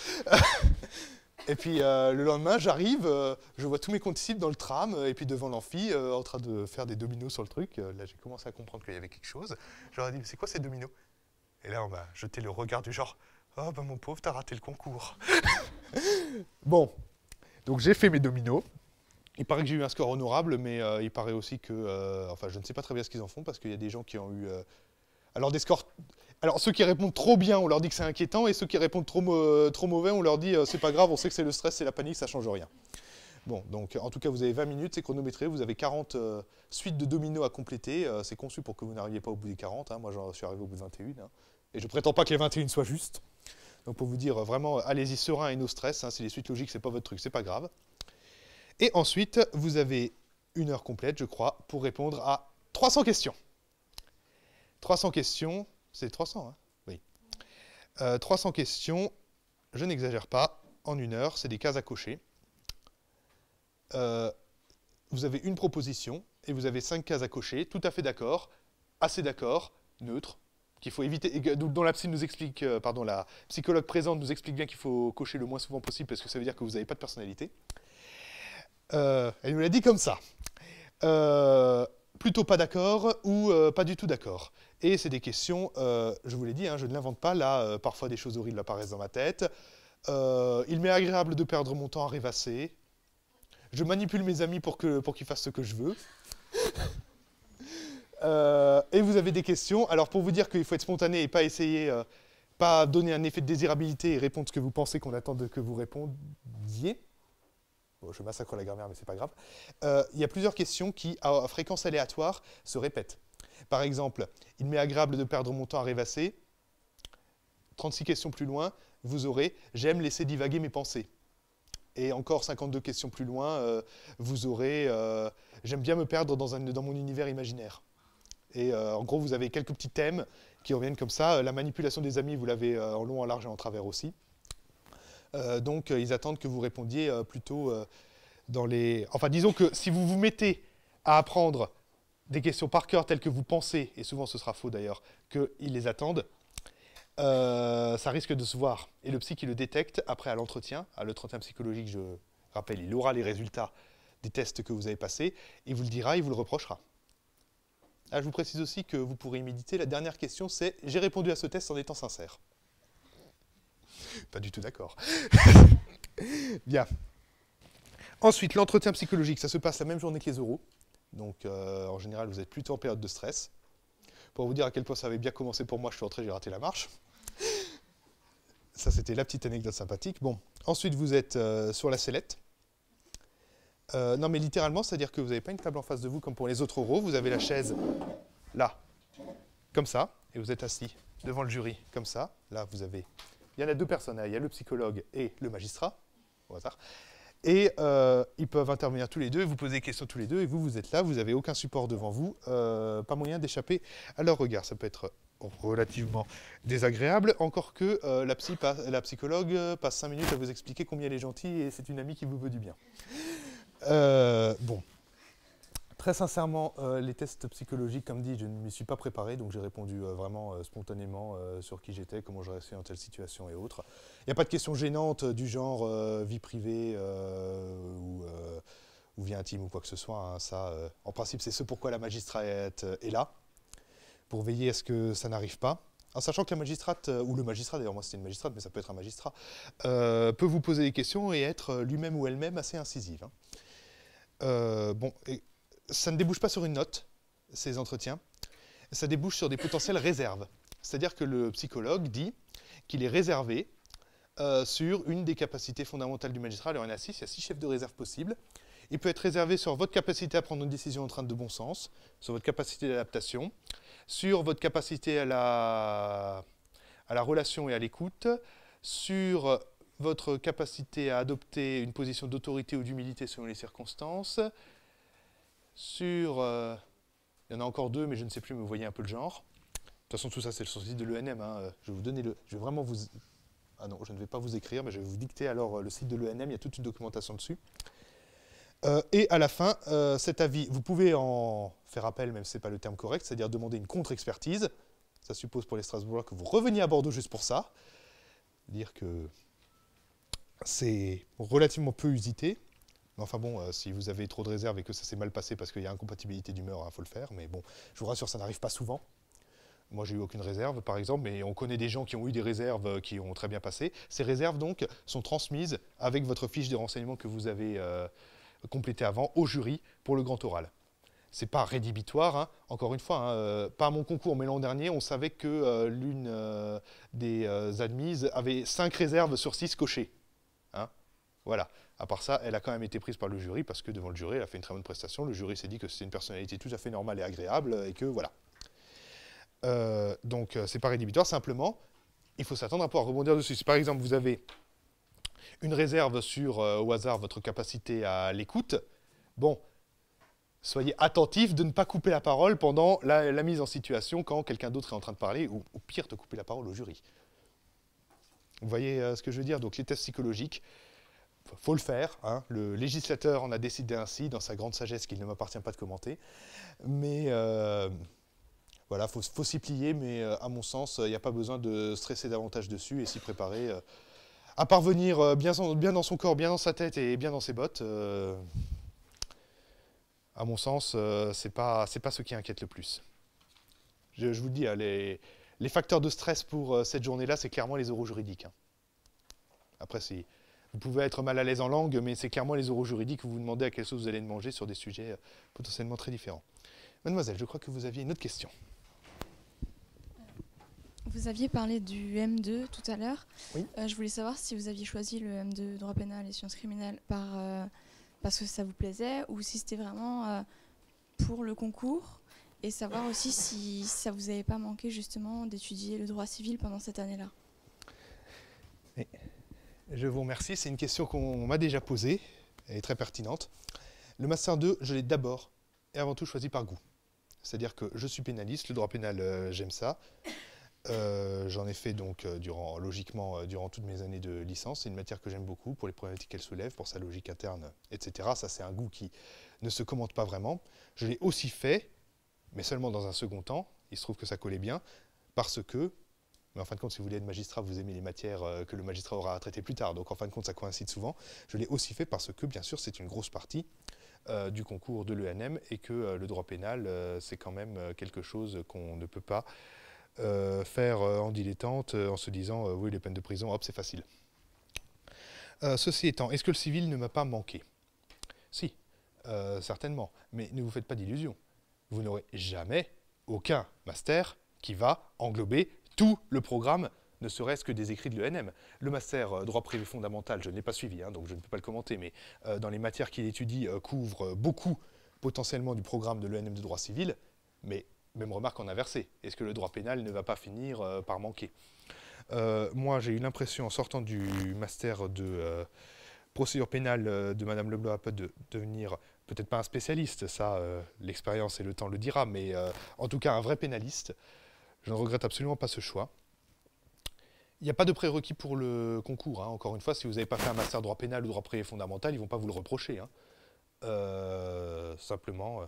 et puis, le lendemain, j'arrive, je vois tous mes condisciples dans le tram, et puis devant l'amphi, en train de faire des dominos sur le truc. là, j'ai commencé à comprendre qu'il y avait quelque chose. J'aurais dit Mais C'est quoi ces dominos Et là, on m'a bah, jeté le regard du genre Oh, ben mon pauvre, t'as raté le concours. bon, donc j'ai fait mes dominos. Il paraît que j'ai eu un score honorable, mais euh, il paraît aussi que. Euh, enfin, je ne sais pas très bien ce qu'ils en font parce qu'il y a des gens qui ont eu. Euh, alors, des scores. Alors, ceux qui répondent trop bien, on leur dit que c'est inquiétant, et ceux qui répondent trop, mauvais, on leur dit c'est pas grave, on sait que c'est le stress, c'est la panique, ça change rien. Bon, donc en tout cas, vous avez 20 minutes, c'est chronométré, vous avez 40 suites de dominos à compléter. c'est conçu pour que vous n'arriviez pas au bout des 40. Hein, moi, j'en suis arrivé au bout de 21. Hein, et je prétends pas que les 21 soient justes. Donc pour vous dire, vraiment, allez-y serein et no stress. Hein, si les suites logiques, c'est pas votre truc, c'est pas grave. Et ensuite, vous avez une heure complète, je crois, pour répondre à 300 questions. 300 questions, c'est 300, hein. oui. 300 euh, questions, je n'exagère pas, en une heure, c'est des cases à cocher. Euh, vous avez une proposition et vous avez cinq cases à cocher, tout à fait d'accord, assez d'accord, neutre, qu'il faut éviter, dont la nous explique, euh, pardon, la psychologue présente nous explique bien qu'il faut cocher le moins souvent possible parce que ça veut dire que vous n'avez pas de personnalité. Euh, elle nous l'a dit comme ça. Euh, plutôt pas d'accord ou euh, pas du tout d'accord. Et c'est des questions, je vous l'ai dit, hein, je ne l'invente pas, là, parfois des choses horribles apparaissent dans ma tête. il m'est agréable de perdre mon temps à rêvasser. Je manipule mes amis pour qu'ils pour qu'ils fassent ce que je veux. et vous avez des questions. Alors pour vous dire qu'il faut être spontané et pas essayer, pas donner un effet de désirabilité et répondre ce que vous pensez qu'on attend de que vous répondiez je massacre la grammaire, mais c'est pas grave. Euh, il y a plusieurs questions qui, à fréquence aléatoire, se répètent. Par exemple, il m'est agréable de perdre mon temps à rêvasser. 36 questions plus loin, vous aurez J'aime laisser divaguer mes pensées. Et encore 52 questions plus loin, euh, vous aurez euh, J'aime bien me perdre dans, mon univers imaginaire. Et en gros, vous avez quelques petits thèmes qui reviennent comme ça. La manipulation des amis, vous l'avez en long, en large et en travers aussi. Euh, donc euh, ils attendent que vous répondiez euh, plutôt dans les... Enfin, disons que si vous vous mettez à apprendre des questions par cœur telles que vous pensez, et souvent ce sera faux d'ailleurs, qu'ils les attendent, ça risque de se voir. Et le psy qui le détecte, après à l'entretien, à l'entretien psychologique, je rappelle, il aura les résultats des tests que vous avez passés, il vous le dira, il vous le reprochera. Ah, je vous précise aussi que vous pourrez y méditer. La dernière question, c'est « J'ai répondu à ce test en étant sincère ». Pas du tout d'accord. Bien. Ensuite, l'entretien psychologique, ça se passe la même journée que les euros. Donc, euh, en général, vous êtes plutôt en période de stress. Pour vous dire à quel point ça avait bien commencé pour moi, je suis rentré, j'ai raté la marche. Ça, c'était la petite anecdote sympathique. Bon, ensuite, vous êtes euh, sur la sellette. Euh, non, mais littéralement, c'est-à-dire que vous n'avez pas une table en face de vous comme pour les autres euros. Vous avez la chaise là, comme ça, et vous êtes assis devant le jury, comme ça. Là, vous avez il y en a deux personnes. Hein. Il y a le psychologue et le magistrat, au hasard. Et euh, ils peuvent intervenir tous les deux, vous poser des questions tous les deux, et vous, vous êtes là, vous n'avez aucun support devant vous, euh, pas moyen d'échapper à leur regard. Ça peut être relativement désagréable, encore que euh, la, psychologue passe cinq minutes à vous expliquer combien elle est gentille et c'est une amie qui vous veut du bien. bon, Très sincèrement, euh, les tests psychologiques, comme dit, je ne m'y suis pas préparé, donc j'ai répondu euh, vraiment euh, spontanément sur qui j'étais, comment j'aurais restais en telle situation et autres. Il n'y a pas de questions gênantes du genre vie privée ou, vie intime ou quoi que ce soit. Hein, ça, en principe, c'est ce pourquoi la magistrate est là, pour veiller à ce que ça n'arrive pas. En sachant que la magistrate, ou le magistrat, d'ailleurs moi c'était une magistrate, mais ça peut être un magistrat, peut vous poser des questions et être lui-même ou elle-même assez incisive. Hein. bon, et ça ne débouche pas sur une note, ces entretiens, ça débouche sur des potentielles réserves. C'est-à-dire que le psychologue dit qu'il est réservé euh, sur une des capacités fondamentales du magistrat. Alors, il y en a six, il y a six chefs de réserve possibles. Il peut être réservé sur votre capacité à prendre une décision en train de bon sens, sur votre capacité d'adaptation, sur votre capacité à la relation et à l'écoute, sur votre capacité à adopter une position d'autorité ou d'humilité selon les circonstances, sur... Euh, il y en a encore deux, mais je ne sais plus, mais vous voyez un peu le genre. De toute façon, tout ça, c'est le site de l'ENM. Hein. Euh, je vais vous donner le... Je vais vraiment vous... Ah non, je ne vais pas vous écrire, mais je vais vous dicter alors euh, le site de l'ENM. Il y a toute une documentation dessus. et à la fin, cet avis, vous pouvez en faire appel, même si ce n'est pas le terme correct, c'est-à-dire demander une contre-expertise. Ça suppose pour les Strasbourgeois que vous reveniez à Bordeaux juste pour ça. Dire que c'est relativement peu usité enfin bon, euh, si vous avez trop de réserves et que ça s'est mal passé parce qu'il y a incompatibilité d'humeur, il hein, faut le faire. Mais bon, je vous rassure, ça n'arrive pas souvent. Moi, j'ai eu aucune réserve, par exemple, mais on connaît des gens qui ont eu des réserves euh, qui ont très bien passé. Ces réserves, donc, sont transmises avec votre fiche de renseignement que vous avez euh, complétée avant au jury pour le grand oral. Ce n'est pas rédhibitoire, hein. encore une fois, hein, pas à mon concours, mais l'an dernier, on savait que l'une des admises avait 5 réserves sur 6 cochées. voilà. À part ça, elle a quand même été prise par le jury parce que devant le jury, elle a fait une très bonne prestation. Le jury s'est dit que c'est une personnalité tout à fait normale et agréable et que voilà. Euh, donc euh, c'est pas rédhibitoire, simplement, il faut s'attendre à pouvoir rebondir dessus. Si par exemple vous avez une réserve sur, euh, au hasard, votre capacité à l'écoute, bon, soyez attentif de ne pas couper la parole pendant la, mise en situation quand quelqu'un d'autre est en train de parler, ou au pire, de couper la parole au jury. Vous voyez euh, ce que je veux dire Donc les tests psychologiques, faut le faire. Hein. Le législateur en a décidé ainsi, dans sa grande sagesse qu'il ne m'appartient pas de commenter. Mais euh, voilà, faut, faut s'y plier, mais euh, à mon sens, il n'y a pas besoin de stresser davantage dessus et s'y préparer. Euh, à parvenir bien, dans son corps, bien dans sa tête et bien dans ses bottes, à mon sens, c'est pas, pas ce qui inquiète le plus. Je, vous dis, hein, les, facteurs de stress pour cette journée-là, c'est clairement les euros juridiques. Hein. Après, c'est vous pouvez être mal à l'aise en langue, mais c'est clairement les euros juridiques où vous vous demandez à quelle sauce vous allez manger sur des sujets euh, potentiellement très différents. Mademoiselle, je crois que vous aviez une autre question. Vous aviez parlé du M2 tout à l'heure. Oui. Euh, je voulais savoir si vous aviez choisi le M2 droit pénal et sciences criminelles par, euh, parce que ça vous plaisait ou si c'était vraiment pour le concours et savoir aussi si ça vous avait pas manqué justement d'étudier le droit civil pendant cette année-là. Oui. Je vous remercie. C'est une question qu'on m'a déjà posée et très pertinente. Le Master 2, je l'ai d'abord et avant tout choisi par goût. C'est-à-dire que je suis pénaliste, le droit pénal, euh, j'aime ça. Euh, j'en ai fait donc euh, durant, logiquement durant toutes mes années de licence. C'est une matière que j'aime beaucoup pour les problématiques qu'elle soulève, pour sa logique interne, etc. Ça, c'est un goût qui ne se commente pas vraiment. Je l'ai aussi fait, mais seulement dans un second temps. Il se trouve que ça collait bien, parce que mais en fin de compte, si vous voulez être magistrat, vous aimez les matières euh, que le magistrat aura à traiter plus tard. Donc en fin de compte, ça coïncide souvent. Je l'ai aussi fait parce que, bien sûr, c'est une grosse partie euh, du concours de l'ENM et que euh, le droit pénal, c'est quand même quelque chose qu'on ne peut pas faire en dilettante en se disant oui, les peines de prison, hop, c'est facile. ceci étant, est-ce que le civil ne m'a pas manqué Si, certainement. Mais ne vous faites pas d'illusions. Vous n'aurez jamais aucun master qui va englober tout le programme, ne serait-ce que des écrits de l'ENM. Le master euh, droit privé fondamental, je n'ai pas suivi, hein, donc je ne peux pas le commenter, mais euh, dans les matières qu'il étudie, euh, couvre beaucoup potentiellement du programme de l'ENM de droit civil, mais même remarque en inversé. Est-ce que le droit pénal ne va pas finir par manquer Moi, j'ai eu l'impression, en sortant du master de procédure pénale de Madame Leblanc, de devenir peut-être pas un spécialiste, ça, l'expérience et le temps le dira, mais en tout cas un vrai pénaliste. Je ne regrette absolument pas ce choix. Il n'y a pas de prérequis pour le concours. Hein. Encore une fois, si vous n'avez pas fait un master droit pénal ou droit privé fondamental, ils ne vont pas vous le reprocher. Hein. Euh, simplement, euh,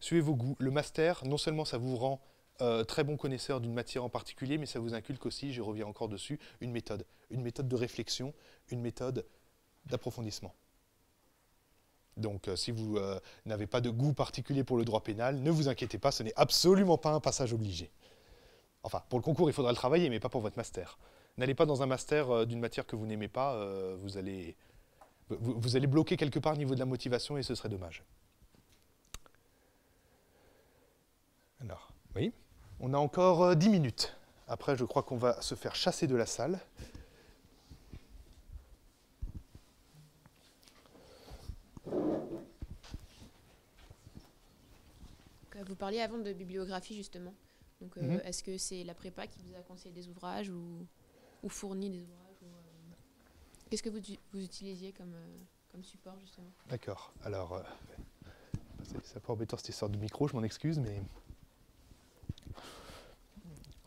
suivez vos goûts. Le master, non seulement ça vous rend euh, très bon connaisseur d'une matière en particulier, mais ça vous inculque aussi, je reviens encore dessus, une méthode. Une méthode de réflexion, une méthode d'approfondissement. Donc euh, si vous euh, n'avez pas de goût particulier pour le droit pénal, ne vous inquiétez pas, ce n'est absolument pas un passage obligé. Enfin, pour le concours, il faudra le travailler, mais pas pour votre master. N'allez pas dans un master euh, d'une matière que vous n'aimez pas, vous, allez, bloquer quelque part au niveau de la motivation et ce serait dommage. Alors, oui, on a encore 10 minutes. Après, je crois qu'on va se faire chasser de la salle. Vous parliez avant de bibliographie justement. Donc, euh, mhm. est-ce que c'est la prépa qui vous a conseillé des ouvrages ou, ou fourni des ouvrages euh, Qu'est-ce que vous, vous, utilisiez comme, euh, comme support justement D'accord. Alors, c'est un peu embêtant cette histoire de micro, je m'en excuse, mais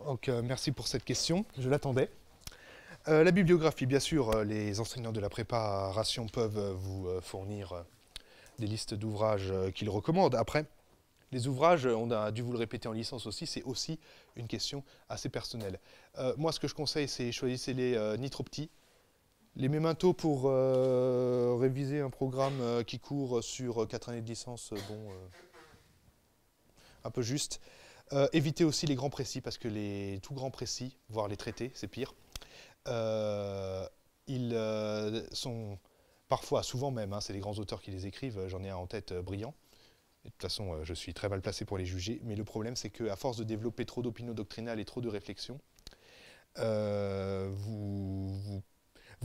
donc merci pour cette question. Je l'attendais. Euh, la bibliographie, bien sûr, euh, les enseignants de la préparation peuvent euh, vous fournir des listes d'ouvrages qu'ils recommandent. Après, les ouvrages, on a dû vous le répéter en licence aussi, c'est aussi une question assez personnelle. moi, ce que je conseille, c'est choisissez-les euh, trop petits, les mémentos pour réviser un programme qui court sur 4 années de licence, bon, un peu juste. évitez aussi les grands précis, parce que les tout grands précis, voire les traités, c'est pire. Euh, ils euh, sont parfois, souvent même, hein, c'est les grands auteurs qui les écrivent, euh, j'en ai un en tête brillant, de toute façon, je suis très mal placé pour les juger, mais le problème, c'est qu'à force de développer trop d'opinions doctrinales et trop de réflexions, vous,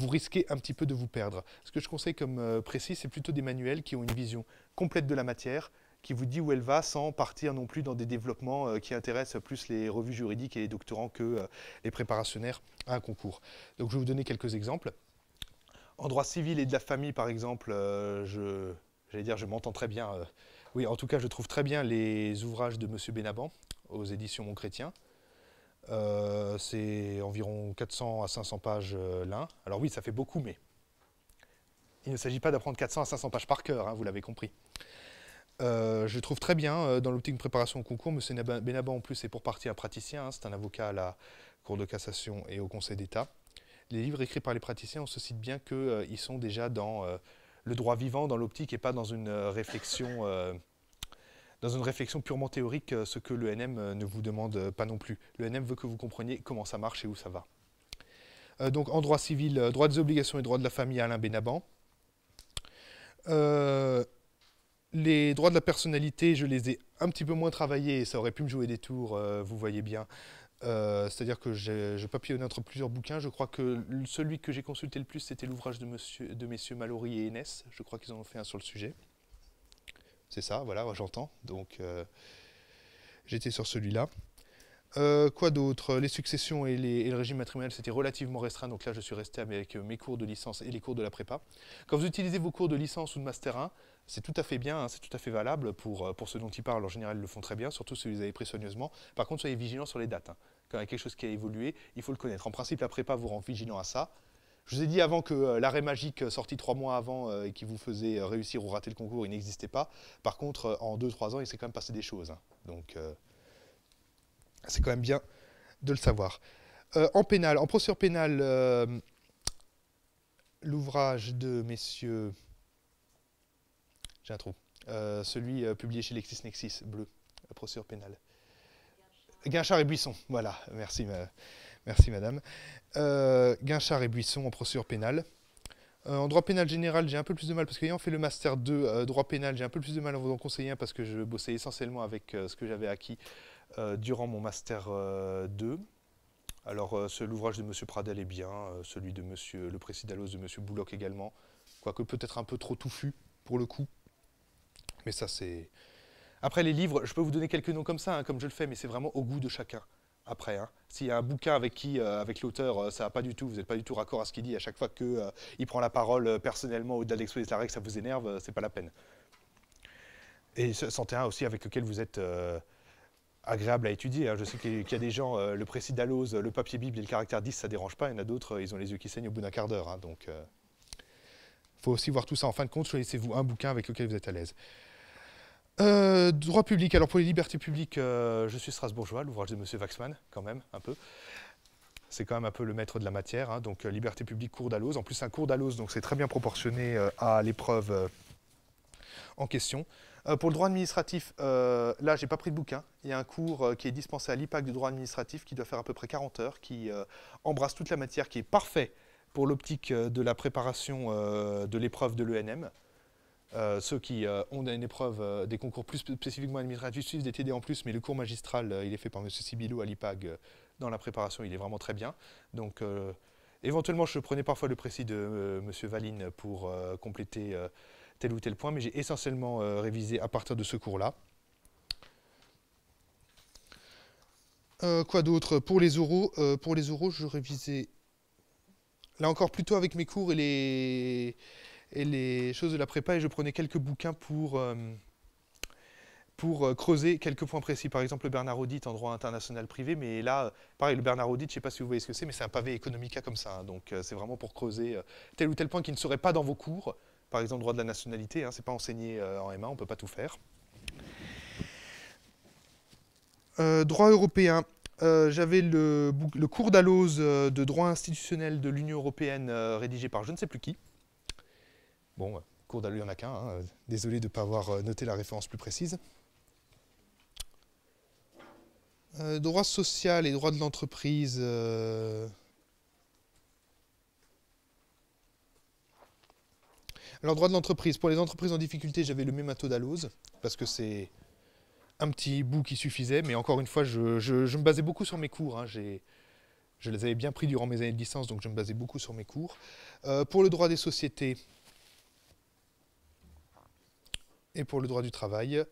risquez un petit peu de vous perdre. Ce que je conseille comme précis, c'est plutôt des manuels qui ont une vision complète de la matière, qui vous dit où elle va sans partir non plus dans des développements euh, qui intéressent plus les revues juridiques et les doctorants que euh, les préparationnaires à un concours. Donc je vais vous donner quelques exemples. En droit civil et de la famille, par exemple, euh, je, j'allais dire, je m'entends très bien. oui, en tout cas, je trouve très bien les ouvrages de M. Benaban aux éditions Mon Chrétien. c'est environ 400 à 500 pages l'un. Alors oui, ça fait beaucoup, mais il ne s'agit pas d'apprendre 400 à 500 pages par cœur, hein, vous l'avez compris. Euh, je trouve très bien euh, dans l'optique de préparation au concours. M. Benaba, en plus, est pour partie un praticien. Hein. c'est un avocat à la Cour de cassation et au Conseil d'État. Les livres écrits par les praticiens, on se cite bien qu'ils euh, sont déjà dans le droit vivant, dans l'optique, et pas dans une réflexion, dans une réflexion purement théorique, ce que l'ENM ne vous demande pas non plus. L'ENM veut que vous compreniez comment ça marche et où ça va. donc, en droit civil, droit des obligations et droit de la famille, Alain Benaban. Les droits de la personnalité, je les ai un petit peu moins travaillés, ça aurait pu me jouer des tours, euh, vous voyez bien. Euh, c'est-à-dire que je papillonnais entre plusieurs bouquins. Je crois que celui que j'ai consulté le plus, c'était l'ouvrage de, messieurs Mallory et Enès. Je crois qu'ils en ont fait un sur le sujet. C'est ça, voilà, j'entends. Donc, euh, j'étais sur celui-là. quoi d'autre Les successions et, et, le régime matrimonial, c'était relativement restreint, donc là je suis resté avec mes cours de licence et les cours de la prépa. Quand vous utilisez vos cours de licence ou de master 1, c'est tout à fait bien, hein, c'est tout à fait valable pour, euh, pour ceux dont ils parlent. En général, ils le font très bien, surtout si vous les avez pris soigneusement. Par contre, soyez vigilants sur les dates. Hein. Quand il y a quelque chose qui a évolué, il faut le connaître. En principe, la prépa vous rend vigilant à ça. Je vous ai dit avant que euh, l'arrêt magique sorti trois mois avant euh, et qui vous faisait réussir ou rater le concours, il n'existait pas. Par contre, en deux, trois ans, il s'est quand même passé des choses. Hein. Donc, c'est quand même bien de le savoir. en pénal, en procédure pénale, l'ouvrage de messieurs j'ai euh, celui euh, publié chez LexisNexis, bleu, euh, procédure pénale. Guinchard et Buisson, voilà, merci, merci madame. Guinchard et Buisson en procédure pénale. en droit pénal général, j'ai un peu plus de mal, parce qu'ayant fait le master 2 droit pénal, j'ai un peu plus de mal à vous en conseiller, parce que je bossais essentiellement avec ce que j'avais acquis durant mon master 2. Alors, l'ouvrage de M. Pradel est bien, celui de Monsieur le de M. Bouloc également, quoique peut-être un peu trop touffu pour le coup ça, c'est. Après, les livres, je peux vous donner quelques noms comme ça, hein, comme je le fais, mais c'est vraiment au goût de chacun. Après, hein. s'il y a un bouquin avec qui, euh, avec l'auteur, euh, ça va pas du tout, vous n'êtes pas du tout raccord à ce qu'il dit à chaque fois qu'il euh, prend la parole personnellement au-delà d'exposer la règle, ça vous énerve, c'est pas la peine. Et sentez un aussi avec lequel vous êtes agréable à étudier. Hein. Je sais qu'il y a des gens, le précis d'Alose, le papier Bible et le caractère 10, ça dérange pas. Il y en a d'autres, ils ont les yeux qui saignent au bout d'un quart d'heure. donc, faut aussi voir tout ça. En fin de compte, choisissez-vous un bouquin avec lequel vous êtes à l'aise. Euh, droit public, alors pour les libertés publiques, euh, je suis strasbourgeois, l'ouvrage de M. Waxman, quand même, un peu. C'est quand même un peu le maître de la matière, hein. donc euh, liberté publique, cours d'allose, En plus, un cours d'allose, donc c'est très bien proportionné à l'épreuve en question. pour le droit administratif, là, n'ai pas pris de bouquin. Il y a un cours qui est dispensé à l'IPAC du droit administratif qui doit faire à peu près 40 heures, qui embrasse toute la matière, qui est parfait pour l'optique de la préparation de l'épreuve de l'ENM. Euh, ceux qui euh, ont une épreuve, euh, des concours plus spécifiquement administratifs suivent des TD en plus, mais le cours magistral, il est fait par M. Sibilou à l'IPAG dans la préparation, il est vraiment très bien. Donc, éventuellement, je prenais parfois le précis de M. Valine pour compléter tel ou tel point, mais j'ai essentiellement révisé à partir de ce cours-là. quoi d'autre Pour les oraux, pour les oraux, je révisais là encore plutôt avec mes cours et les et les choses de la prépa et je prenais quelques bouquins pour, euh, pour euh, creuser quelques points précis. Par exemple, le Bernard Audit en droit international privé, mais là, pareil, le Bernard Audit, je ne sais pas si vous voyez ce que c'est, mais c'est un pavé économica comme ça. Hein. donc euh, c'est vraiment pour creuser tel ou tel point qui ne serait pas dans vos cours. Par exemple, droit de la nationalité, hein, ce n'est pas enseigné en M1, on ne peut pas tout faire. droit européen. J'avais le, cours d'allose de droit institutionnel de l'Union européenne rédigé par je ne sais plus qui. Bon, euh, cours d'allô, il n'y en a qu'un. Hein. Euh, désolé de ne pas avoir euh, noté la référence plus précise. droit social et droit de l'entreprise. Alors, droit de l'entreprise. Pour les entreprises en difficulté, j'avais le même d'allose parce que c'est un petit bout qui suffisait. Mais encore une fois, je, me basais beaucoup sur mes cours. Hein. Je les avais bien pris durant mes années de licence, donc je me basais beaucoup sur mes cours. pour le droit des sociétés, et pour le droit du travail,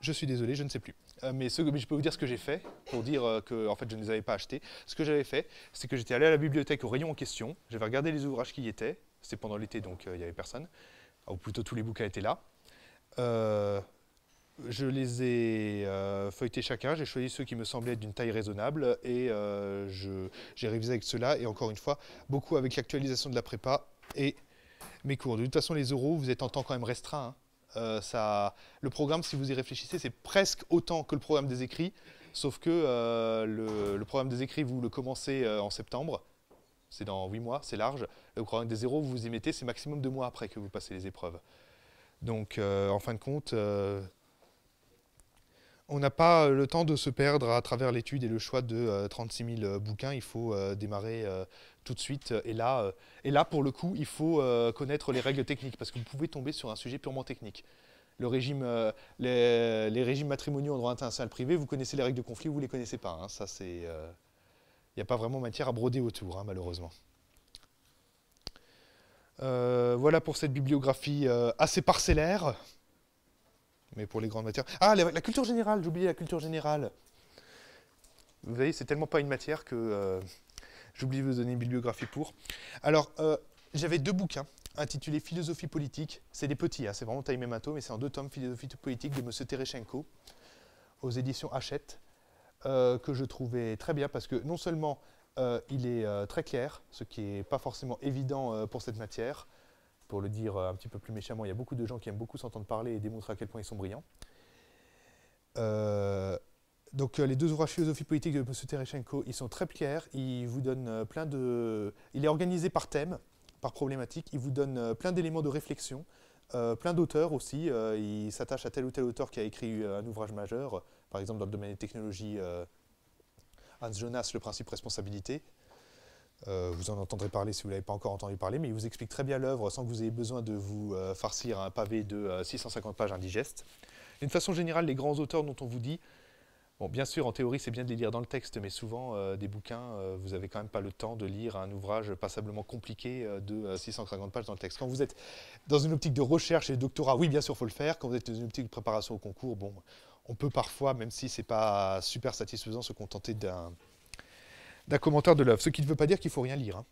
je suis désolé, je ne sais plus. Euh, mais, ce, que je peux vous dire ce que j'ai fait pour dire euh, que en fait, je ne les avais pas achetés. Ce que j'avais fait, c'est que j'étais allé à la bibliothèque au rayon en question, j'avais regardé les ouvrages qui y étaient, c'est pendant l'été donc euh, il n'y avait personne, ah, ou plutôt tous les bouquins étaient là. je les ai feuilletés chacun, j'ai choisi ceux qui me semblaient d'une taille raisonnable et j'ai révisé avec cela. Et encore une fois, beaucoup avec l'actualisation de la prépa et mais cours. De toute façon, les euros, vous êtes en temps quand même restreint. Hein. Euh, ça, le programme, si vous y réfléchissez, c'est presque autant que le programme des écrits, sauf que euh, le, programme des écrits, vous le commencez euh, en septembre, c'est dans 8 mois, c'est large. Le programme des zéros, vous vous y mettez, c'est maximum de mois après que vous passez les épreuves. Donc, en fin de compte, on n'a pas euh, le temps de se perdre à travers l'étude et le choix de 36 euh, 000 euh, bouquins. Il faut démarrer tout de suite. Et là, et là, pour le coup, il faut connaître les règles techniques parce que vous pouvez tomber sur un sujet purement technique. Le régime, les, régimes matrimoniaux en droit international privé, vous connaissez les règles de conflit, vous ne les connaissez pas. il hein. n'y a pas vraiment matière à broder autour, hein, malheureusement. voilà pour cette bibliographie assez parcellaire mais pour les grandes matières. Ah, la, culture générale, oublié la culture générale. Vous voyez, c'est tellement pas une matière que euh, j'oublie de vous donner une bibliographie pour. Alors, euh, j'avais deux bouquins intitulés Philosophie politique. C'est des petits, hein, c'est vraiment taille mémato, mais c'est en deux tomes Philosophie politique de M. Tereshenko aux éditions Hachette, euh, que je trouvais très bien parce que non seulement il est très clair, ce qui n'est pas forcément évident pour cette matière, pour le dire euh, un petit peu plus méchamment, il y a beaucoup de gens qui aiment beaucoup s'entendre parler et démontrer à quel point ils sont brillants. Euh, donc euh, les deux ouvrages philosophie politique de M. Tereshenko, ils sont très clairs, ils vous donnent plein de... Il est organisé par thème, par problématique, il vous donne plein d'éléments de réflexion, plein d'auteurs aussi, il s'attache à tel ou tel auteur qui a écrit un ouvrage majeur, par exemple dans le domaine des technologies, Hans Jonas, Le principe responsabilité, euh, vous en entendrez parler si vous ne l'avez pas encore entendu parler, mais il vous explique très bien l'œuvre sans que vous ayez besoin de vous euh, farcir un pavé de 650 euh, pages indigestes. D'une façon générale, les grands auteurs dont on vous dit, bon, bien sûr, en théorie, c'est bien de les lire dans le texte, mais souvent, des bouquins, vous n'avez quand même pas le temps de lire un ouvrage passablement compliqué de 650 pages dans le texte. Quand vous êtes dans une optique de recherche et de doctorat, oui, bien sûr, il faut le faire. Quand vous êtes dans une optique de préparation au concours, bon, on peut parfois, même si ce n'est pas super satisfaisant, se contenter d'un d'un commentaire de l'œuvre. Ce qui ne veut pas dire qu'il faut rien lire. Hein.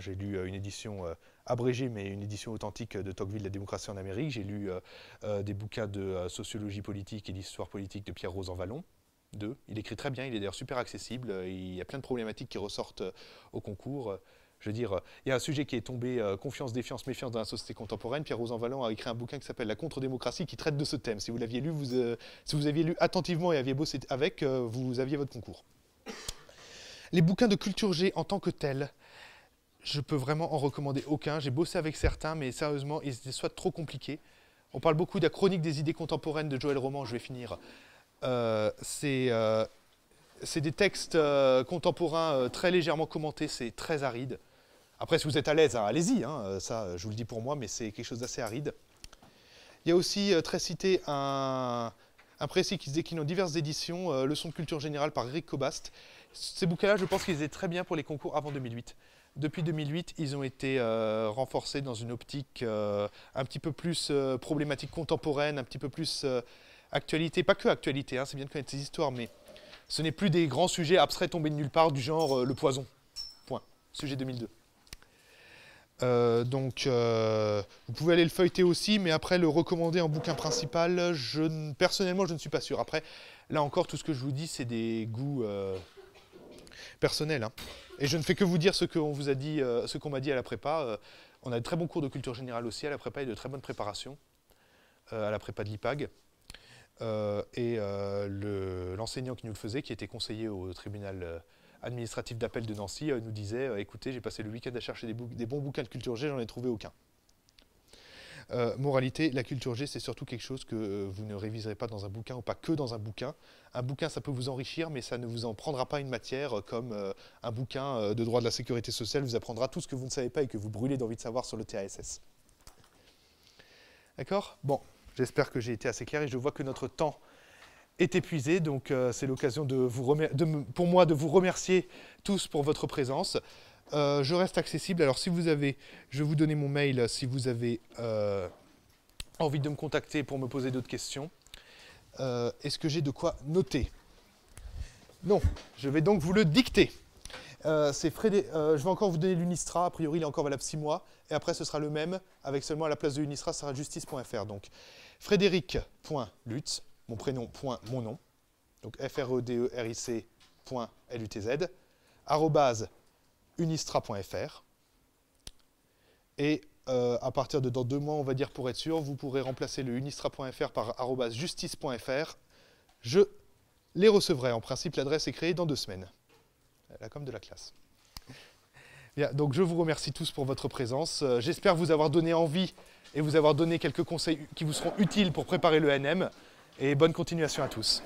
J'ai lu euh, une édition euh, abrégée, mais une édition authentique euh, de Tocqueville, La démocratie en Amérique. J'ai lu des bouquins de sociologie politique et d'histoire politique de Pierre-Rose Vallon. Deux. Il écrit très bien, il est d'ailleurs super accessible. Il y a plein de problématiques qui ressortent au concours. Je veux dire, il y a un sujet qui est tombé, confiance, défiance, méfiance dans la société contemporaine. Pierre Vallon a écrit un bouquin qui s'appelle La contre-démocratie qui traite de ce thème. Si vous l'aviez lu, si vous aviez lu attentivement et aviez bossé avec, vous aviez votre concours. Les bouquins de Culture G en tant que tels, je peux vraiment en recommander aucun. J'ai bossé avec certains, mais sérieusement, ils étaient soit trop compliqués. On parle beaucoup de la chronique des idées contemporaines de Joël Roman, je vais finir. Euh, euh, c'est des textes euh, contemporains très légèrement commentés, c'est très aride. Après, si vous êtes à l'aise, hein, allez-y, hein, ça je vous le dis pour moi, mais c'est quelque chose d'assez aride. Il y a aussi très cité un, précis qui se décline en diverses éditions, Leçon de culture générale par Eric Cobast. Ces bouquins-là, je pense qu'ils étaient très bien pour les concours avant 2008. Depuis 2008, ils ont été euh, renforcés dans une optique euh, un petit peu plus euh, problématique contemporaine, un petit peu plus actualité. Pas que actualité, hein, c'est bien de connaître ces histoires, mais ce n'est plus des grands sujets abstraits tombés de nulle part du genre le poison. Point. Sujet 2002. donc, vous pouvez aller le feuilleter aussi, mais après le recommander en bouquin principal, personnellement, je ne suis pas sûr. Après, là encore, tout ce que je vous dis, c'est des goûts personnel. Hein. Et je ne fais que vous dire ce qu'on vous a dit, euh, ce qu'on m'a dit à la prépa. Euh. on a de très bons cours de culture générale aussi à la prépa et de très bonnes préparations euh, à la prépa de l'IPAG. et l'enseignant qui nous le faisait, qui était conseiller au tribunal administratif d'appel de Nancy, nous disait Écoutez, j'ai passé le week-end à chercher des, des bons bouquins de culture G, j'en ai trouvé aucun. Euh, moralité, la culture G, c'est surtout quelque chose que euh, vous ne réviserez pas dans un bouquin ou pas que dans un bouquin. Un bouquin, ça peut vous enrichir, mais ça ne vous en prendra pas une matière euh, comme un bouquin de droit de la sécurité sociale vous apprendra tout ce que vous ne savez pas et que vous brûlez d'envie de savoir sur le TASS. D'accord Bon, j'espère que j'ai été assez clair et je vois que notre temps est épuisé, donc c'est l'occasion pour moi de vous remercier tous pour votre présence. Euh, je reste accessible. Alors si vous avez, je vais vous donner mon mail si vous avez euh, envie de me contacter pour me poser d'autres questions. Euh, est-ce que j'ai de quoi noter Non, je vais donc vous le dicter. C'est je vais encore vous donner l'Unistra, a priori il est encore valable 6 mois, et après ce sera le même, avec seulement à la place de l'Unistra, ça sera justice.fr. Donc frédéric.lutz, mon prénom, point, mon nom, donc f r e d e r i c l u t z, arrobase unistra.fr. Et euh, à partir de dans deux mois, on va dire pour être sûr, vous pourrez remplacer le unistra.fr par justice.fr. Je les recevrai. En principe, l'adresse est créée dans deux semaines. La com' comme de la classe. donc je vous remercie tous pour votre présence. Euh, j'espère vous avoir donné envie et vous avoir donné quelques conseils qui vous seront utiles pour préparer le NM. Et bonne continuation à tous.